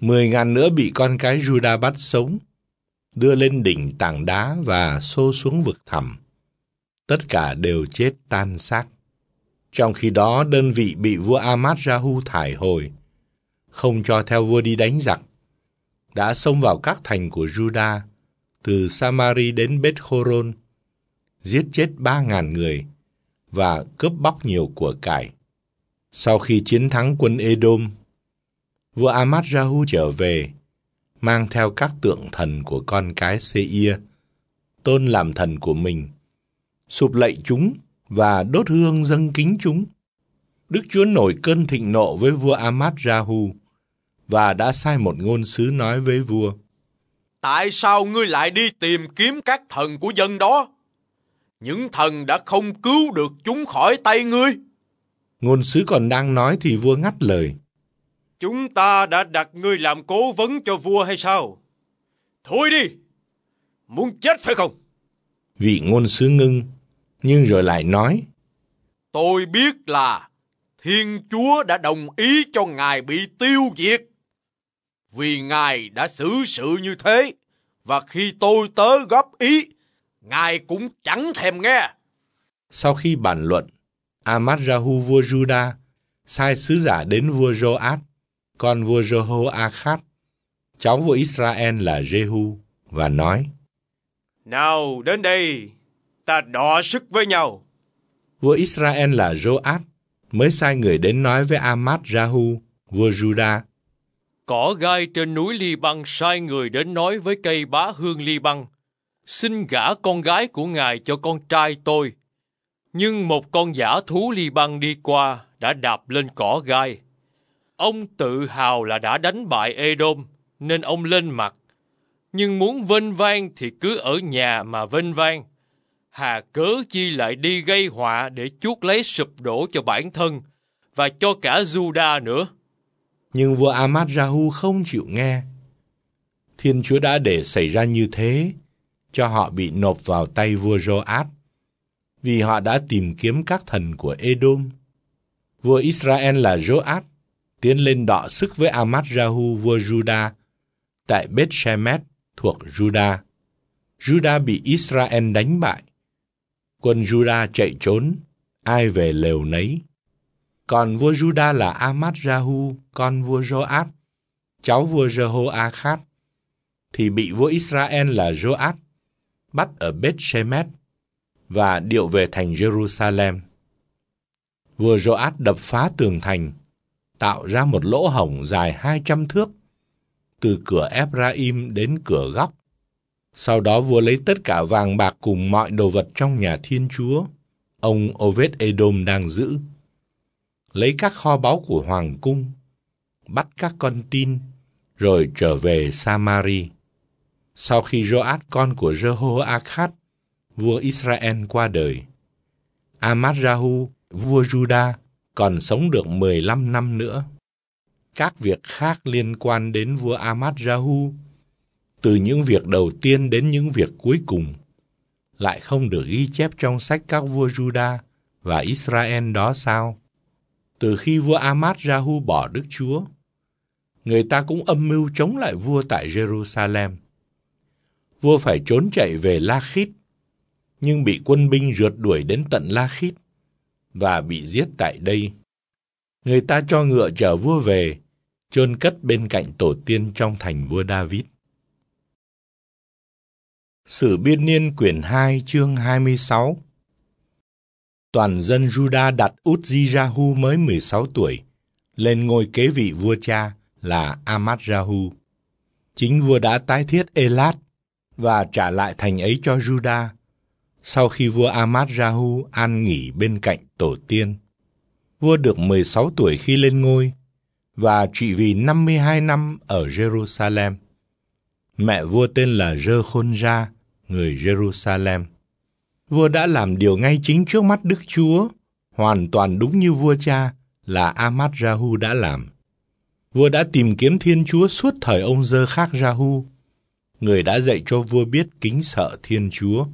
10.000 nữa bị con cái Juda bắt sống, đưa lên đỉnh tảng đá và xô xuống vực thẳm. Tất cả đều chết tan xác. Trong khi đó đơn vị bị vua Ahmad Jahu thải hồi, không cho theo vua đi đánh giặc đã xông vào các thành của Juda, từ Samari đến Beth Horon, giết chết ba ngàn người và cướp bóc nhiều của cải. Sau khi chiến thắng quân Edom, vua Ahmad Rahu trở về, mang theo các tượng thần của con cái Seir, tôn làm thần của mình, sụp lạy chúng và đốt hương dâng kính chúng. Đức Chúa nổi cơn thịnh nộ với vua Ahmad Rahu và đã sai một ngôn sứ nói với vua tại sao ngươi lại đi tìm kiếm các thần của dân đó những thần đã không cứu được chúng khỏi tay ngươi ngôn sứ còn đang nói thì vua ngắt lời chúng ta đã đặt ngươi làm cố vấn cho vua hay sao thôi đi muốn chết phải không vị ngôn sứ ngưng nhưng rồi lại nói tôi biết là thiên chúa đã đồng ý cho ngài bị tiêu diệt vì ngài đã xử sự như thế và khi tôi tớ góp ý ngài cũng chẳng thèm nghe sau khi bàn luận amad rahu vua juda sai sứ giả đến vua joad con vua jehoachad cháu vua israel là jehu và nói nào đến đây ta đọ sức với nhau vua israel là joad mới sai người đến nói với amad rahu vua juda cỏ gai trên núi Ly Băng sai người đến nói với cây bá hương Ly Băng, xin gả con gái của ngài cho con trai tôi. Nhưng một con giả thú Ly Băng đi qua đã đạp lên cỏ gai. Ông tự hào là đã đánh bại Edom, nên ông lên mặt. Nhưng muốn vênh vang thì cứ ở nhà mà vênh vang. Hà cớ chi lại đi gây họa để chuốc lấy sụp đổ cho bản thân và cho cả Juda nữa nhưng vua Ahmad Jahu không chịu nghe. Thiên Chúa đã để xảy ra như thế, cho họ bị nộp vào tay vua Joab, vì họ đã tìm kiếm các thần của Edom. Vua Israel là Joab, tiến lên đọ sức với Ahmad Jahu vua Juda tại Beth Shemet thuộc Juda. Juda bị Israel đánh bại. Quân Juda chạy trốn, ai về lều nấy. Còn vua Judah là Amat Jahu, con vua Joab, cháu vua Jehoachaz, thì bị vua Israel là Joab bắt ở Beth Shemesh và điệu về thành Jerusalem. Vua Joab đập phá tường thành, tạo ra một lỗ hổng dài 200 thước từ cửa Ephraim đến cửa góc. Sau đó vua lấy tất cả vàng bạc cùng mọi đồ vật trong nhà Thiên Chúa, ông Oved Edom đang giữ lấy các kho báu của hoàng cung, bắt các con tin, rồi trở về Samari. Sau khi Joat con của Jehoahaz, vua Israel qua đời, Amarjahu, vua Juda, còn sống được 15 năm nữa. Các việc khác liên quan đến vua Amarjahu, từ những việc đầu tiên đến những việc cuối cùng, lại không được ghi chép trong sách các vua Juda và Israel đó sao? Từ khi vua Ahmad Jahu bỏ Đức Chúa, người ta cũng âm mưu chống lại vua tại Jerusalem. Vua phải trốn chạy về La Khít, nhưng bị quân binh rượt đuổi đến tận La Khít và bị giết tại đây. Người ta cho ngựa chở vua về, chôn cất bên cạnh tổ tiên trong thành vua David. Sử Biên Niên quyển 2 chương 26 toàn dân Juda đặt Uzi Jahu mới 16 tuổi, lên ngôi kế vị vua cha là Ahmad Jahu. Chính vua đã tái thiết Elat và trả lại thành ấy cho Juda sau khi vua Ahmad Jahu an nghỉ bên cạnh tổ tiên. Vua được 16 tuổi khi lên ngôi và trị vì 52 năm ở Jerusalem. Mẹ vua tên là Rơ người Jerusalem vua đã làm điều ngay chính trước mắt Đức Chúa, hoàn toàn đúng như vua cha là Amat Rahu đã làm. Vua đã tìm kiếm Thiên Chúa suốt thời ông Dơ Khác Rahu, người đã dạy cho vua biết kính sợ Thiên Chúa.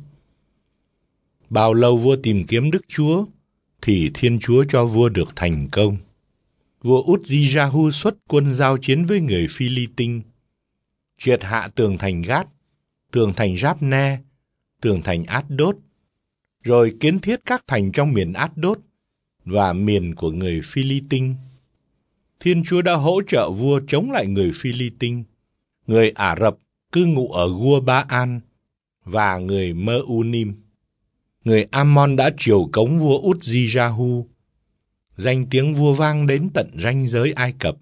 Bao lâu vua tìm kiếm Đức Chúa, thì Thiên Chúa cho vua được thành công. Vua Út Di Rahu xuất quân giao chiến với người Phi Li triệt hạ tường thành Gát, tường thành Ráp Ne, tường thành Át Đốt rồi kiến thiết các thành trong miền Át Đốt và miền của người Phi Li Tinh. Thiên Chúa đã hỗ trợ vua chống lại người Phi Li Tinh, người Ả Rập cư ngụ ở Gua Ba An và người Mơ U Nim. Người Ammon đã triều cống vua Út Di Jahu, danh tiếng vua vang đến tận ranh giới Ai Cập,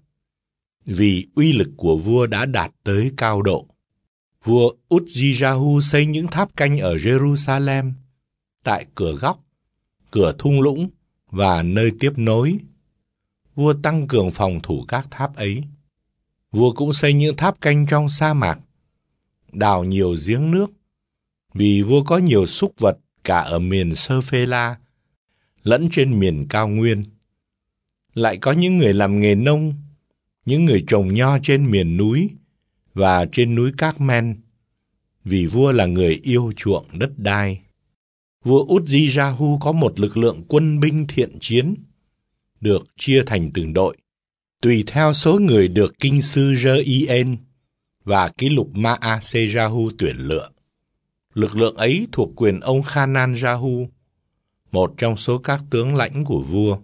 vì uy lực của vua đã đạt tới cao độ. Vua Út Di Jahu xây những tháp canh ở Jerusalem tại cửa góc, cửa thung lũng và nơi tiếp nối. Vua tăng cường phòng thủ các tháp ấy. Vua cũng xây những tháp canh trong sa mạc, đào nhiều giếng nước, vì vua có nhiều súc vật cả ở miền Sơ Phê La, lẫn trên miền cao nguyên. Lại có những người làm nghề nông, những người trồng nho trên miền núi và trên núi Các Men, vì vua là người yêu chuộng đất đai vua Utzi Jahu có một lực lượng quân binh thiện chiến, được chia thành từng đội, tùy theo số người được kinh sư Rien và ký lục Maase Jahu tuyển lựa. Lực lượng ấy thuộc quyền ông Khanan Jahu, một trong số các tướng lãnh của vua.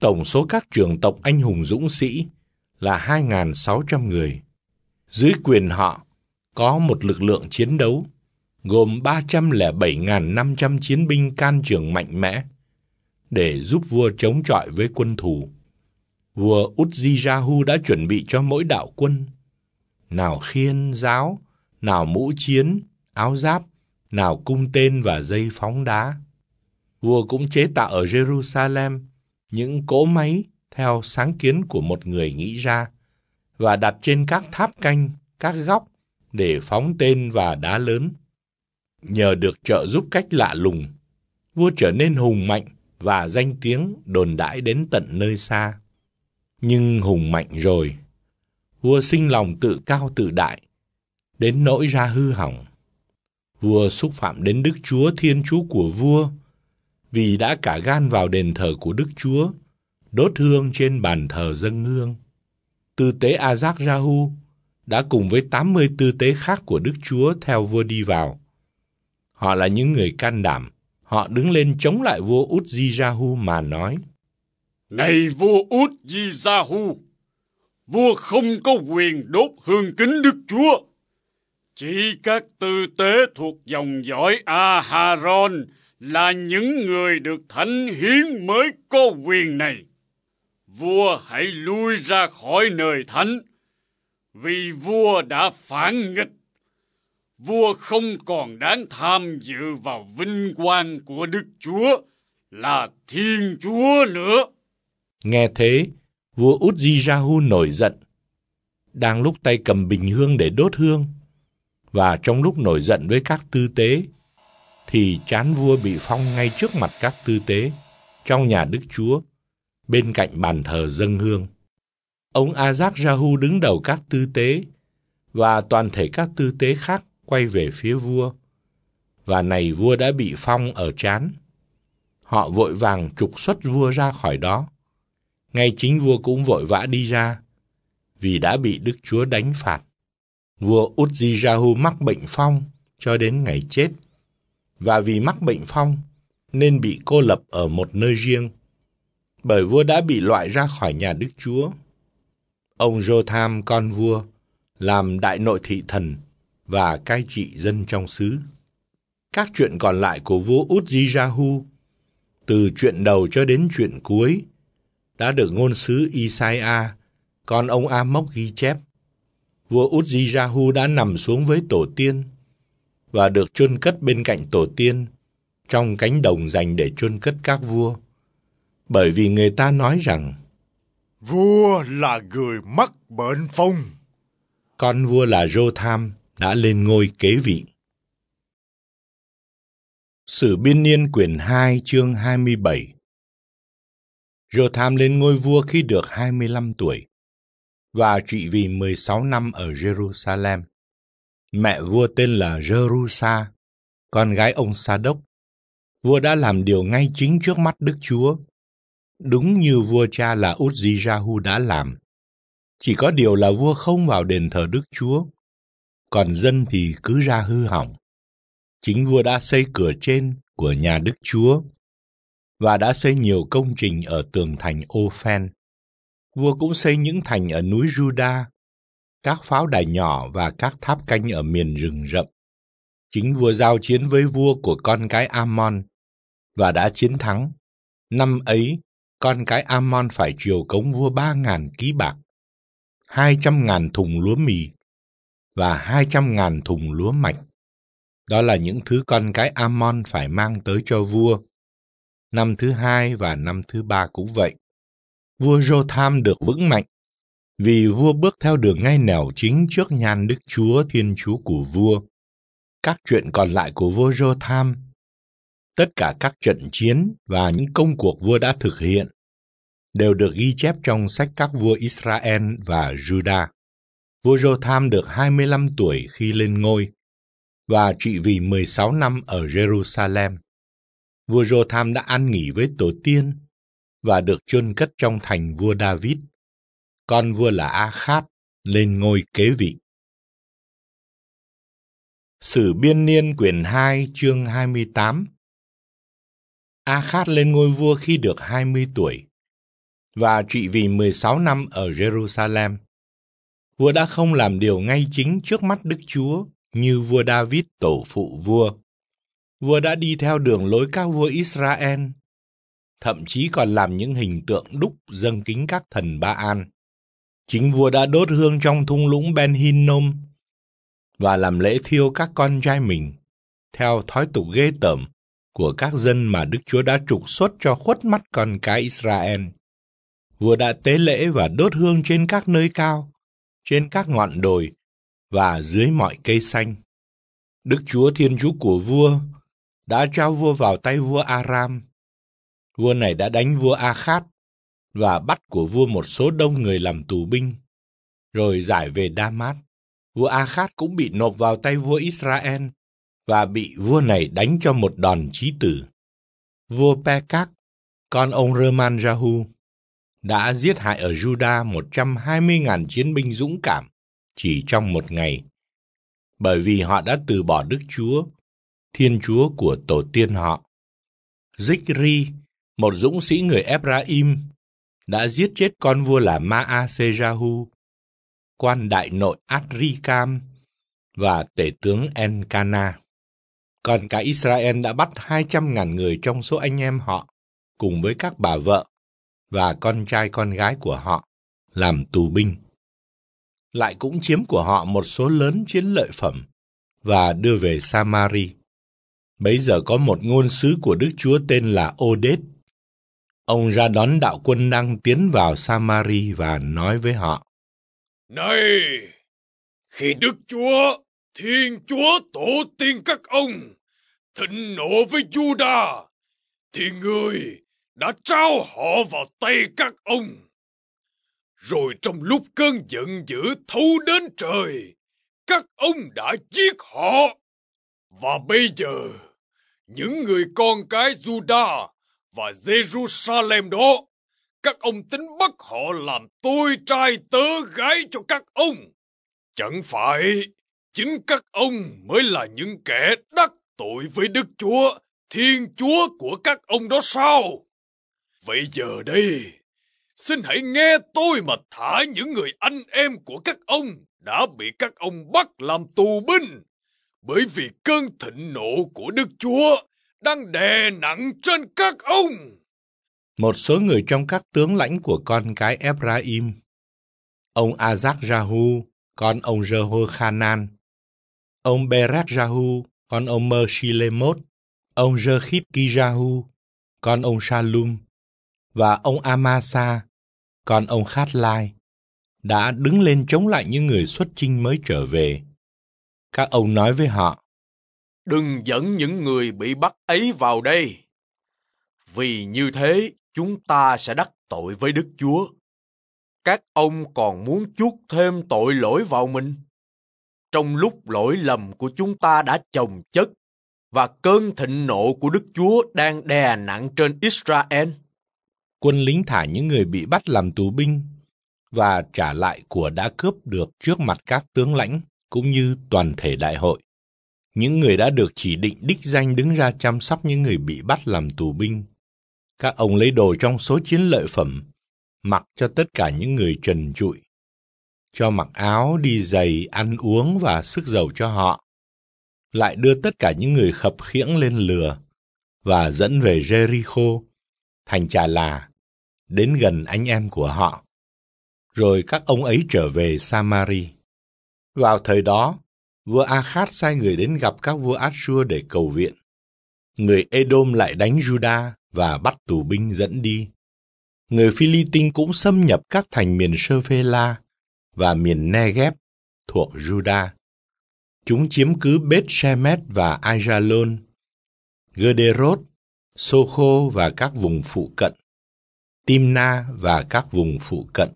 Tổng số các trường tộc anh hùng dũng sĩ là 2.600 người. Dưới quyền họ có một lực lượng chiến đấu gồm 307.500 chiến binh can trường mạnh mẽ để giúp vua chống chọi với quân thù. Vua Utjijahu đã chuẩn bị cho mỗi đạo quân. Nào khiên, giáo, nào mũ chiến, áo giáp, nào cung tên và dây phóng đá. Vua cũng chế tạo ở Jerusalem những cỗ máy theo sáng kiến của một người nghĩ ra và đặt trên các tháp canh, các góc để phóng tên và đá lớn nhờ được trợ giúp cách lạ lùng, vua trở nên hùng mạnh và danh tiếng đồn đãi đến tận nơi xa. Nhưng hùng mạnh rồi, vua sinh lòng tự cao tự đại, đến nỗi ra hư hỏng. Vua xúc phạm đến Đức Chúa Thiên Chúa của vua, vì đã cả gan vào đền thờ của Đức Chúa, đốt hương trên bàn thờ dân hương. Tư tế Azak Rahu đã cùng với 80 tư tế khác của Đức Chúa theo vua đi vào Họ là những người can đảm. Họ đứng lên chống lại vua Út Jijahu mà nói. Này vua Út Jijahu, vua không có quyền đốt hương kính Đức Chúa. Chỉ các tư tế thuộc dòng dõi Aharon là những người được thánh hiến mới có quyền này. Vua hãy lui ra khỏi nơi thánh, vì vua đã phản nghịch vua không còn đáng tham dự vào vinh quang của Đức Chúa là Thiên Chúa nữa. Nghe thế, vua Uzi Jahu nổi giận, đang lúc tay cầm bình hương để đốt hương, và trong lúc nổi giận với các tư tế, thì chán vua bị phong ngay trước mặt các tư tế, trong nhà Đức Chúa, bên cạnh bàn thờ dân hương. Ông Azak Jahu đứng đầu các tư tế, và toàn thể các tư tế khác quay về phía vua. Và này vua đã bị phong ở trán. Họ vội vàng trục xuất vua ra khỏi đó. Ngay chính vua cũng vội vã đi ra, vì đã bị Đức Chúa đánh phạt. Vua Utzijahu mắc bệnh phong cho đến ngày chết. Và vì mắc bệnh phong, nên bị cô lập ở một nơi riêng, bởi vua đã bị loại ra khỏi nhà Đức Chúa. Ông Jotham con vua làm đại nội thị thần và cai trị dân trong xứ. Các chuyện còn lại của vua Uzziyahu, từ chuyện đầu cho đến chuyện cuối, đã được ngôn sứ Isaiah, con ông Amok ghi chép. Vua Uzziyahu đã nằm xuống với tổ tiên và được chôn cất bên cạnh tổ tiên trong cánh đồng dành để chôn cất các vua. Bởi vì người ta nói rằng Vua là người mắc bệnh phong. Con vua là Jotham, đã lên ngôi kế vị. Sử biên niên quyển 2 chương 27 Jotham lên ngôi vua khi được 25 tuổi và trị vì 16 năm ở Jerusalem. Mẹ vua tên là Jerusa, con gái ông Sa Đốc. Vua đã làm điều ngay chính trước mắt Đức Chúa, đúng như vua cha là Uzziyahu đã làm. Chỉ có điều là vua không vào đền thờ Đức Chúa, còn dân thì cứ ra hư hỏng. Chính vua đã xây cửa trên của nhà Đức Chúa và đã xây nhiều công trình ở tường thành Ophen. Vua cũng xây những thành ở núi Juda, các pháo đài nhỏ và các tháp canh ở miền rừng rậm. Chính vua giao chiến với vua của con cái Amon và đã chiến thắng. Năm ấy, con cái Amon phải triều cống vua ba ngàn ký bạc, hai trăm ngàn thùng lúa mì và 200.000 thùng lúa mạch. Đó là những thứ con cái Amon phải mang tới cho vua. Năm thứ hai và năm thứ ba cũng vậy. Vua Jotham được vững mạnh vì vua bước theo đường ngay nẻo chính trước nhan Đức Chúa Thiên Chúa của vua. Các chuyện còn lại của vua Jotham, tất cả các trận chiến và những công cuộc vua đã thực hiện đều được ghi chép trong sách các vua Israel và Judah vua Jotham được 25 tuổi khi lên ngôi và trị vì 16 năm ở Jerusalem. Vua Jotham đã an nghỉ với tổ tiên và được chôn cất trong thành vua David. Con vua là Achat lên ngôi kế vị. Sử biên niên quyển 2 chương 28 A-khát lên ngôi vua khi được 20 tuổi và trị vì 16 năm ở Jerusalem vua đã không làm điều ngay chính trước mắt Đức Chúa như vua David tổ phụ vua. Vua đã đi theo đường lối các vua Israel, thậm chí còn làm những hình tượng đúc dâng kính các thần Ba An. Chính vua đã đốt hương trong thung lũng Ben Hinnom và làm lễ thiêu các con trai mình, theo thói tục ghê tởm của các dân mà Đức Chúa đã trục xuất cho khuất mắt con cái Israel. Vua đã tế lễ và đốt hương trên các nơi cao, trên các ngọn đồi và dưới mọi cây xanh. Đức Chúa Thiên Chúa của vua đã trao vua vào tay vua Aram. Vua này đã đánh vua Akhat và bắt của vua một số đông người làm tù binh, rồi giải về Damat. Vua Akhat cũng bị nộp vào tay vua Israel và bị vua này đánh cho một đòn chí tử. Vua Pekak, con ông Rơman Jahu, đã giết hại ở Juda 120.000 chiến binh dũng cảm chỉ trong một ngày, bởi vì họ đã từ bỏ Đức Chúa, Thiên Chúa của tổ tiên họ. Zikri, một dũng sĩ người Ephraim, đã giết chết con vua là Maa Sejahu, quan đại nội Adrikam và tể tướng Enkana. Còn cả Israel đã bắt 200.000 người trong số anh em họ, cùng với các bà vợ và con trai con gái của họ làm tù binh. Lại cũng chiếm của họ một số lớn chiến lợi phẩm và đưa về Samari. Bấy giờ có một ngôn sứ của Đức Chúa tên là Odet. Ông ra đón đạo quân đang tiến vào Samari và nói với họ. Này, khi Đức Chúa, Thiên Chúa tổ tiên các ông, thịnh nộ với Juda, thì người đã trao họ vào tay các ông. Rồi trong lúc cơn giận dữ thấu đến trời, các ông đã giết họ. Và bây giờ, những người con cái Juda và Jerusalem đó, các ông tính bắt họ làm tôi trai tớ gái cho các ông. Chẳng phải chính các ông mới là những kẻ đắc tội với Đức Chúa, Thiên Chúa của các ông đó sao? Vậy giờ đây, xin hãy nghe tôi mà thả những người anh em của các ông đã bị các ông bắt làm tù binh. Bởi vì cơn thịnh nộ của Đức Chúa đang đè nặng trên các ông. Một số người trong các tướng lãnh của con cái Ephraim, ông Azak Jahu, con ông Jehochanan, ông Berak Jahu, con ông Mershilemot, ông Jerkhit Kijahu, con ông Shalum, và ông Amasa, con ông Khát Lai, đã đứng lên chống lại những người xuất chinh mới trở về. Các ông nói với họ, Đừng dẫn những người bị bắt ấy vào đây, vì như thế chúng ta sẽ đắc tội với Đức Chúa. Các ông còn muốn chuốc thêm tội lỗi vào mình. Trong lúc lỗi lầm của chúng ta đã chồng chất và cơn thịnh nộ của Đức Chúa đang đè nặng trên Israel quân lính thả những người bị bắt làm tù binh và trả lại của đã cướp được trước mặt các tướng lãnh cũng như toàn thể đại hội. Những người đã được chỉ định đích danh đứng ra chăm sóc những người bị bắt làm tù binh. Các ông lấy đồ trong số chiến lợi phẩm, mặc cho tất cả những người trần trụi, cho mặc áo, đi giày, ăn uống và sức dầu cho họ. Lại đưa tất cả những người khập khiễng lên lừa và dẫn về Jericho thành trà là đến gần anh em của họ rồi các ông ấy trở về samari vào thời đó vua akhat sai người đến gặp các vua assur để cầu viện người edom lại đánh juda và bắt tù binh dẫn đi người philippines cũng xâm nhập các thành miền sơ phê la và miền negev thuộc juda chúng chiếm cứ bết shemet và ajalon Gederot Soho và các vùng phụ cận, Timna và các vùng phụ cận,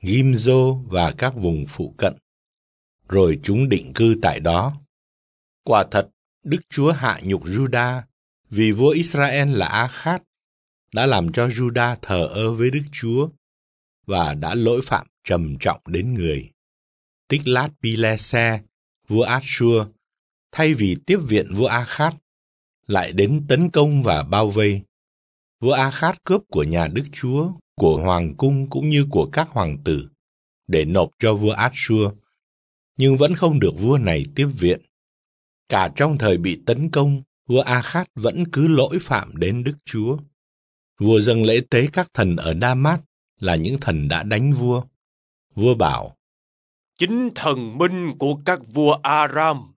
Gimzo và các vùng phụ cận, rồi chúng định cư tại đó. Quả thật, Đức Chúa hạ nhục Juda vì vua Israel là Akhat đã làm cho Juda thờ ơ với Đức Chúa và đã lỗi phạm trầm trọng đến người. Tích lát Pilese, vua Ashur, thay vì tiếp viện vua Akhat, lại đến tấn công và bao vây. Vua A Khát cướp của nhà đức chúa, của hoàng cung cũng như của các hoàng tử, để nộp cho vua Át Xua, nhưng vẫn không được vua này tiếp viện. Cả trong thời bị tấn công, vua A Khát vẫn cứ lỗi phạm đến đức chúa. Vua dâng lễ tế các thần ở Đa Mát là những thần đã đánh vua. Vua bảo, Chính thần minh của các vua Aram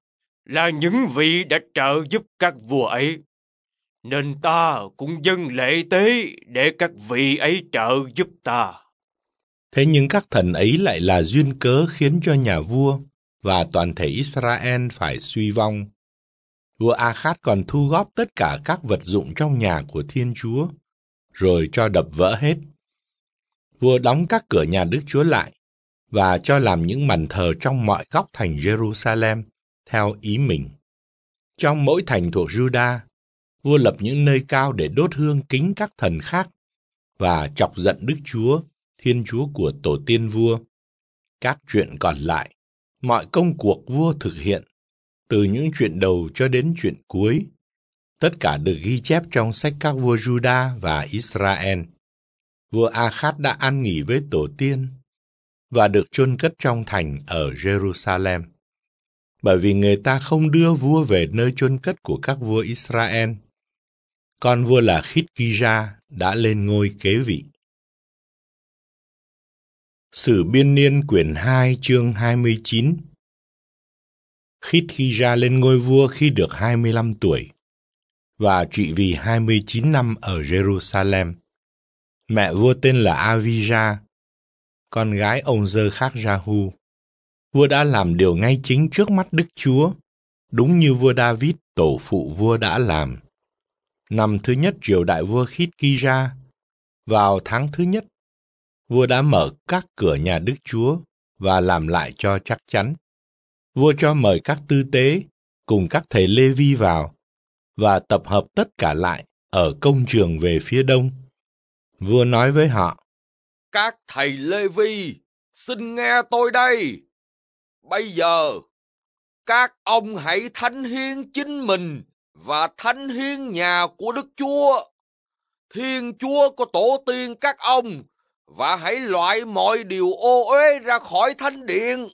là những vị đã trợ giúp các vua ấy nên ta cũng dâng lễ tế để các vị ấy trợ giúp ta thế nhưng các thần ấy lại là duyên cớ khiến cho nhà vua và toàn thể israel phải suy vong vua a khát còn thu góp tất cả các vật dụng trong nhà của thiên chúa rồi cho đập vỡ hết vua đóng các cửa nhà đức chúa lại và cho làm những màn thờ trong mọi góc thành jerusalem theo ý mình. Trong mỗi thành thuộc Juda, vua lập những nơi cao để đốt hương kính các thần khác và chọc giận Đức Chúa, Thiên Chúa của tổ tiên vua. Các chuyện còn lại, mọi công cuộc vua thực hiện, từ những chuyện đầu cho đến chuyện cuối, tất cả được ghi chép trong sách các vua Juda và Israel. Vua Akhat đã an nghỉ với tổ tiên và được chôn cất trong thành ở Jerusalem bởi vì người ta không đưa vua về nơi chôn cất của các vua Israel. Con vua là Khitgija đã lên ngôi kế vị. Sử biên niên quyển 2 chương 29 Khitgija lên ngôi vua khi được 25 tuổi và trị vì 29 năm ở Jerusalem. Mẹ vua tên là Avija, con gái ông Dơ Khác Jahu vua đã làm điều ngay chính trước mắt Đức Chúa, đúng như vua David tổ phụ vua đã làm. Năm thứ nhất triều đại vua Khít Ki ra, vào tháng thứ nhất, vua đã mở các cửa nhà Đức Chúa và làm lại cho chắc chắn. Vua cho mời các tư tế cùng các thầy Lê Vi vào và tập hợp tất cả lại ở công trường về phía đông. Vua nói với họ, Các thầy Lê Vi, xin nghe tôi đây. Bây giờ, các ông hãy thánh hiến chính mình và thánh hiến nhà của Đức Chúa, Thiên Chúa của tổ tiên các ông, và hãy loại mọi điều ô uế ra khỏi thánh điện.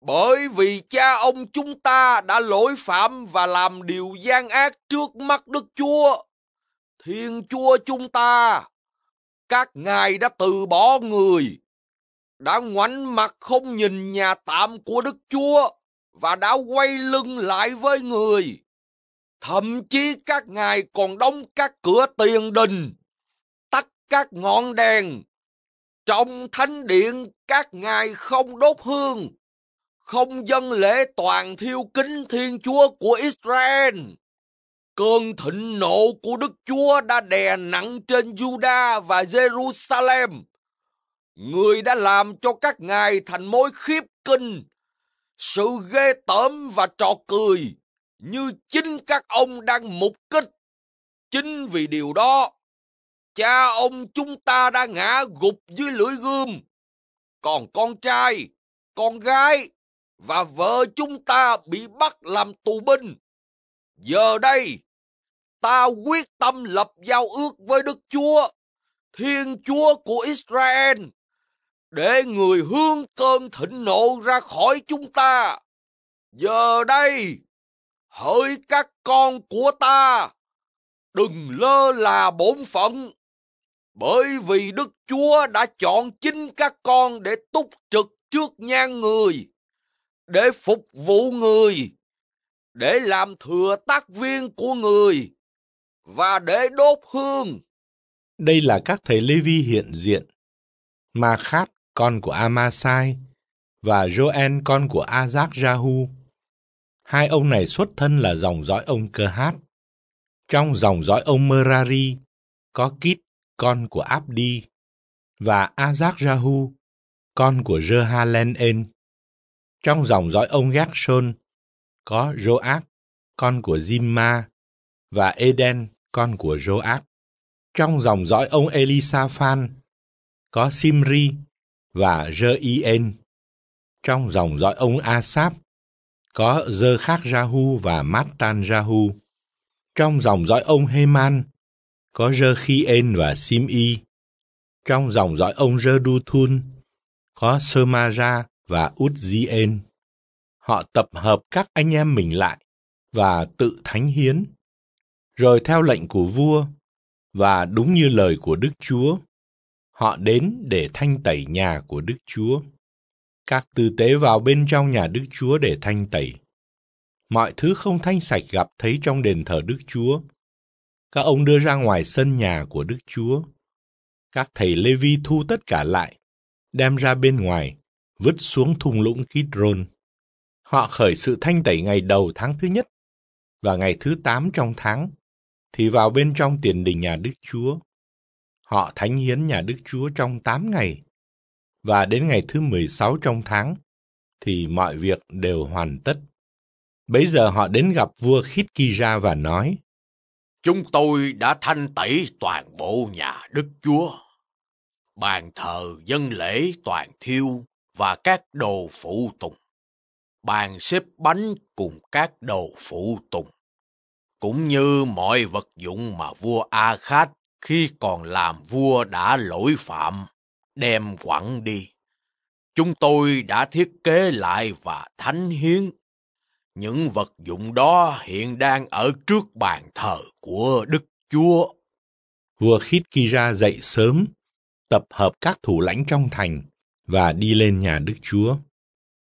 Bởi vì cha ông chúng ta đã lỗi phạm và làm điều gian ác trước mắt Đức Chúa, Thiên Chúa chúng ta. Các ngài đã từ bỏ người, đã ngoảnh mặt không nhìn nhà tạm của Đức Chúa và đã quay lưng lại với người. Thậm chí các ngài còn đóng các cửa tiền đình, tắt các ngọn đèn. Trong thánh điện các ngài không đốt hương, không dân lễ toàn thiêu kính Thiên Chúa của Israel. Cơn thịnh nộ của Đức Chúa đã đè nặng trên Juda và Jerusalem Người đã làm cho các ngài thành mối khiếp kinh, sự ghê tởm và trò cười như chính các ông đang mục kích. Chính vì điều đó, cha ông chúng ta đã ngã gục dưới lưỡi gươm. Còn con trai, con gái và vợ chúng ta bị bắt làm tù binh. Giờ đây, ta quyết tâm lập giao ước với Đức Chúa, Thiên Chúa của Israel để người hương cơn thịnh nộ ra khỏi chúng ta. Giờ đây, hỡi các con của ta, đừng lơ là bổn phận, bởi vì Đức Chúa đã chọn chính các con để túc trực trước nhan người, để phục vụ người, để làm thừa tác viên của người và để đốt hương. Đây là các thầy Lê Vi hiện diện, mà Khát con của Amasai, và Joen con của Azak Jahu. Hai ông này xuất thân là dòng dõi ông Cơ Hát. Trong dòng dõi ông Merari có Kit con của Abdi và Azak Jahu con của Jehalen En. Trong dòng dõi ông Gershon có Joab con của Zimma và Eden con của Joab. Trong dòng dõi ông Elisaphan có Simri và Jein. Trong dòng dõi ông Asap có Dơ Khắc Rahu và Matan Rahu. Trong dòng dõi ông Heman có Rơ Khien và Simi. Trong dòng dõi ông Rơ Du Thun có Semaja và Uzien. Họ tập hợp các anh em mình lại và tự thánh hiến, rồi theo lệnh của vua và đúng như lời của Đức Chúa Họ đến để thanh tẩy nhà của Đức Chúa. Các tư tế vào bên trong nhà Đức Chúa để thanh tẩy. Mọi thứ không thanh sạch gặp thấy trong đền thờ Đức Chúa. Các ông đưa ra ngoài sân nhà của Đức Chúa. Các thầy Lê Vi thu tất cả lại, đem ra bên ngoài, vứt xuống thung lũng Kidron. Họ khởi sự thanh tẩy ngày đầu tháng thứ nhất và ngày thứ tám trong tháng, thì vào bên trong tiền đình nhà Đức Chúa Họ thánh hiến nhà Đức Chúa trong 8 ngày. Và đến ngày thứ 16 trong tháng, thì mọi việc đều hoàn tất. Bấy giờ họ đến gặp vua Khít Ki Ra và nói, Chúng tôi đã thanh tẩy toàn bộ nhà Đức Chúa. Bàn thờ dân lễ toàn thiêu và các đồ phụ tùng. Bàn xếp bánh cùng các đồ phụ tùng. Cũng như mọi vật dụng mà vua A Khát khi còn làm vua đã lỗi phạm, đem quẳng đi. Chúng tôi đã thiết kế lại và thánh hiến. Những vật dụng đó hiện đang ở trước bàn thờ của Đức Chúa. Vua Khít Kira dậy sớm, tập hợp các thủ lãnh trong thành và đi lên nhà Đức Chúa.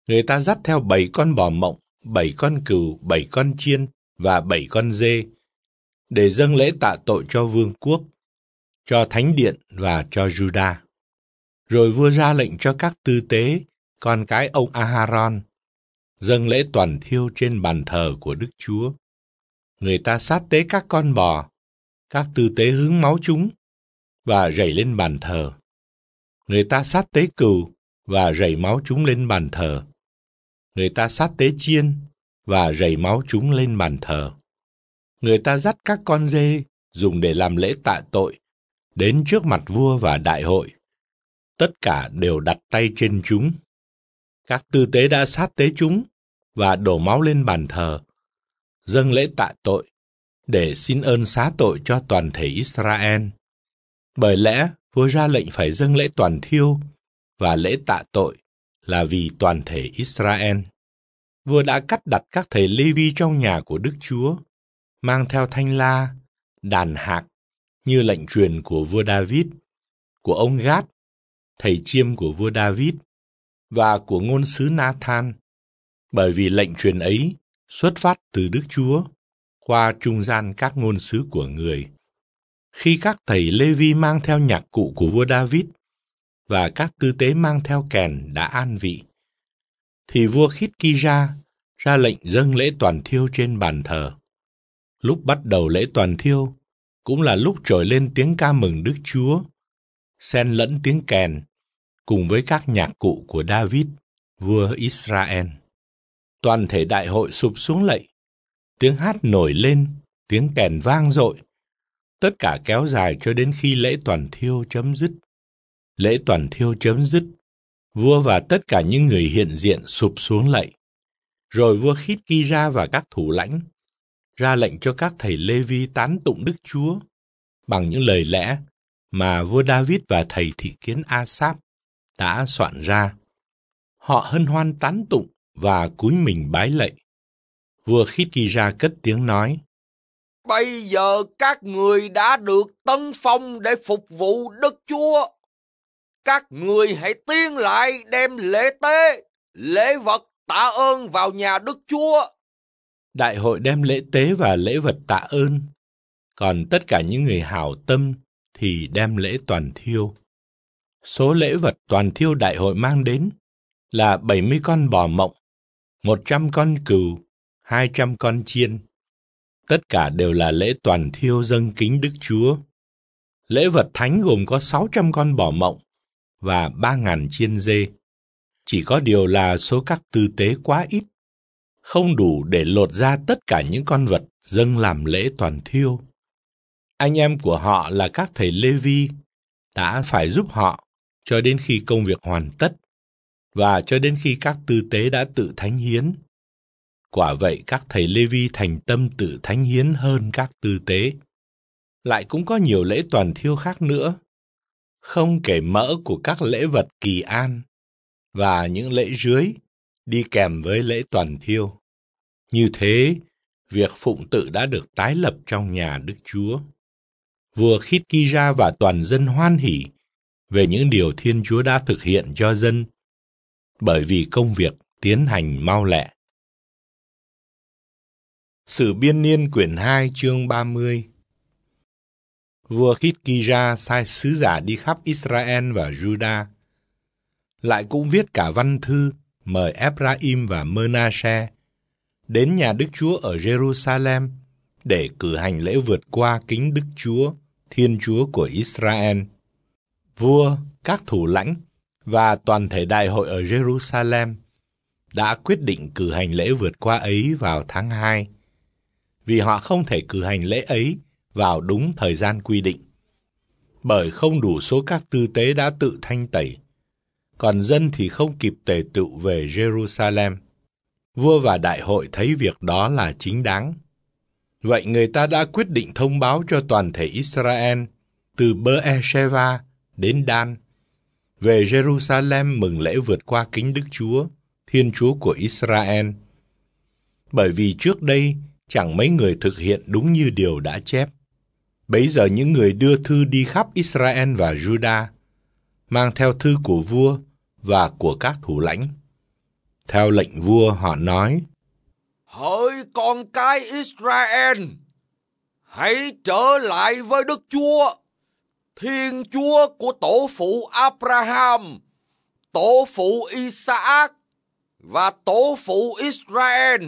Người ta dắt theo bảy con bò mộng, bảy con cừu, bảy con chiên và bảy con dê để dâng lễ tạ tội cho vương quốc cho thánh điện và cho Juda. Rồi vua ra lệnh cho các tư tế, con cái ông Aharon, dâng lễ toàn thiêu trên bàn thờ của Đức Chúa. Người ta sát tế các con bò, các tư tế hứng máu chúng và rảy lên bàn thờ. Người ta sát tế cừu và rảy máu chúng lên bàn thờ. Người ta sát tế chiên và rảy máu chúng lên bàn thờ. Người ta dắt các con dê dùng để làm lễ tạ tội đến trước mặt vua và đại hội. Tất cả đều đặt tay trên chúng. Các tư tế đã sát tế chúng và đổ máu lên bàn thờ, dâng lễ tạ tội để xin ơn xá tội cho toàn thể Israel. Bởi lẽ, vua ra lệnh phải dâng lễ toàn thiêu và lễ tạ tội là vì toàn thể Israel. Vua đã cắt đặt các thầy Lê Vi trong nhà của Đức Chúa, mang theo thanh la, đàn hạc như lệnh truyền của vua David, của ông Gad, thầy chiêm của vua David, và của ngôn sứ Nathan, bởi vì lệnh truyền ấy xuất phát từ Đức Chúa qua trung gian các ngôn sứ của người. Khi các thầy Lê Vi mang theo nhạc cụ của vua David và các tư tế mang theo kèn đã an vị, thì vua Khít Ki ra ra lệnh dâng lễ toàn thiêu trên bàn thờ. Lúc bắt đầu lễ toàn thiêu, cũng là lúc trồi lên tiếng ca mừng Đức Chúa, xen lẫn tiếng kèn, cùng với các nhạc cụ của David, vua Israel. Toàn thể đại hội sụp xuống lạy, tiếng hát nổi lên, tiếng kèn vang dội. Tất cả kéo dài cho đến khi lễ toàn thiêu chấm dứt. Lễ toàn thiêu chấm dứt, vua và tất cả những người hiện diện sụp xuống lạy. Rồi vua khít ki ra và các thủ lãnh, ra lệnh cho các thầy Lê Vi tán tụng Đức Chúa bằng những lời lẽ mà vua David và thầy thị kiến Asap đã soạn ra. Họ hân hoan tán tụng và cúi mình bái lạy. Vua khít ghi ra cất tiếng nói, Bây giờ các người đã được tấn phong để phục vụ Đức Chúa. Các người hãy tiến lại đem lễ tế, lễ vật tạ ơn vào nhà Đức Chúa đại hội đem lễ tế và lễ vật tạ ơn, còn tất cả những người hảo tâm thì đem lễ toàn thiêu. Số lễ vật toàn thiêu đại hội mang đến là 70 con bò mộng, 100 con cừu, 200 con chiên. Tất cả đều là lễ toàn thiêu dâng kính Đức Chúa. Lễ vật thánh gồm có 600 con bò mộng và 3.000 chiên dê. Chỉ có điều là số các tư tế quá ít không đủ để lột ra tất cả những con vật dâng làm lễ toàn thiêu. Anh em của họ là các thầy Lê Vi đã phải giúp họ cho đến khi công việc hoàn tất và cho đến khi các tư tế đã tự thánh hiến. Quả vậy các thầy Lê Vi thành tâm tự thánh hiến hơn các tư tế. Lại cũng có nhiều lễ toàn thiêu khác nữa, không kể mỡ của các lễ vật kỳ an và những lễ dưới đi kèm với lễ toàn thiêu. Như thế, việc phụng tự đã được tái lập trong nhà Đức Chúa. Vua Khít Ki Ra và toàn dân hoan hỉ về những điều Thiên Chúa đã thực hiện cho dân, bởi vì công việc tiến hành mau lẹ. Sử biên niên quyển 2 chương 30 Vua Khít Ki Ra sai sứ giả đi khắp Israel và Judah, lại cũng viết cả văn thư mời Ephraim và mơ na Menashe đến nhà Đức Chúa ở Jerusalem để cử hành lễ vượt qua kính Đức Chúa, Thiên Chúa của Israel. Vua, các thủ lãnh và toàn thể đại hội ở Jerusalem đã quyết định cử hành lễ vượt qua ấy vào tháng 2, vì họ không thể cử hành lễ ấy vào đúng thời gian quy định, bởi không đủ số các tư tế đã tự thanh tẩy còn dân thì không kịp tề tựu về Jerusalem. Vua và đại hội thấy việc đó là chính đáng. Vậy người ta đã quyết định thông báo cho toàn thể Israel từ Beersheba đến Dan về Jerusalem mừng lễ vượt qua kính Đức Chúa, Thiên Chúa của Israel. Bởi vì trước đây chẳng mấy người thực hiện đúng như điều đã chép. Bấy giờ những người đưa thư đi khắp Israel và Judah mang theo thư của vua và của các thủ lãnh. Theo lệnh vua họ nói, Hỡi con cái Israel, hãy trở lại với Đức Chúa, Thiên Chúa của tổ phụ Abraham, tổ phụ Isaac và tổ phụ Israel,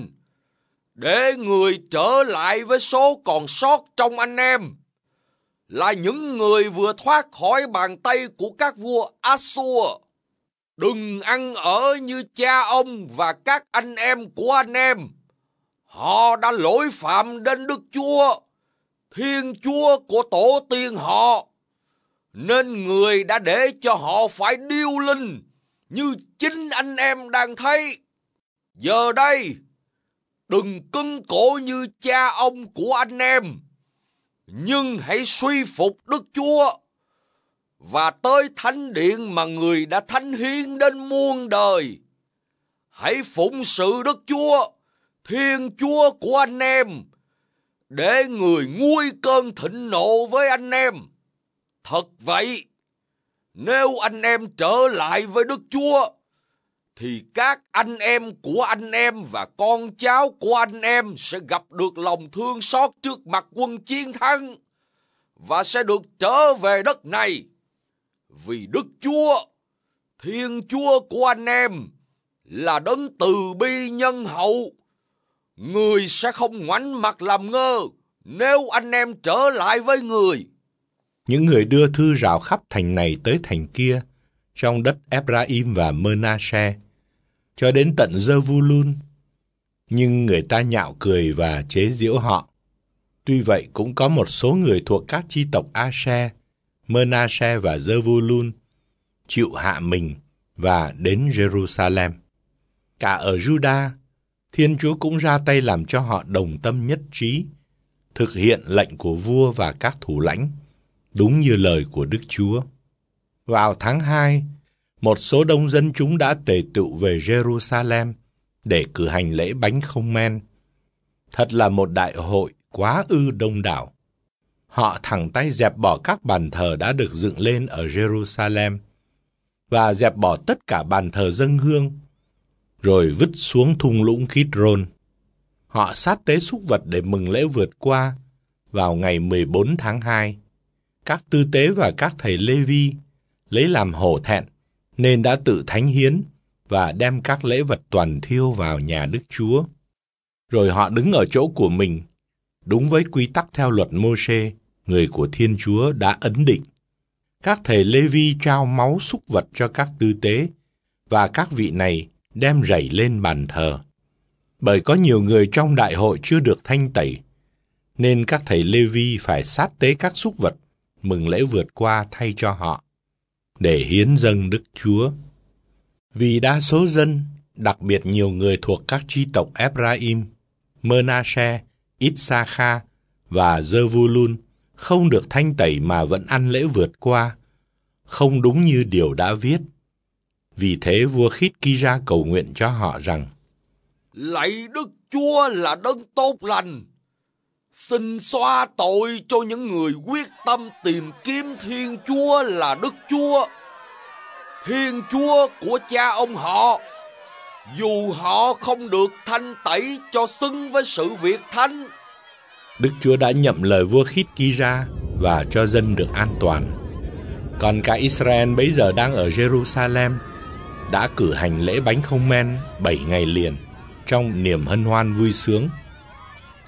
để người trở lại với số còn sót trong anh em là những người vừa thoát khỏi bàn tay của các vua Asur. Đừng ăn ở như cha ông và các anh em của anh em. Họ đã lỗi phạm đến Đức Chúa, Thiên Chúa của tổ tiên họ. Nên người đã để cho họ phải điêu linh như chính anh em đang thấy. Giờ đây, đừng cưng cổ như cha ông của anh em nhưng hãy suy phục Đức Chúa và tới thánh điện mà người đã thánh hiến đến muôn đời. Hãy phụng sự Đức Chúa, Thiên Chúa của anh em, để người nguôi cơn thịnh nộ với anh em. Thật vậy, nếu anh em trở lại với Đức Chúa, thì các anh em của anh em và con cháu của anh em sẽ gặp được lòng thương xót trước mặt quân chiến thắng và sẽ được trở về đất này. Vì Đức Chúa, Thiên Chúa của anh em là đấng từ bi nhân hậu. Người sẽ không ngoảnh mặt làm ngơ nếu anh em trở lại với người. Những người đưa thư rào khắp thành này tới thành kia, trong đất Ephraim và Menashe cho đến tận dơ vu lun. Nhưng người ta nhạo cười và chế giễu họ. Tuy vậy cũng có một số người thuộc các chi tộc Ashe, Menashe và dơ vu lun chịu hạ mình và đến Jerusalem. Cả ở Juda, Thiên Chúa cũng ra tay làm cho họ đồng tâm nhất trí, thực hiện lệnh của vua và các thủ lãnh, đúng như lời của Đức Chúa. Vào tháng 2, một số đông dân chúng đã tề tựu về Jerusalem để cử hành lễ bánh không men. Thật là một đại hội quá ư đông đảo. Họ thẳng tay dẹp bỏ các bàn thờ đã được dựng lên ở Jerusalem và dẹp bỏ tất cả bàn thờ dân hương, rồi vứt xuống thung lũng Kidron. Họ sát tế súc vật để mừng lễ vượt qua vào ngày 14 tháng 2. Các tư tế và các thầy Lê Vi lấy làm hổ thẹn nên đã tự thánh hiến và đem các lễ vật toàn thiêu vào nhà Đức Chúa. Rồi họ đứng ở chỗ của mình, đúng với quy tắc theo luật Mô-xê, người của Thiên Chúa đã ấn định. Các thầy Lê Vi trao máu xúc vật cho các tư tế, và các vị này đem rảy lên bàn thờ. Bởi có nhiều người trong đại hội chưa được thanh tẩy, nên các thầy Lê Vi phải sát tế các xúc vật, mừng lễ vượt qua thay cho họ để hiến dâng Đức Chúa. Vì đa số dân, đặc biệt nhiều người thuộc các chi tộc Ephraim, Menashe, Itsakha và Zevulun không được thanh tẩy mà vẫn ăn lễ vượt qua, không đúng như điều đã viết. Vì thế vua Khít Ki ra cầu nguyện cho họ rằng Lạy Đức Chúa là đấng tốt lành, Xin xóa tội cho những người quyết tâm tìm kiếm Thiên Chúa là Đức Chúa, Thiên Chúa của cha ông họ, dù họ không được thanh tẩy cho xứng với sự việc thánh. Đức Chúa đã nhậm lời vua Khít Ki ra và cho dân được an toàn. Còn cả Israel bây giờ đang ở Jerusalem đã cử hành lễ bánh không men 7 ngày liền trong niềm hân hoan vui sướng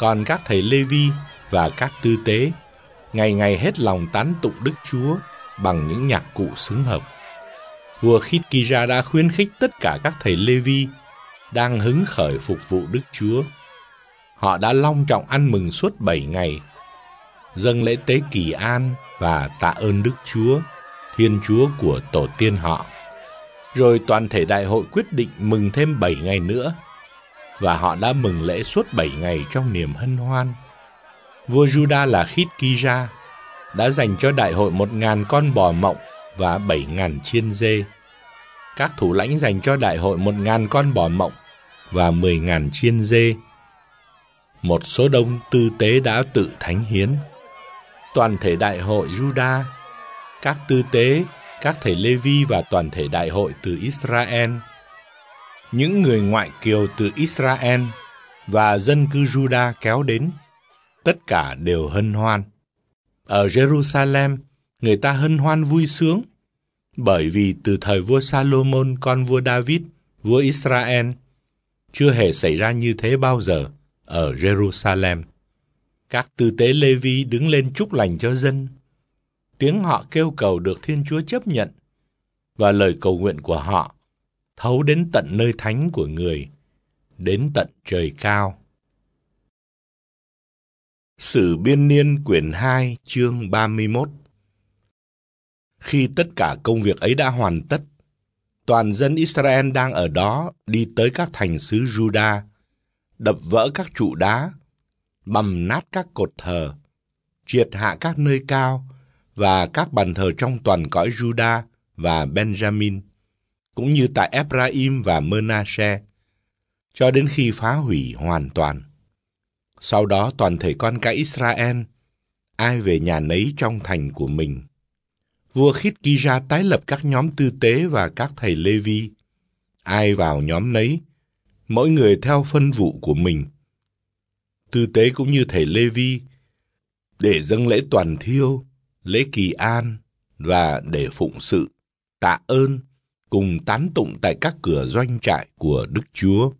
còn các thầy Lê Vi và các tư tế ngày ngày hết lòng tán tụng Đức Chúa bằng những nhạc cụ xứng hợp. Vua Khít ra đã khuyến khích tất cả các thầy Lê Vi đang hứng khởi phục vụ Đức Chúa. Họ đã long trọng ăn mừng suốt bảy ngày, dâng lễ tế kỳ an và tạ ơn Đức Chúa, Thiên Chúa của tổ tiên họ. Rồi toàn thể đại hội quyết định mừng thêm bảy ngày nữa – và họ đã mừng lễ suốt bảy ngày trong niềm hân hoan. Vua Juda là Khít Kija, đã dành cho đại hội một ngàn con bò mộng và bảy ngàn chiên dê. Các thủ lãnh dành cho đại hội một ngàn con bò mộng và mười ngàn chiên dê. Một số đông tư tế đã tự thánh hiến. Toàn thể đại hội Juda, các tư tế, các thầy Levi và toàn thể đại hội từ Israel – những người ngoại kiều từ Israel và dân cư Juda kéo đến, tất cả đều hân hoan. Ở Jerusalem, người ta hân hoan vui sướng, bởi vì từ thời vua Salomon con vua David, vua Israel, chưa hề xảy ra như thế bao giờ ở Jerusalem. Các tư tế Lê Vi đứng lên chúc lành cho dân. Tiếng họ kêu cầu được Thiên Chúa chấp nhận và lời cầu nguyện của họ thấu đến tận nơi thánh của người, đến tận trời cao. Sử Biên Niên quyển 2 chương 31 Khi tất cả công việc ấy đã hoàn tất, toàn dân Israel đang ở đó đi tới các thành xứ Juda, đập vỡ các trụ đá, bầm nát các cột thờ, triệt hạ các nơi cao và các bàn thờ trong toàn cõi Juda và Benjamin cũng như tại Ephraim và Menashe, cho đến khi phá hủy hoàn toàn. Sau đó toàn thể con cái Israel, ai về nhà nấy trong thành của mình. Vua Khít Kỳ ra tái lập các nhóm tư tế và các thầy Lê Vi. Ai vào nhóm nấy, mỗi người theo phân vụ của mình. Tư tế cũng như thầy Lê Vi, để dâng lễ toàn thiêu, lễ kỳ an và để phụng sự, tạ ơn cùng tán tụng tại các cửa doanh trại của Đức Chúa.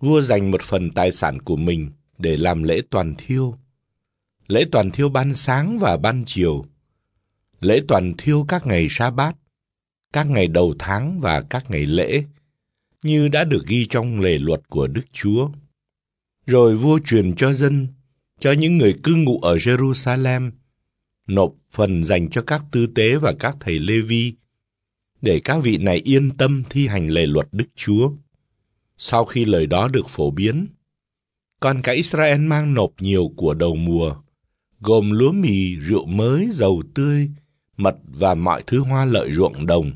Vua dành một phần tài sản của mình để làm lễ toàn thiêu. Lễ toàn thiêu ban sáng và ban chiều. Lễ toàn thiêu các ngày sa bát, các ngày đầu tháng và các ngày lễ, như đã được ghi trong lề luật của Đức Chúa. Rồi vua truyền cho dân, cho những người cư ngụ ở Jerusalem, nộp phần dành cho các tư tế và các thầy Lê Vi, để các vị này yên tâm thi hành lề luật Đức Chúa. Sau khi lời đó được phổ biến, con cái Israel mang nộp nhiều của đầu mùa, gồm lúa mì, rượu mới, dầu tươi, mật và mọi thứ hoa lợi ruộng đồng.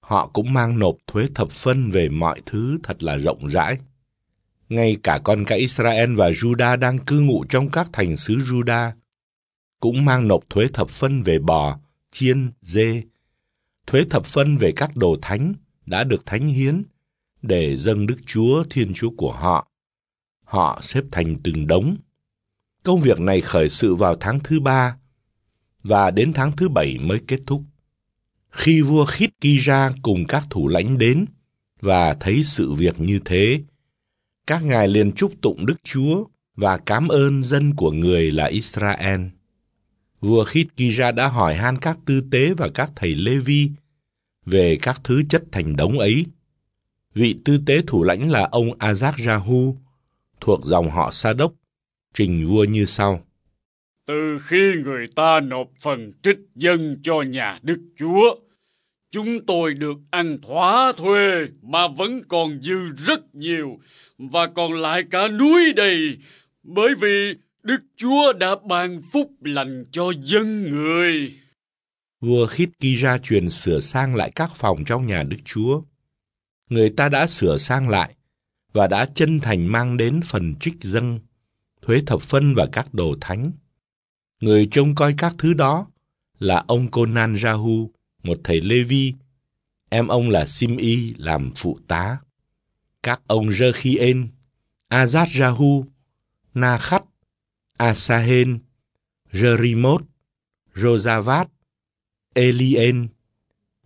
Họ cũng mang nộp thuế thập phân về mọi thứ thật là rộng rãi. Ngay cả con cái Israel và Juda đang cư ngụ trong các thành xứ Juda cũng mang nộp thuế thập phân về bò, chiên, dê, thuế thập phân về các đồ thánh đã được thánh hiến để dâng Đức Chúa Thiên Chúa của họ. Họ xếp thành từng đống. Công việc này khởi sự vào tháng thứ ba và đến tháng thứ bảy mới kết thúc. Khi vua Khít kỳ ra cùng các thủ lãnh đến và thấy sự việc như thế, các ngài liền chúc tụng Đức Chúa và cảm ơn dân của người là Israel vua Khít ra đã hỏi han các tư tế và các thầy Lê Vi về các thứ chất thành đống ấy. Vị tư tế thủ lãnh là ông Azak Jahu, thuộc dòng họ Sa Đốc, trình vua như sau. Từ khi người ta nộp phần trích dân cho nhà Đức Chúa, chúng tôi được ăn thỏa thuê mà vẫn còn dư rất nhiều và còn lại cả núi đầy bởi vì Đức Chúa đã ban phúc lành cho dân người. Vua khít ghi ra truyền sửa sang lại các phòng trong nhà Đức Chúa. Người ta đã sửa sang lại và đã chân thành mang đến phần trích dân, thuế thập phân và các đồ thánh. Người trông coi các thứ đó là ông Conan Rahu, một thầy Lê Vi. Em ông là Sim-i làm phụ tá. Các ông Rơ Khi En, Azad Rahu, Na Khắt Asahen, Jerimot, Josavat, Elien,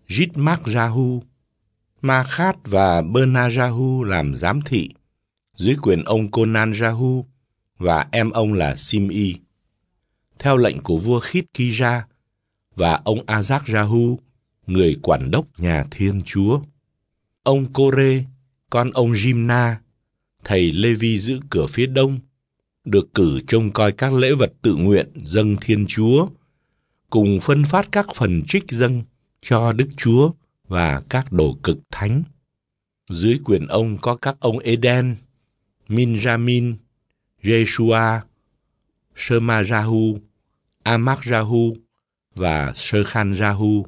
Jitmak Jahu, Makhat và Bernajahu làm giám thị, dưới quyền ông Conan Jahu và em ông là Simi. Theo lệnh của vua Khít Kija và ông Azak Jahu, người quản đốc nhà Thiên Chúa. Ông Kore, con ông Jimna, thầy Levi giữ cửa phía đông được cử trông coi các lễ vật tự nguyện dâng Thiên Chúa, cùng phân phát các phần trích dâng cho Đức Chúa và các đồ cực thánh. Dưới quyền ông có các ông Eden, Minjamin, Jeshua, Shemajahu, Amakjahu và Sherkhanjahu.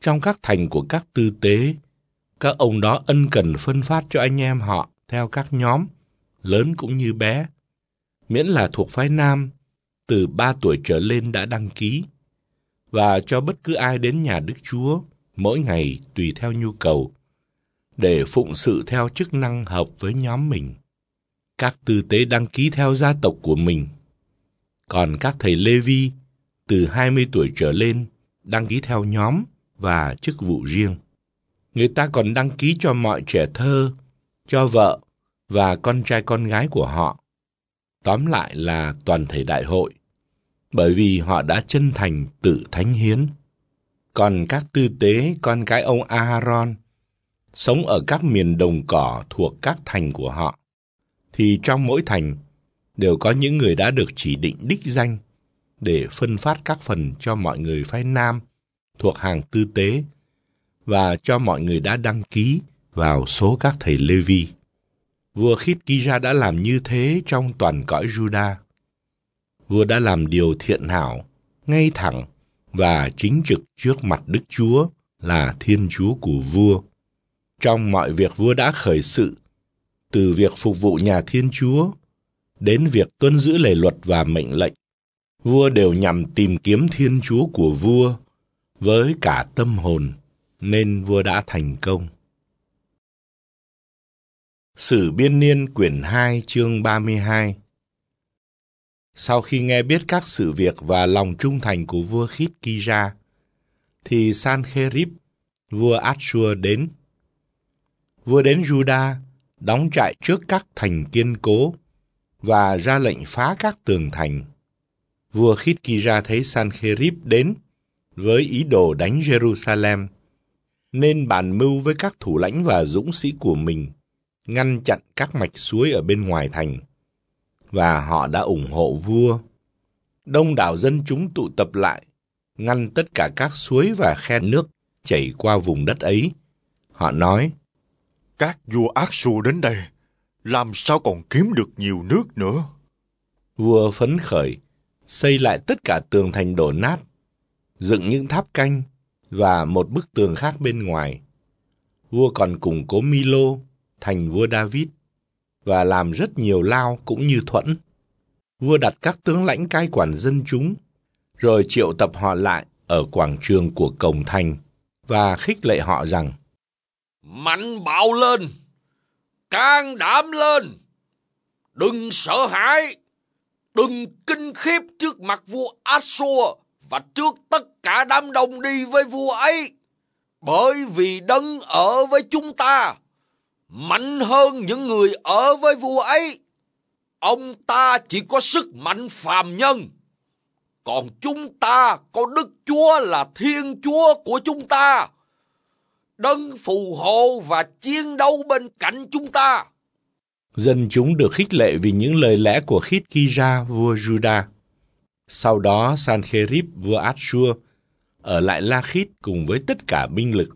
Trong các thành của các tư tế, các ông đó ân cần phân phát cho anh em họ theo các nhóm, lớn cũng như bé, miễn là thuộc phái nam, từ 3 tuổi trở lên đã đăng ký, và cho bất cứ ai đến nhà Đức Chúa mỗi ngày tùy theo nhu cầu, để phụng sự theo chức năng hợp với nhóm mình. Các tư tế đăng ký theo gia tộc của mình, còn các thầy Lê Vi từ 20 tuổi trở lên đăng ký theo nhóm và chức vụ riêng. Người ta còn đăng ký cho mọi trẻ thơ, cho vợ và con trai con gái của họ tóm lại là toàn thể đại hội, bởi vì họ đã chân thành tự thánh hiến. Còn các tư tế con cái ông Aaron sống ở các miền đồng cỏ thuộc các thành của họ, thì trong mỗi thành đều có những người đã được chỉ định đích danh để phân phát các phần cho mọi người phái nam thuộc hàng tư tế và cho mọi người đã đăng ký vào số các thầy Lê Vi. Vua Khít-ki-ra đã làm như thế trong toàn cõi Juda. Vua đã làm điều thiện hảo, ngay thẳng và chính trực trước mặt Đức Chúa là Thiên Chúa của vua. Trong mọi việc vua đã khởi sự, từ việc phục vụ nhà Thiên Chúa đến việc tuân giữ lề luật và mệnh lệnh, vua đều nhằm tìm kiếm Thiên Chúa của vua với cả tâm hồn, nên vua đã thành công. Sử Biên Niên quyển 2 chương 32 Sau khi nghe biết các sự việc và lòng trung thành của vua Khít Kira, thì san khê Sanherib, vua atsua đến. Vua đến Juda, đóng trại trước các thành kiên cố và ra lệnh phá các tường thành. Vua Khít Kira thấy san khê Sanherib đến với ý đồ đánh Jerusalem, nên bàn mưu với các thủ lãnh và dũng sĩ của mình ngăn chặn các mạch suối ở bên ngoài thành và họ đã ủng hộ vua. Đông đảo dân chúng tụ tập lại, ngăn tất cả các suối và khe nước chảy qua vùng đất ấy. Họ nói, Các vua ác su đến đây, làm sao còn kiếm được nhiều nước nữa? Vua phấn khởi, xây lại tất cả tường thành đổ nát, dựng những tháp canh và một bức tường khác bên ngoài. Vua còn củng cố Milo, thành vua David và làm rất nhiều lao cũng như thuẫn. Vua đặt các tướng lãnh cai quản dân chúng, rồi triệu tập họ lại ở quảng trường của cổng thành và khích lệ họ rằng Mạnh bạo lên, can đảm lên, đừng sợ hãi, đừng kinh khiếp trước mặt vua Assur và trước tất cả đám đông đi với vua ấy, bởi vì đấng ở với chúng ta mạnh hơn những người ở với vua ấy. Ông ta chỉ có sức mạnh phàm nhân, còn chúng ta có Đức Chúa là Thiên Chúa của chúng ta, đấng phù hộ và chiến đấu bên cạnh chúng ta. Dân chúng được khích lệ vì những lời lẽ của Khít Ki Ra, vua Juda. Sau đó Sanherib, vua Ashur, ở lại La Khít cùng với tất cả binh lực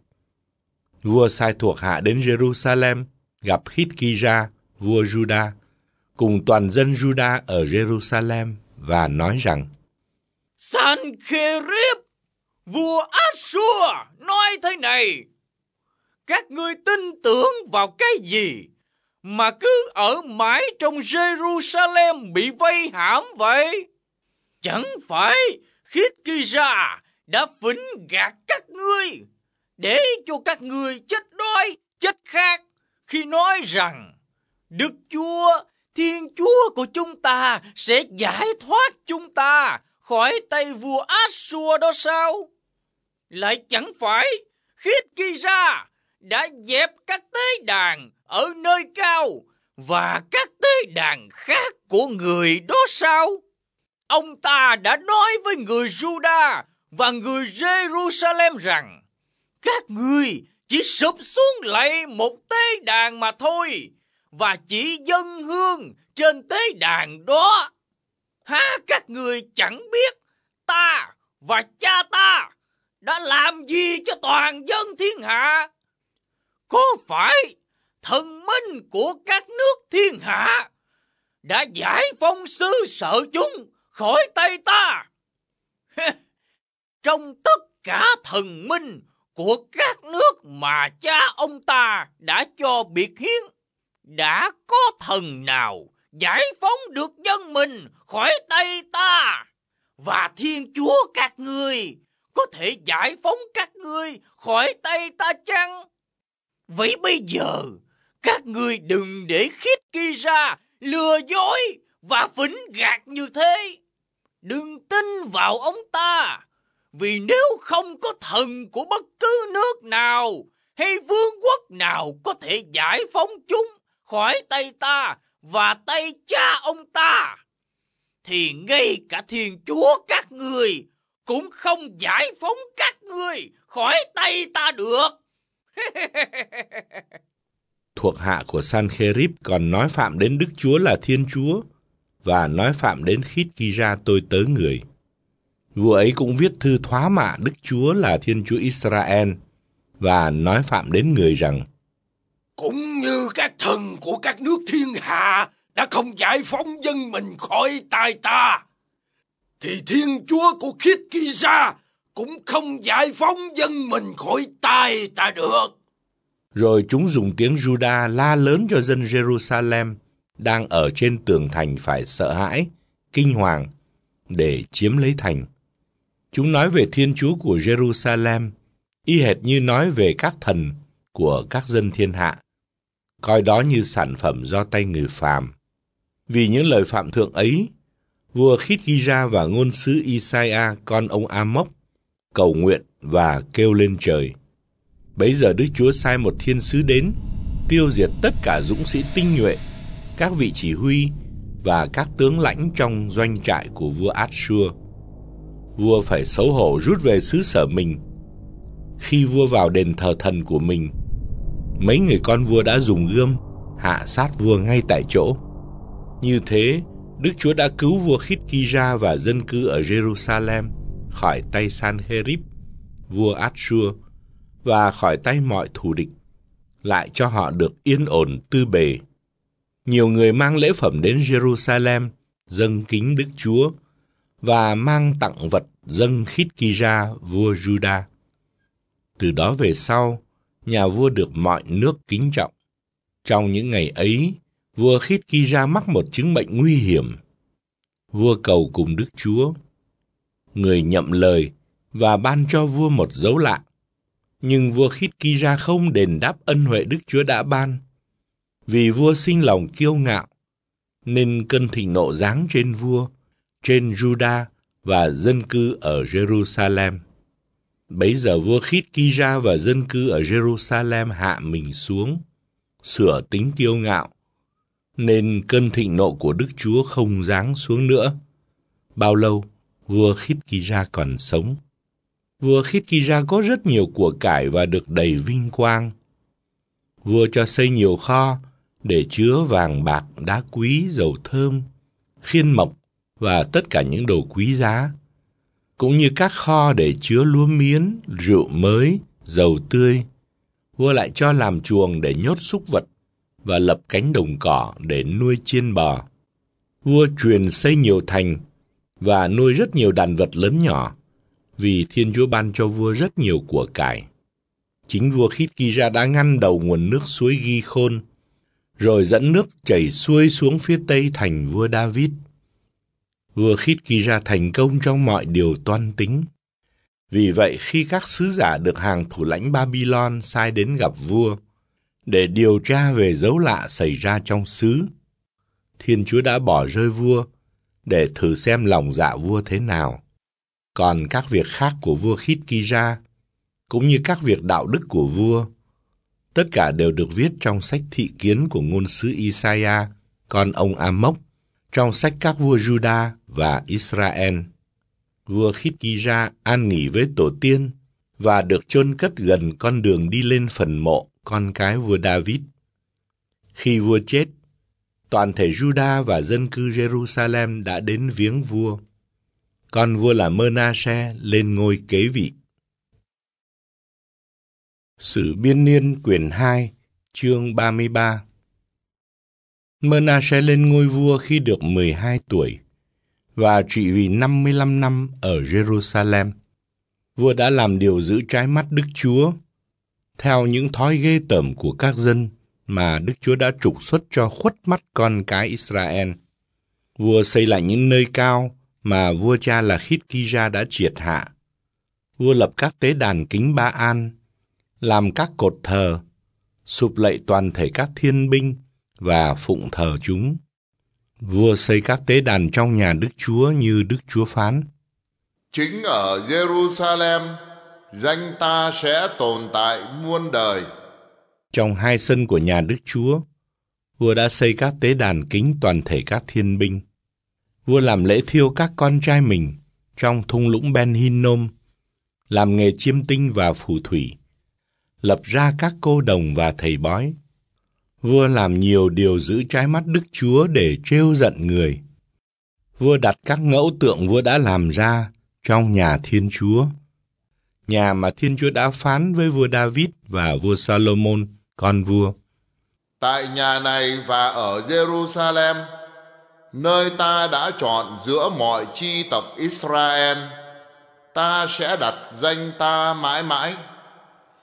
vua sai thuộc hạ đến Jerusalem gặp Hitkija, vua Juda, cùng toàn dân Juda ở Jerusalem và nói rằng Sancherib, vua Assur nói thế này, các ngươi tin tưởng vào cái gì mà cứ ở mãi trong Jerusalem bị vây hãm vậy? Chẳng phải Khitkija đã phỉnh gạt các ngươi để cho các ngươi chết đói, chết khát khi nói rằng Đức Chúa, Thiên Chúa của chúng ta sẽ giải thoát chúng ta khỏi tay vua Assur đó sao? Lại chẳng phải khiết ghi ra đã dẹp các tế đàn ở nơi cao và các tế đàn khác của người đó sao? Ông ta đã nói với người Juda và người Jerusalem rằng các người chỉ sụp xuống lại một tế đàn mà thôi, và chỉ dân hương trên tế đàn đó. Ha các người chẳng biết ta và cha ta đã làm gì cho toàn dân thiên hạ? Có phải thần minh của các nước thiên hạ đã giải phong sư sợ chúng khỏi tay ta? Trong tất cả thần minh của các nước mà cha ông ta đã cho biệt hiến. Đã có thần nào giải phóng được dân mình khỏi tay ta? Và Thiên Chúa các ngươi có thể giải phóng các ngươi khỏi tay ta chăng? Vậy bây giờ, các ngươi đừng để khít kia ra lừa dối và phỉnh gạt như thế. Đừng tin vào ông ta vì nếu không có thần của bất cứ nước nào hay vương quốc nào có thể giải phóng chúng khỏi tay ta và tay cha ông ta, thì ngay cả thiên chúa các người cũng không giải phóng các người khỏi tay ta được. Thuộc hạ của Sanherib còn nói phạm đến Đức Chúa là Thiên Chúa và nói phạm đến Khít ra tôi tớ người vua ấy cũng viết thư thoá mạ Đức Chúa là Thiên Chúa Israel và nói phạm đến người rằng Cũng như các thần của các nước thiên hạ đã không giải phóng dân mình khỏi tay ta, thì Thiên Chúa của Khiết Kisa cũng không giải phóng dân mình khỏi tay ta được. Rồi chúng dùng tiếng Juda la lớn cho dân Jerusalem đang ở trên tường thành phải sợ hãi, kinh hoàng để chiếm lấy thành. Chúng nói về Thiên Chúa của Jerusalem, y hệt như nói về các thần của các dân thiên hạ, coi đó như sản phẩm do tay người phàm. Vì những lời phạm thượng ấy, vua Khít ghi ra và ngôn sứ Isaiah con ông Amốc cầu nguyện và kêu lên trời. Bấy giờ Đức Chúa sai một thiên sứ đến, tiêu diệt tất cả dũng sĩ tinh nhuệ, các vị chỉ huy và các tướng lãnh trong doanh trại của vua Assur vua phải xấu hổ rút về xứ sở mình. Khi vua vào đền thờ thần của mình, mấy người con vua đã dùng gươm hạ sát vua ngay tại chỗ. Như thế, Đức Chúa đã cứu vua Khít-ki-ra và dân cư ở Jerusalem khỏi tay Sanherib, vua Assur và khỏi tay mọi thù địch, lại cho họ được yên ổn tư bề. Nhiều người mang lễ phẩm đến Jerusalem, dâng kính Đức Chúa và mang tặng vật dâng khít ki ra vua Juda. Từ đó về sau, nhà vua được mọi nước kính trọng. Trong những ngày ấy, vua khít ki ra mắc một chứng bệnh nguy hiểm. Vua cầu cùng Đức Chúa. Người nhậm lời và ban cho vua một dấu lạ. Nhưng vua khít ki ra không đền đáp ân huệ Đức Chúa đã ban. Vì vua sinh lòng kiêu ngạo, nên cơn thịnh nộ giáng trên vua, trên Juda và dân cư ở Jerusalem. Bấy giờ vua Khít ra và dân cư ở Jerusalem hạ mình xuống, sửa tính kiêu ngạo, nên cơn thịnh nộ của Đức Chúa không giáng xuống nữa. Bao lâu, vua Khít ra còn sống. Vua Khít ra có rất nhiều của cải và được đầy vinh quang. Vua cho xây nhiều kho để chứa vàng bạc, đá quý, dầu thơm, khiên mộc và tất cả những đồ quý giá, cũng như các kho để chứa lúa miến, rượu mới, dầu tươi. Vua lại cho làm chuồng để nhốt súc vật và lập cánh đồng cỏ để nuôi chiên bò. Vua truyền xây nhiều thành và nuôi rất nhiều đàn vật lớn nhỏ, vì Thiên Chúa ban cho vua rất nhiều của cải. Chính vua Khít Kỳ Ra đã ngăn đầu nguồn nước suối Ghi Khôn, rồi dẫn nước chảy xuôi xuống phía tây thành vua David vua ra thành công trong mọi điều toan tính. Vì vậy, khi các sứ giả được hàng thủ lãnh Babylon sai đến gặp vua để điều tra về dấu lạ xảy ra trong xứ, Thiên Chúa đã bỏ rơi vua để thử xem lòng dạ vua thế nào. Còn các việc khác của vua ra cũng như các việc đạo đức của vua, tất cả đều được viết trong sách thị kiến của ngôn sứ Isaiah, con ông Amốc trong sách các vua Juda và Israel, vua Hiti-ra an nghỉ với tổ tiên và được chôn cất gần con đường đi lên phần mộ con cái vua David. Khi vua chết, toàn thể Juda và dân cư Jerusalem đã đến viếng vua. Con vua là Mơ-na-xe lên ngôi kế vị. Sử Biên Niên quyển 2, chương 33 Menashe lên ngôi vua khi được 12 tuổi và trị vì 55 năm ở Jerusalem. Vua đã làm điều giữ trái mắt Đức Chúa, theo những thói ghê tởm của các dân mà Đức Chúa đã trục xuất cho khuất mắt con cái Israel. Vua xây lại những nơi cao mà vua cha là Khít Kija đã triệt hạ. Vua lập các tế đàn kính Ba An, làm các cột thờ, sụp lạy toàn thể các thiên binh, và phụng thờ chúng. Vua xây các tế đàn trong nhà Đức Chúa như Đức Chúa phán. Chính ở Jerusalem, danh ta sẽ tồn tại muôn đời. Trong hai sân của nhà Đức Chúa, vua đã xây các tế đàn kính toàn thể các thiên binh. Vua làm lễ thiêu các con trai mình trong thung lũng Ben Hinnom, làm nghề chiêm tinh và phù thủy, lập ra các cô đồng và thầy bói, vua làm nhiều điều giữ trái mắt Đức Chúa để trêu giận người. Vua đặt các ngẫu tượng vua đã làm ra trong nhà Thiên Chúa. Nhà mà Thiên Chúa đã phán với vua David và vua Salomon, con vua. Tại nhà này và ở Jerusalem, nơi ta đã chọn giữa mọi chi tộc Israel, ta sẽ đặt danh ta mãi mãi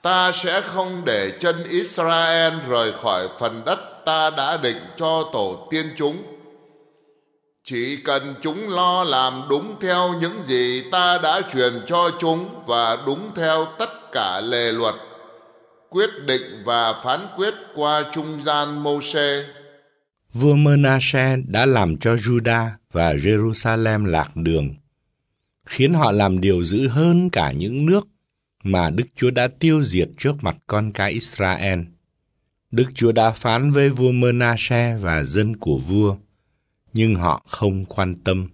ta sẽ không để chân Israel rời khỏi phần đất ta đã định cho tổ tiên chúng. Chỉ cần chúng lo làm đúng theo những gì ta đã truyền cho chúng và đúng theo tất cả lề luật, quyết định và phán quyết qua trung gian Mô-xê. Vua Manasse đã làm cho Juda và Jerusalem lạc đường, khiến họ làm điều dữ hơn cả những nước mà Đức Chúa đã tiêu diệt trước mặt con cái Israel. Đức Chúa đã phán với vua mơ và dân của vua, nhưng họ không quan tâm.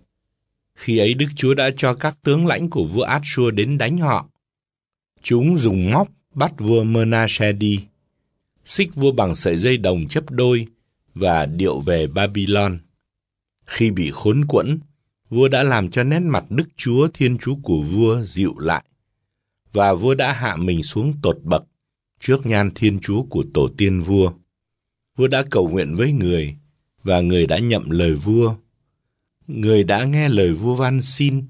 Khi ấy Đức Chúa đã cho các tướng lãnh của vua át đến đánh họ. Chúng dùng móc bắt vua mơ đi, xích vua bằng sợi dây đồng chấp đôi và điệu về Babylon. Khi bị khốn quẫn, vua đã làm cho nét mặt Đức Chúa Thiên Chúa của vua dịu lại và vua đã hạ mình xuống tột bậc trước nhan thiên chúa của tổ tiên vua. Vua đã cầu nguyện với người, và người đã nhậm lời vua. Người đã nghe lời vua van xin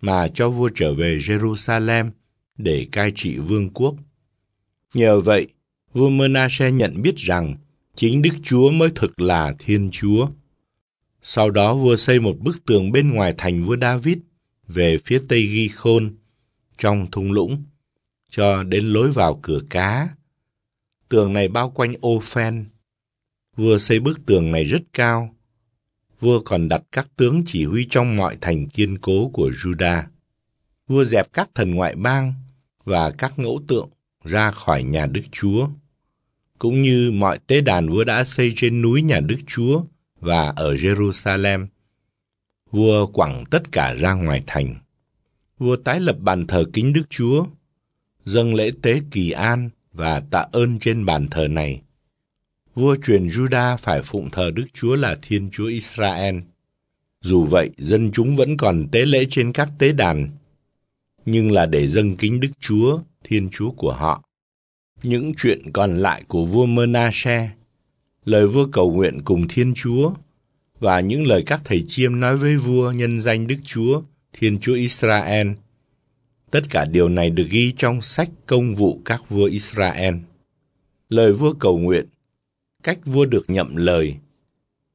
mà cho vua trở về Jerusalem để cai trị vương quốc. Nhờ vậy, vua Menashe nhận biết rằng chính Đức Chúa mới thực là Thiên Chúa. Sau đó vua xây một bức tường bên ngoài thành vua David về phía tây Ghi Khôn trong thung lũng cho đến lối vào cửa cá. Tường này bao quanh ô phen. Vua xây bức tường này rất cao. Vua còn đặt các tướng chỉ huy trong mọi thành kiên cố của Juda. Vua dẹp các thần ngoại bang và các ngẫu tượng ra khỏi nhà Đức Chúa, cũng như mọi tế đàn vua đã xây trên núi nhà Đức Chúa và ở Jerusalem. Vua quẳng tất cả ra ngoài thành vua tái lập bàn thờ kính Đức Chúa, dâng lễ tế kỳ an và tạ ơn trên bàn thờ này. Vua truyền Juda phải phụng thờ Đức Chúa là Thiên Chúa Israel. Dù vậy, dân chúng vẫn còn tế lễ trên các tế đàn, nhưng là để dâng kính Đức Chúa, Thiên Chúa của họ. Những chuyện còn lại của vua Manasseh, lời vua cầu nguyện cùng Thiên Chúa và những lời các thầy chiêm nói với vua nhân danh Đức Chúa – Thiên Chúa Israel. Tất cả điều này được ghi trong sách công vụ các vua Israel. Lời vua cầu nguyện, cách vua được nhậm lời,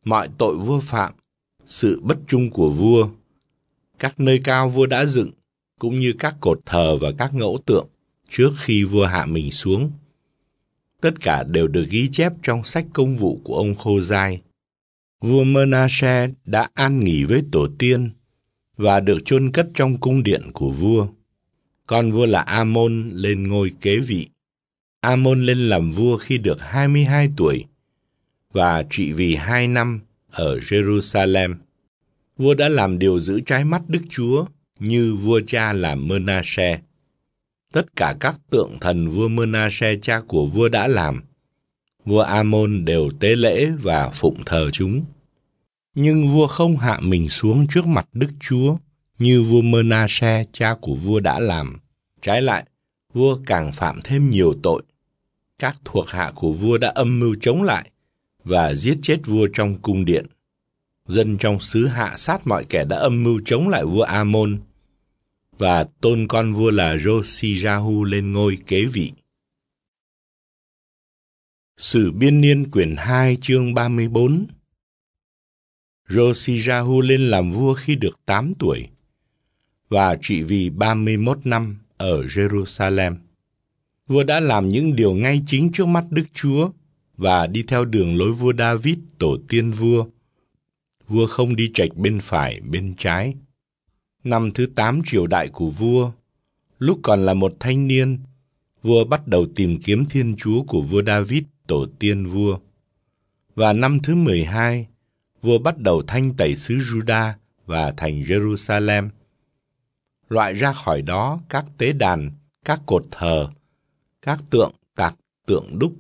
mọi tội vua phạm, sự bất trung của vua, các nơi cao vua đã dựng, cũng như các cột thờ và các ngẫu tượng trước khi vua hạ mình xuống. Tất cả đều được ghi chép trong sách công vụ của ông Khô Giai. Vua Menashe đã an nghỉ với tổ tiên và được chôn cất trong cung điện của vua. Con vua là Amon lên ngôi kế vị. Amon lên làm vua khi được 22 tuổi và trị vì 2 năm ở Jerusalem. Vua đã làm điều giữ trái mắt Đức Chúa như vua cha là mơ Tất cả các tượng thần vua mơ cha của vua đã làm, vua Amon đều tế lễ và phụng thờ chúng. Nhưng vua không hạ mình xuống trước mặt Đức Chúa như vua Mơ-na-xe cha của vua đã làm. Trái lại, vua càng phạm thêm nhiều tội. Các thuộc hạ của vua đã âm mưu chống lại và giết chết vua trong cung điện. Dân trong xứ hạ sát mọi kẻ đã âm mưu chống lại vua Amon và tôn con vua là Josijahu lên ngôi kế vị. Sử Biên Niên quyển 2 chương 34 Rosirahu lên làm vua khi được 8 tuổi và trị vì 31 năm ở Jerusalem. Vua đã làm những điều ngay chính trước mắt Đức Chúa và đi theo đường lối vua David tổ tiên vua. Vua không đi trạch bên phải, bên trái. Năm thứ 8 triều đại của vua, lúc còn là một thanh niên, vua bắt đầu tìm kiếm Thiên Chúa của vua David tổ tiên vua. Và năm thứ 12, vua bắt đầu thanh tẩy xứ Juda và thành Jerusalem. Loại ra khỏi đó các tế đàn, các cột thờ, các tượng tạc tượng đúc.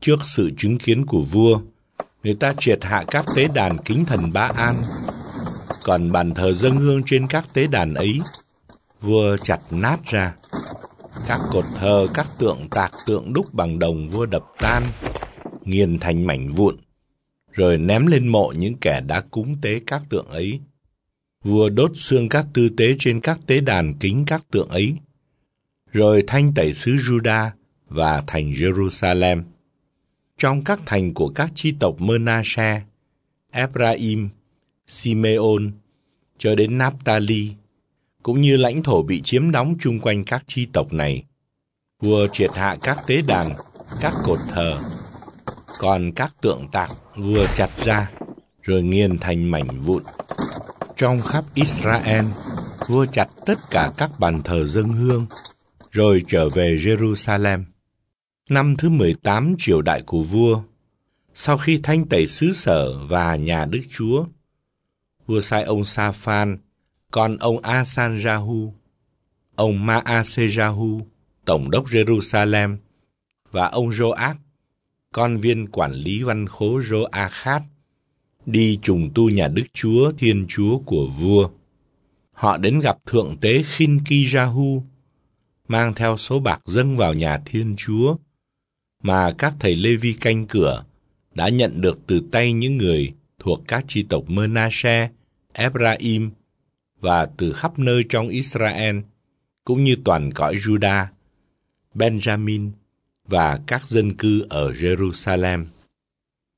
Trước sự chứng kiến của vua, người ta triệt hạ các tế đàn kính thần Ba An. Còn bàn thờ dân hương trên các tế đàn ấy, vua chặt nát ra. Các cột thờ, các tượng tạc tượng đúc bằng đồng vua đập tan, nghiền thành mảnh vụn rồi ném lên mộ những kẻ đã cúng tế các tượng ấy. Vua đốt xương các tư tế trên các tế đàn kính các tượng ấy, rồi thanh tẩy xứ Juda và thành Jerusalem. Trong các thành của các chi tộc Menashe, Ephraim, Simeon, cho đến Naphtali, cũng như lãnh thổ bị chiếm đóng chung quanh các chi tộc này. Vua triệt hạ các tế đàn, các cột thờ còn các tượng tạc vừa chặt ra rồi nghiền thành mảnh vụn. Trong khắp Israel, vua chặt tất cả các bàn thờ dân hương rồi trở về Jerusalem. Năm thứ mười tám triều đại của vua, sau khi thanh tẩy xứ sở và nhà Đức Chúa, vua sai ông Sa Phan, con ông Asan Jahu, ông Maasejahu, tổng đốc Jerusalem, và ông Joach, con viên quản lý văn khố Joachim, đi trùng tu nhà Đức Chúa Thiên Chúa của vua. Họ đến gặp Thượng tế Khinkijahu, mang theo số bạc dâng vào nhà Thiên Chúa, mà các thầy Lê Vi canh cửa đã nhận được từ tay những người thuộc các chi tộc Menashe, Ephraim và từ khắp nơi trong Israel, cũng như toàn cõi Juda, Benjamin và các dân cư ở Jerusalem.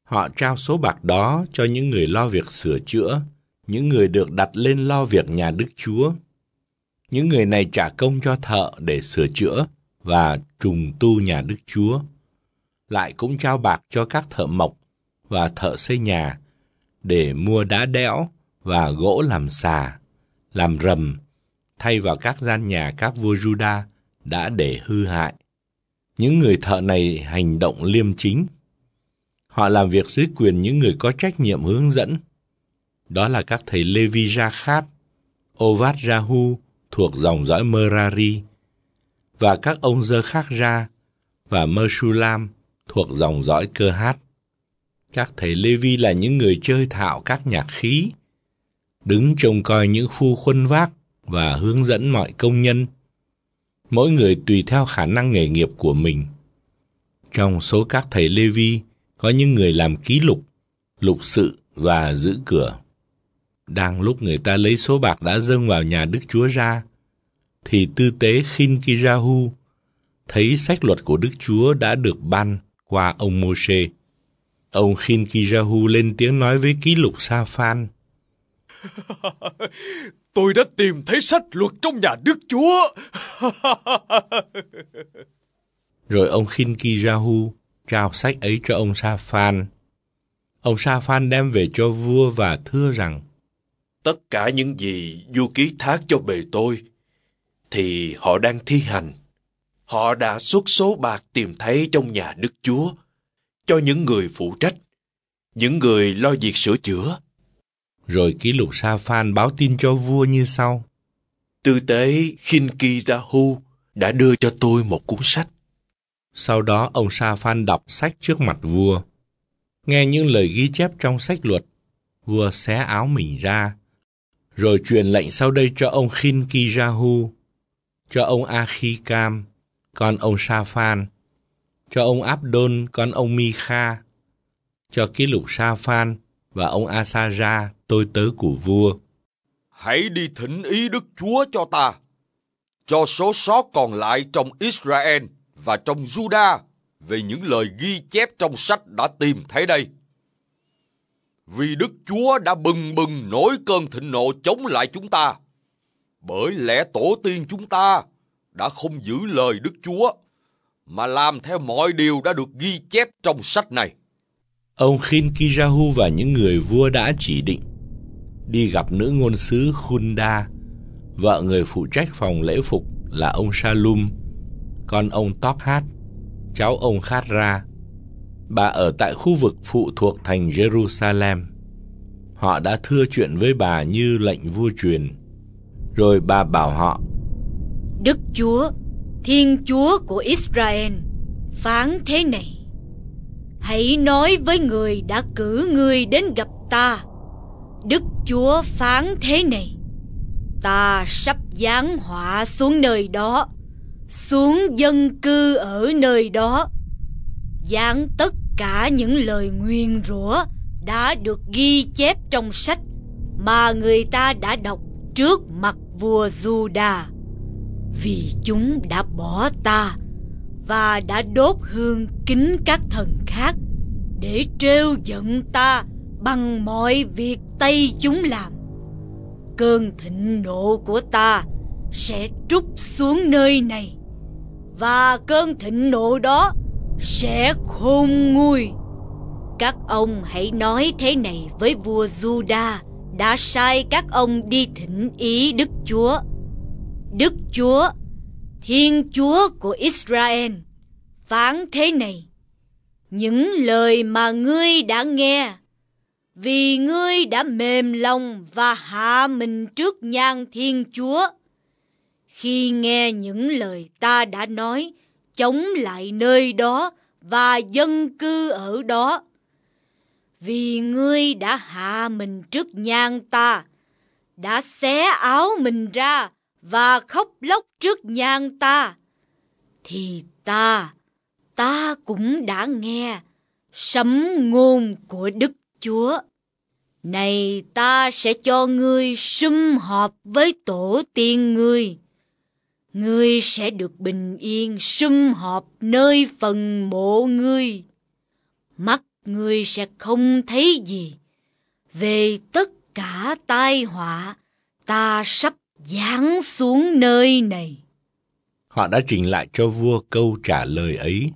Họ trao số bạc đó cho những người lo việc sửa chữa, những người được đặt lên lo việc nhà Đức Chúa. Những người này trả công cho thợ để sửa chữa và trùng tu nhà Đức Chúa. Lại cũng trao bạc cho các thợ mộc và thợ xây nhà để mua đá đẽo và gỗ làm xà, làm rầm, thay vào các gian nhà các vua Juda đã để hư hại. Những người thợ này hành động liêm chính. Họ làm việc dưới quyền những người có trách nhiệm hướng dẫn. Đó là các thầy Levi Jachat, Ovat Jahu thuộc dòng dõi Merari và các ông dơ khác ra và Mershulam thuộc dòng dõi cơ hát. Các thầy Levi là những người chơi thạo các nhạc khí, đứng trông coi những khu khuân vác và hướng dẫn mọi công nhân mỗi người tùy theo khả năng nghề nghiệp của mình. Trong số các thầy Lê Vi, có những người làm ký lục, lục sự và giữ cửa. Đang lúc người ta lấy số bạc đã dâng vào nhà Đức Chúa ra, thì tư tế Khin Kirahu thấy sách luật của Đức Chúa đã được ban qua ông Môsê. Ông Khin Kirahu lên tiếng nói với ký lục Sa Phan. tôi đã tìm thấy sách luật trong nhà Đức Chúa. Rồi ông Khinki Rahu trao sách ấy cho ông Sa Phan. Ông Sa Phan đem về cho vua và thưa rằng, Tất cả những gì du ký thác cho bề tôi, thì họ đang thi hành. Họ đã xuất số bạc tìm thấy trong nhà Đức Chúa, cho những người phụ trách, những người lo việc sửa chữa, rồi ký lục sa phan báo tin cho vua như sau. Tư tế Shinki Zahu đã đưa cho tôi một cuốn sách. Sau đó ông Sa Phan đọc sách trước mặt vua. Nghe những lời ghi chép trong sách luật, vua xé áo mình ra, rồi truyền lệnh sau đây cho ông Khin Kijahu, cho ông Akhikam, con ông Sa Phan, cho ông Abdon, con ông Mikha, cho ký lục Sa Phan và ông Asaja, tôi tớ của vua. Hãy đi thỉnh ý Đức Chúa cho ta, cho số sót còn lại trong Israel và trong Juda về những lời ghi chép trong sách đã tìm thấy đây. Vì Đức Chúa đã bừng bừng nổi cơn thịnh nộ chống lại chúng ta, bởi lẽ tổ tiên chúng ta đã không giữ lời Đức Chúa mà làm theo mọi điều đã được ghi chép trong sách này. Ông Khin Kijahu và những người vua đã chỉ định đi gặp nữ ngôn sứ Khunda, vợ người phụ trách phòng lễ phục là ông Salum, con ông Tóc Hát, cháu ông Khatra. Bà ở tại khu vực phụ thuộc thành Jerusalem. Họ đã thưa chuyện với bà như lệnh vua truyền. Rồi bà bảo họ, Đức Chúa, Thiên Chúa của Israel, phán thế này hãy nói với người đã cử ngươi đến gặp ta đức chúa phán thế này ta sắp giáng họa xuống nơi đó xuống dân cư ở nơi đó giáng tất cả những lời nguyên rủa đã được ghi chép trong sách mà người ta đã đọc trước mặt vua Juda vì chúng đã bỏ ta và đã đốt hương kính các thần khác để trêu giận ta bằng mọi việc tây chúng làm cơn thịnh nộ của ta sẽ trút xuống nơi này và cơn thịnh nộ đó sẽ khôn nguôi các ông hãy nói thế này với vua Juda đã sai các ông đi thỉnh ý Đức Chúa. Đức Chúa Thiên Chúa của Israel phán thế này: Những lời mà ngươi đã nghe, vì ngươi đã mềm lòng và hạ mình trước nhan Thiên Chúa, khi nghe những lời ta đã nói chống lại nơi đó và dân cư ở đó, vì ngươi đã hạ mình trước nhan ta, đã xé áo mình ra và khóc lóc trước nhang ta thì ta ta cũng đã nghe sấm ngôn của đức chúa này ta sẽ cho ngươi sum họp với tổ tiên ngươi ngươi sẽ được bình yên sum họp nơi phần mộ ngươi mắt ngươi sẽ không thấy gì về tất cả tai họa ta sắp giáng xuống nơi này. Họ đã trình lại cho vua câu trả lời ấy.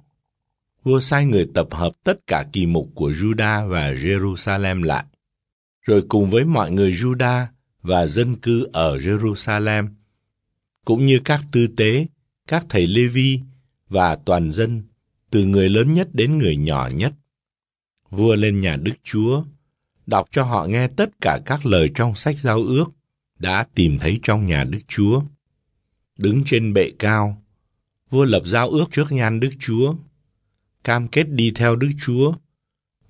Vua sai người tập hợp tất cả kỳ mục của Juda và Jerusalem lại, rồi cùng với mọi người Juda và dân cư ở Jerusalem, cũng như các tư tế, các thầy Lê Vi và toàn dân, từ người lớn nhất đến người nhỏ nhất. Vua lên nhà Đức Chúa, đọc cho họ nghe tất cả các lời trong sách giao ước đã tìm thấy trong nhà Đức Chúa. Đứng trên bệ cao, vua lập giao ước trước nhan Đức Chúa, cam kết đi theo Đức Chúa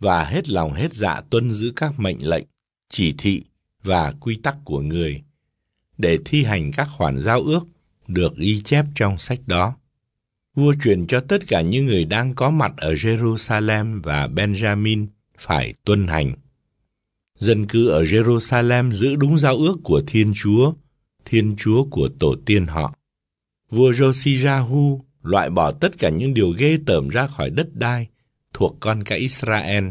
và hết lòng hết dạ tuân giữ các mệnh lệnh, chỉ thị và quy tắc của người để thi hành các khoản giao ước được ghi chép trong sách đó. Vua truyền cho tất cả những người đang có mặt ở Jerusalem và Benjamin phải tuân hành dân cư ở Jerusalem giữ đúng giao ước của Thiên Chúa, Thiên Chúa của tổ tiên họ. Vua Josiahu loại bỏ tất cả những điều ghê tởm ra khỏi đất đai thuộc con cái Israel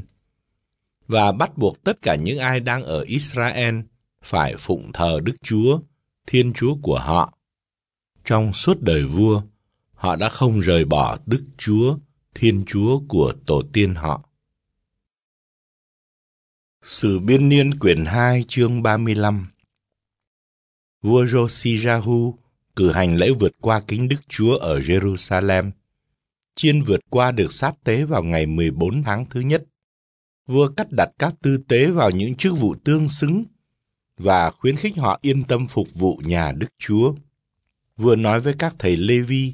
và bắt buộc tất cả những ai đang ở Israel phải phụng thờ Đức Chúa, Thiên Chúa của họ. Trong suốt đời vua, họ đã không rời bỏ Đức Chúa, Thiên Chúa của tổ tiên họ. Sử Biên Niên quyển 2 chương 35 Vua Josiahu cử hành lễ vượt qua kính Đức Chúa ở Jerusalem. Chiên vượt qua được sát tế vào ngày 14 tháng thứ nhất. Vua cắt đặt các tư tế vào những chức vụ tương xứng và khuyến khích họ yên tâm phục vụ nhà Đức Chúa. Vua nói với các thầy Lê Vi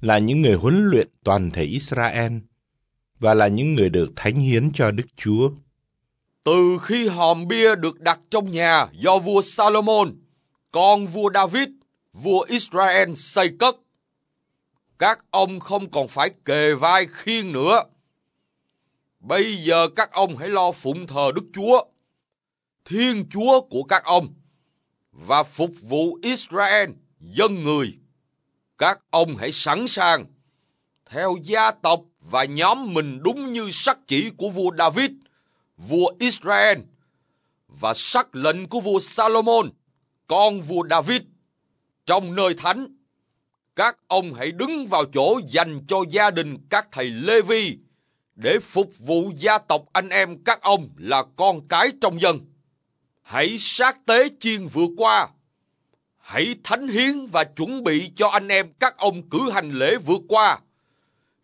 là những người huấn luyện toàn thể Israel và là những người được thánh hiến cho Đức Chúa từ khi hòm bia được đặt trong nhà do vua Salomon, con vua David, vua Israel xây cất, các ông không còn phải kề vai khiêng nữa. Bây giờ các ông hãy lo phụng thờ Đức Chúa, Thiên Chúa của các ông, và phục vụ Israel, dân người. Các ông hãy sẵn sàng, theo gia tộc và nhóm mình đúng như sắc chỉ của vua David – vua Israel, và sắc lệnh của vua Salomon, con vua David, trong nơi thánh. Các ông hãy đứng vào chỗ dành cho gia đình các thầy Lê Vi để phục vụ gia tộc anh em các ông là con cái trong dân. Hãy sát tế chiên vừa qua. Hãy thánh hiến và chuẩn bị cho anh em các ông cử hành lễ vừa qua,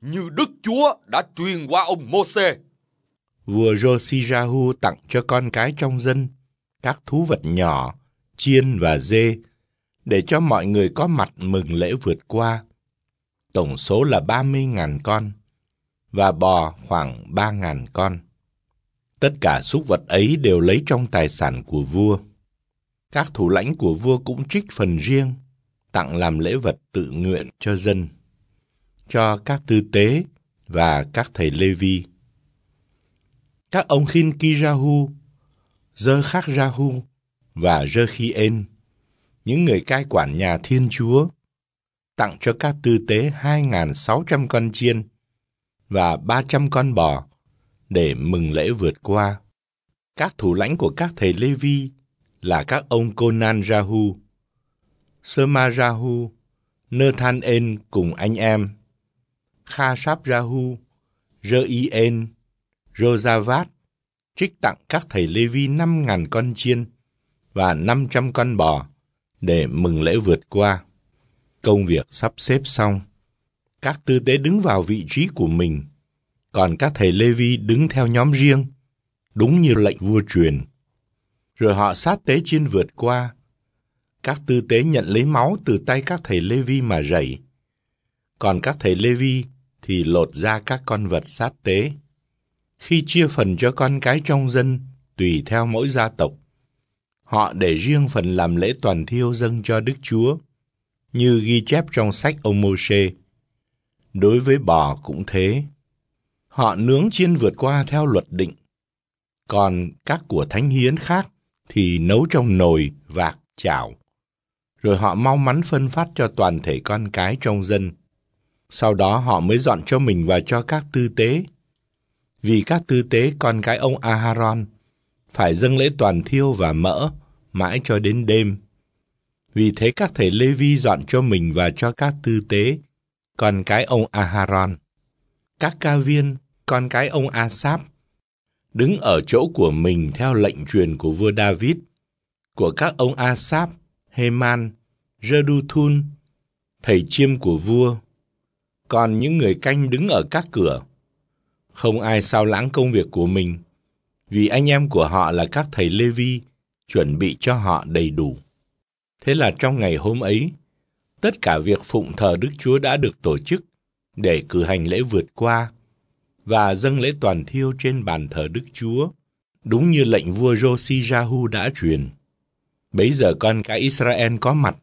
như Đức Chúa đã truyền qua ông Moses vua Joshijahu tặng cho con cái trong dân các thú vật nhỏ, chiên và dê, để cho mọi người có mặt mừng lễ vượt qua. Tổng số là 30.000 con, và bò khoảng 3.000 con. Tất cả súc vật ấy đều lấy trong tài sản của vua. Các thủ lãnh của vua cũng trích phần riêng, tặng làm lễ vật tự nguyện cho dân, cho các tư tế và các thầy Lê Vi các ông khin Khinkijahu, Zerkhakjahu và Zerkhien, những người cai quản nhà Thiên Chúa, tặng cho các tư tế 2.600 con chiên và 300 con bò để mừng lễ vượt qua. Các thủ lãnh của các thầy Lê Vi là các ông Conan Rahu, Sema Rahu, Nơ Than En cùng anh em, Kha Sáp Rahu, Rơ Y En, Rosavat trích tặng các thầy Lê Vi 5.000 con chiên và 500 con bò để mừng lễ vượt qua. Công việc sắp xếp xong, các tư tế đứng vào vị trí của mình, còn các thầy Lê Vi đứng theo nhóm riêng, đúng như lệnh vua truyền. Rồi họ sát tế chiên vượt qua. Các tư tế nhận lấy máu từ tay các thầy Lê Vi mà rảy, còn các thầy Lê Vi thì lột ra các con vật sát tế khi chia phần cho con cái trong dân, tùy theo mỗi gia tộc. Họ để riêng phần làm lễ toàn thiêu dâng cho Đức Chúa, như ghi chép trong sách ông Mô-sê. Đối với bò cũng thế. Họ nướng chiên vượt qua theo luật định. Còn các của thánh hiến khác thì nấu trong nồi, vạc, chảo. Rồi họ mau mắn phân phát cho toàn thể con cái trong dân. Sau đó họ mới dọn cho mình và cho các tư tế vì các tư tế con gái ông Aharon phải dâng lễ toàn thiêu và mỡ mãi cho đến đêm. Vì thế các thầy Lê Vi dọn cho mình và cho các tư tế con cái ông Aharon. Các ca viên con cái ông Asap đứng ở chỗ của mình theo lệnh truyền của vua David của các ông Asap, Heman, Jeduthun, thầy chiêm của vua. Còn những người canh đứng ở các cửa không ai sao lãng công việc của mình, vì anh em của họ là các thầy Lê Vi, chuẩn bị cho họ đầy đủ. Thế là trong ngày hôm ấy, tất cả việc phụng thờ Đức Chúa đã được tổ chức để cử hành lễ vượt qua và dâng lễ toàn thiêu trên bàn thờ Đức Chúa, đúng như lệnh vua Josiahu đã truyền. Bấy giờ con cái Israel có mặt,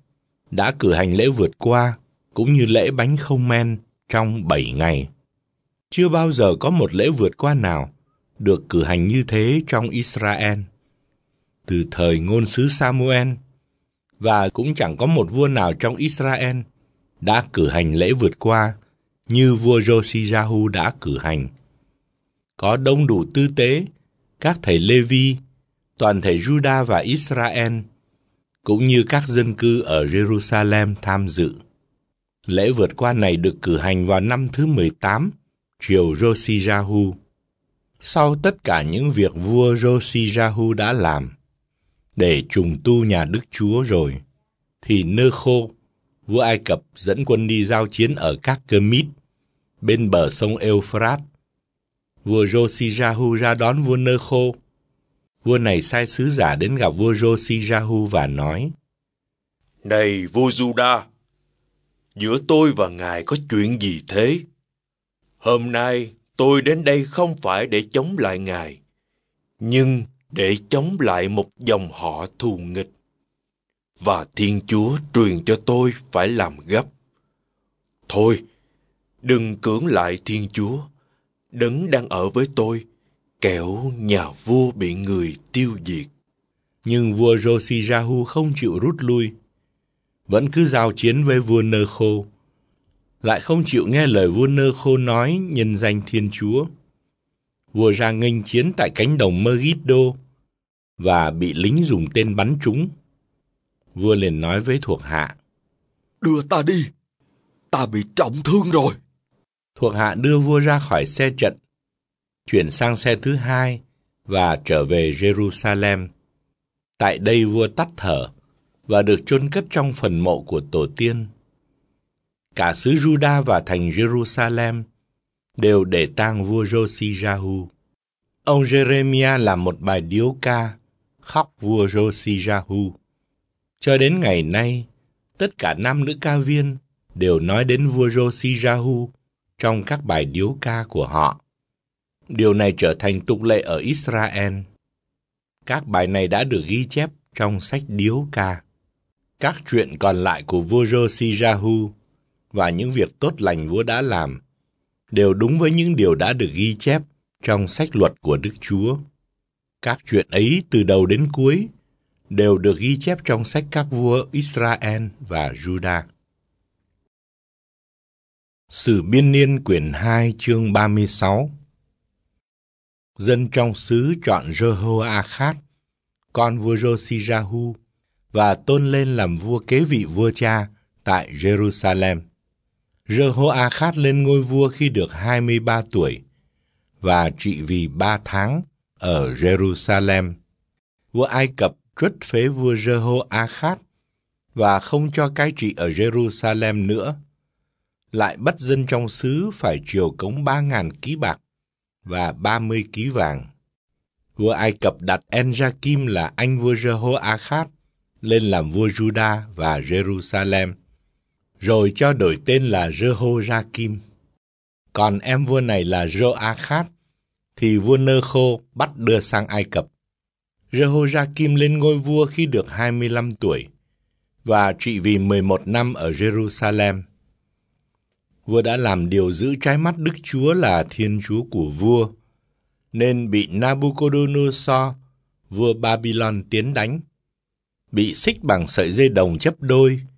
đã cử hành lễ vượt qua, cũng như lễ bánh không men trong bảy ngày. Chưa bao giờ có một lễ vượt qua nào được cử hành như thế trong Israel. Từ thời ngôn sứ Samuel, và cũng chẳng có một vua nào trong Israel đã cử hành lễ vượt qua như vua Josiahu đã cử hành. Có đông đủ tư tế, các thầy Levi, toàn thể Juda và Israel, cũng như các dân cư ở Jerusalem tham dự. Lễ vượt qua này được cử hành vào năm thứ 18 triều Josijahu. Sau tất cả những việc vua Josijahu đã làm để trùng tu nhà Đức Chúa rồi, thì Nơ Khô, vua Ai Cập dẫn quân đi giao chiến ở các cơ mít bên bờ sông Euphrat. Vua Josijahu ra đón vua Nơ Khô. Vua này sai sứ giả đến gặp vua Josijahu và nói, Này vua Juda, giữa tôi và ngài có chuyện gì thế? Hôm nay tôi đến đây không phải để chống lại ngài, nhưng để chống lại một dòng họ thù nghịch. Và Thiên Chúa truyền cho tôi phải làm gấp. Thôi, đừng cưỡng lại Thiên Chúa, đấng đang ở với tôi, kẻo nhà vua bị người tiêu diệt. Nhưng vua Josirahu không chịu rút lui, vẫn cứ giao chiến với vua Nơ Khô lại không chịu nghe lời vua nơ khô nói nhân danh Thiên Chúa. Vua ra nghênh chiến tại cánh đồng Megiddo và bị lính dùng tên bắn trúng. Vua liền nói với thuộc hạ, Đưa ta đi, ta bị trọng thương rồi. Thuộc hạ đưa vua ra khỏi xe trận, chuyển sang xe thứ hai và trở về Jerusalem. Tại đây vua tắt thở và được chôn cất trong phần mộ của tổ tiên cả xứ Juda và thành Jerusalem đều để tang vua Josijahu. Ông Jeremia làm một bài điếu ca khóc vua Josijahu. Cho đến ngày nay, tất cả nam nữ ca viên đều nói đến vua Josijahu trong các bài điếu ca của họ. Điều này trở thành tục lệ ở Israel. Các bài này đã được ghi chép trong sách điếu ca. Các chuyện còn lại của vua Josijahu và những việc tốt lành vua đã làm đều đúng với những điều đã được ghi chép trong sách luật của Đức Chúa. Các chuyện ấy từ đầu đến cuối đều được ghi chép trong sách các vua Israel và Judah. Sử Biên Niên quyển 2 chương 36 Dân trong xứ chọn Jehoachát, con vua Josirahu, và tôn lên làm vua kế vị vua cha tại Jerusalem. Jehoakhaz lên ngôi vua khi được 23 tuổi và trị vì 3 tháng ở Jerusalem. Vua Ai Cập truất phế vua Jehoakhaz và không cho cai trị ở Jerusalem nữa. Lại bắt dân trong xứ phải triều cống 3.000 ký bạc và 30 ký vàng. Vua Ai Cập đặt Enjakim là anh vua Jehoakhaz lên làm vua Juda và Jerusalem rồi cho đổi tên là Jehoiakim. Còn em vua này là Joachim thì vua Nơ Khô bắt đưa sang Ai Cập. Jehoiakim lên ngôi vua khi được 25 tuổi và trị vì 11 năm ở Jerusalem. Vua đã làm điều giữ trái mắt Đức Chúa là Thiên Chúa của vua, nên bị Nabucodonosor, vua Babylon tiến đánh, bị xích bằng sợi dây đồng chấp đôi –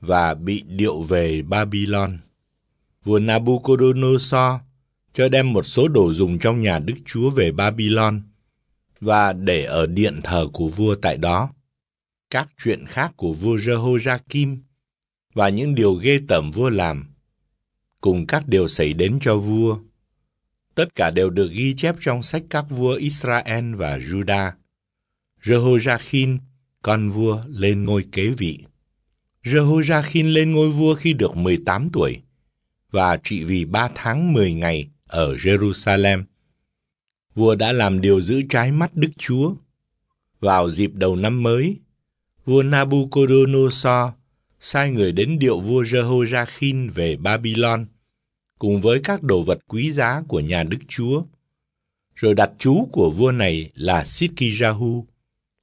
và bị điệu về Babylon. Vua Nabucodonosor cho đem một số đồ dùng trong nhà Đức Chúa về Babylon và để ở điện thờ của vua tại đó. Các chuyện khác của vua Jehoiakim và những điều ghê tởm vua làm, cùng các điều xảy đến cho vua, tất cả đều được ghi chép trong sách các vua Israel và Judah. Jehoiakim, con vua, lên ngôi kế vị. Jehoiakim lên ngôi vua khi được 18 tuổi và trị vì 3 tháng 10 ngày ở Jerusalem. Vua đã làm điều giữ trái mắt Đức Chúa. Vào dịp đầu năm mới, vua Nabucodonosor sai người đến điệu vua Jehoiakim về Babylon cùng với các đồ vật quý giá của nhà Đức Chúa. Rồi đặt chú của vua này là Sidkijahu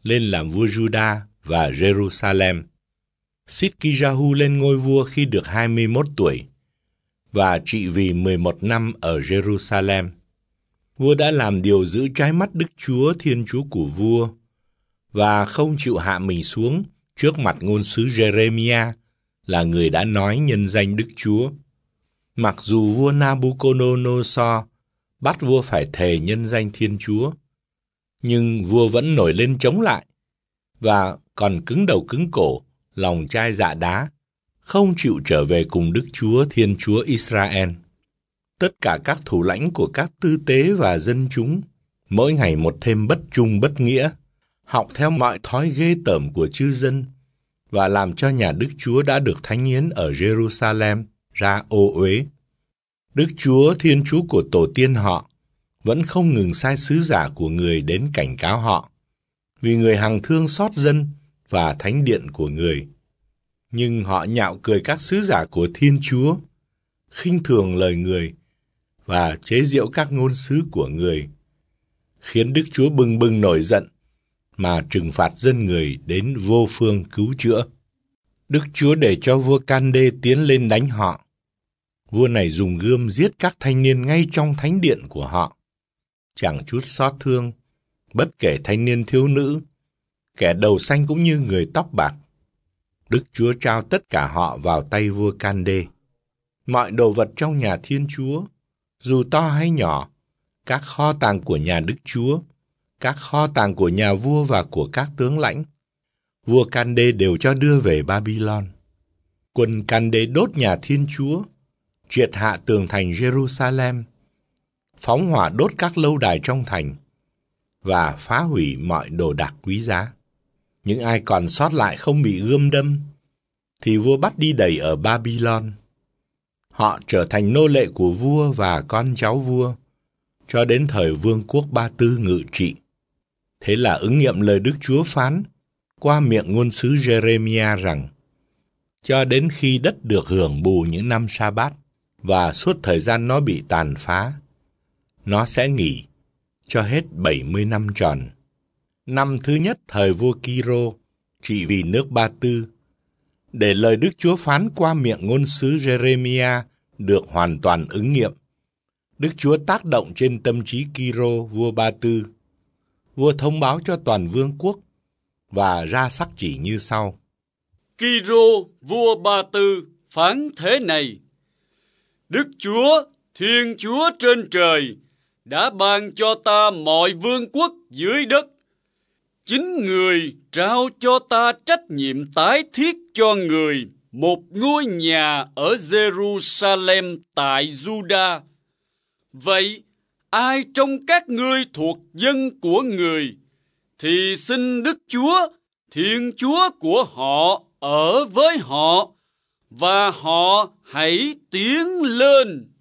lên làm vua Juda và Jerusalem. Sidkijahu lên ngôi vua khi được 21 tuổi và trị vì 11 năm ở Jerusalem. Vua đã làm điều giữ trái mắt Đức Chúa Thiên Chúa của vua và không chịu hạ mình xuống trước mặt ngôn sứ Jeremia là người đã nói nhân danh Đức Chúa. Mặc dù vua Nabucodonosor bắt vua phải thề nhân danh Thiên Chúa, nhưng vua vẫn nổi lên chống lại và còn cứng đầu cứng cổ lòng chai dạ đá, không chịu trở về cùng Đức Chúa Thiên Chúa Israel. Tất cả các thủ lãnh của các tư tế và dân chúng, mỗi ngày một thêm bất trung bất nghĩa, học theo mọi thói ghê tởm của chư dân và làm cho nhà Đức Chúa đã được thánh hiến ở Jerusalem ra ô uế. Đức Chúa Thiên Chúa của tổ tiên họ vẫn không ngừng sai sứ giả của người đến cảnh cáo họ. Vì người hằng thương xót dân, và thánh điện của người. Nhưng họ nhạo cười các sứ giả của Thiên Chúa, khinh thường lời người và chế giễu các ngôn sứ của người, khiến Đức Chúa bừng bừng nổi giận mà trừng phạt dân người đến vô phương cứu chữa. Đức Chúa để cho vua Cande tiến lên đánh họ. Vua này dùng gươm giết các thanh niên ngay trong thánh điện của họ. Chẳng chút xót thương, bất kể thanh niên thiếu nữ kẻ đầu xanh cũng như người tóc bạc. Đức Chúa trao tất cả họ vào tay vua can Candê. Mọi đồ vật trong nhà Thiên Chúa, dù to hay nhỏ, các kho tàng của nhà Đức Chúa, các kho tàng của nhà vua và của các tướng lãnh, vua can Candê đều cho đưa về Babylon. Quân can Candê đốt nhà Thiên Chúa, triệt hạ tường thành Jerusalem, phóng hỏa đốt các lâu đài trong thành và phá hủy mọi đồ đạc quý giá những ai còn sót lại không bị gươm đâm, thì vua bắt đi đẩy ở Babylon. Họ trở thành nô lệ của vua và con cháu vua, cho đến thời vương quốc Ba Tư ngự trị. Thế là ứng nghiệm lời Đức Chúa phán qua miệng ngôn sứ Jeremia rằng, cho đến khi đất được hưởng bù những năm sa bát và suốt thời gian nó bị tàn phá, nó sẽ nghỉ cho hết 70 năm tròn năm thứ nhất thời vua Kiro, trị vì nước Ba Tư, để lời Đức Chúa phán qua miệng ngôn sứ Jeremia được hoàn toàn ứng nghiệm. Đức Chúa tác động trên tâm trí Kiro vua Ba Tư. Vua thông báo cho toàn vương quốc và ra sắc chỉ như sau. Kiro vua Ba Tư phán thế này: Đức Chúa, Thiên Chúa trên trời đã ban cho ta mọi vương quốc dưới đất chính người trao cho ta trách nhiệm tái thiết cho người một ngôi nhà ở Jerusalem tại Juda. Vậy ai trong các ngươi thuộc dân của người thì xin Đức Chúa, Thiên Chúa của họ ở với họ và họ hãy tiến lên.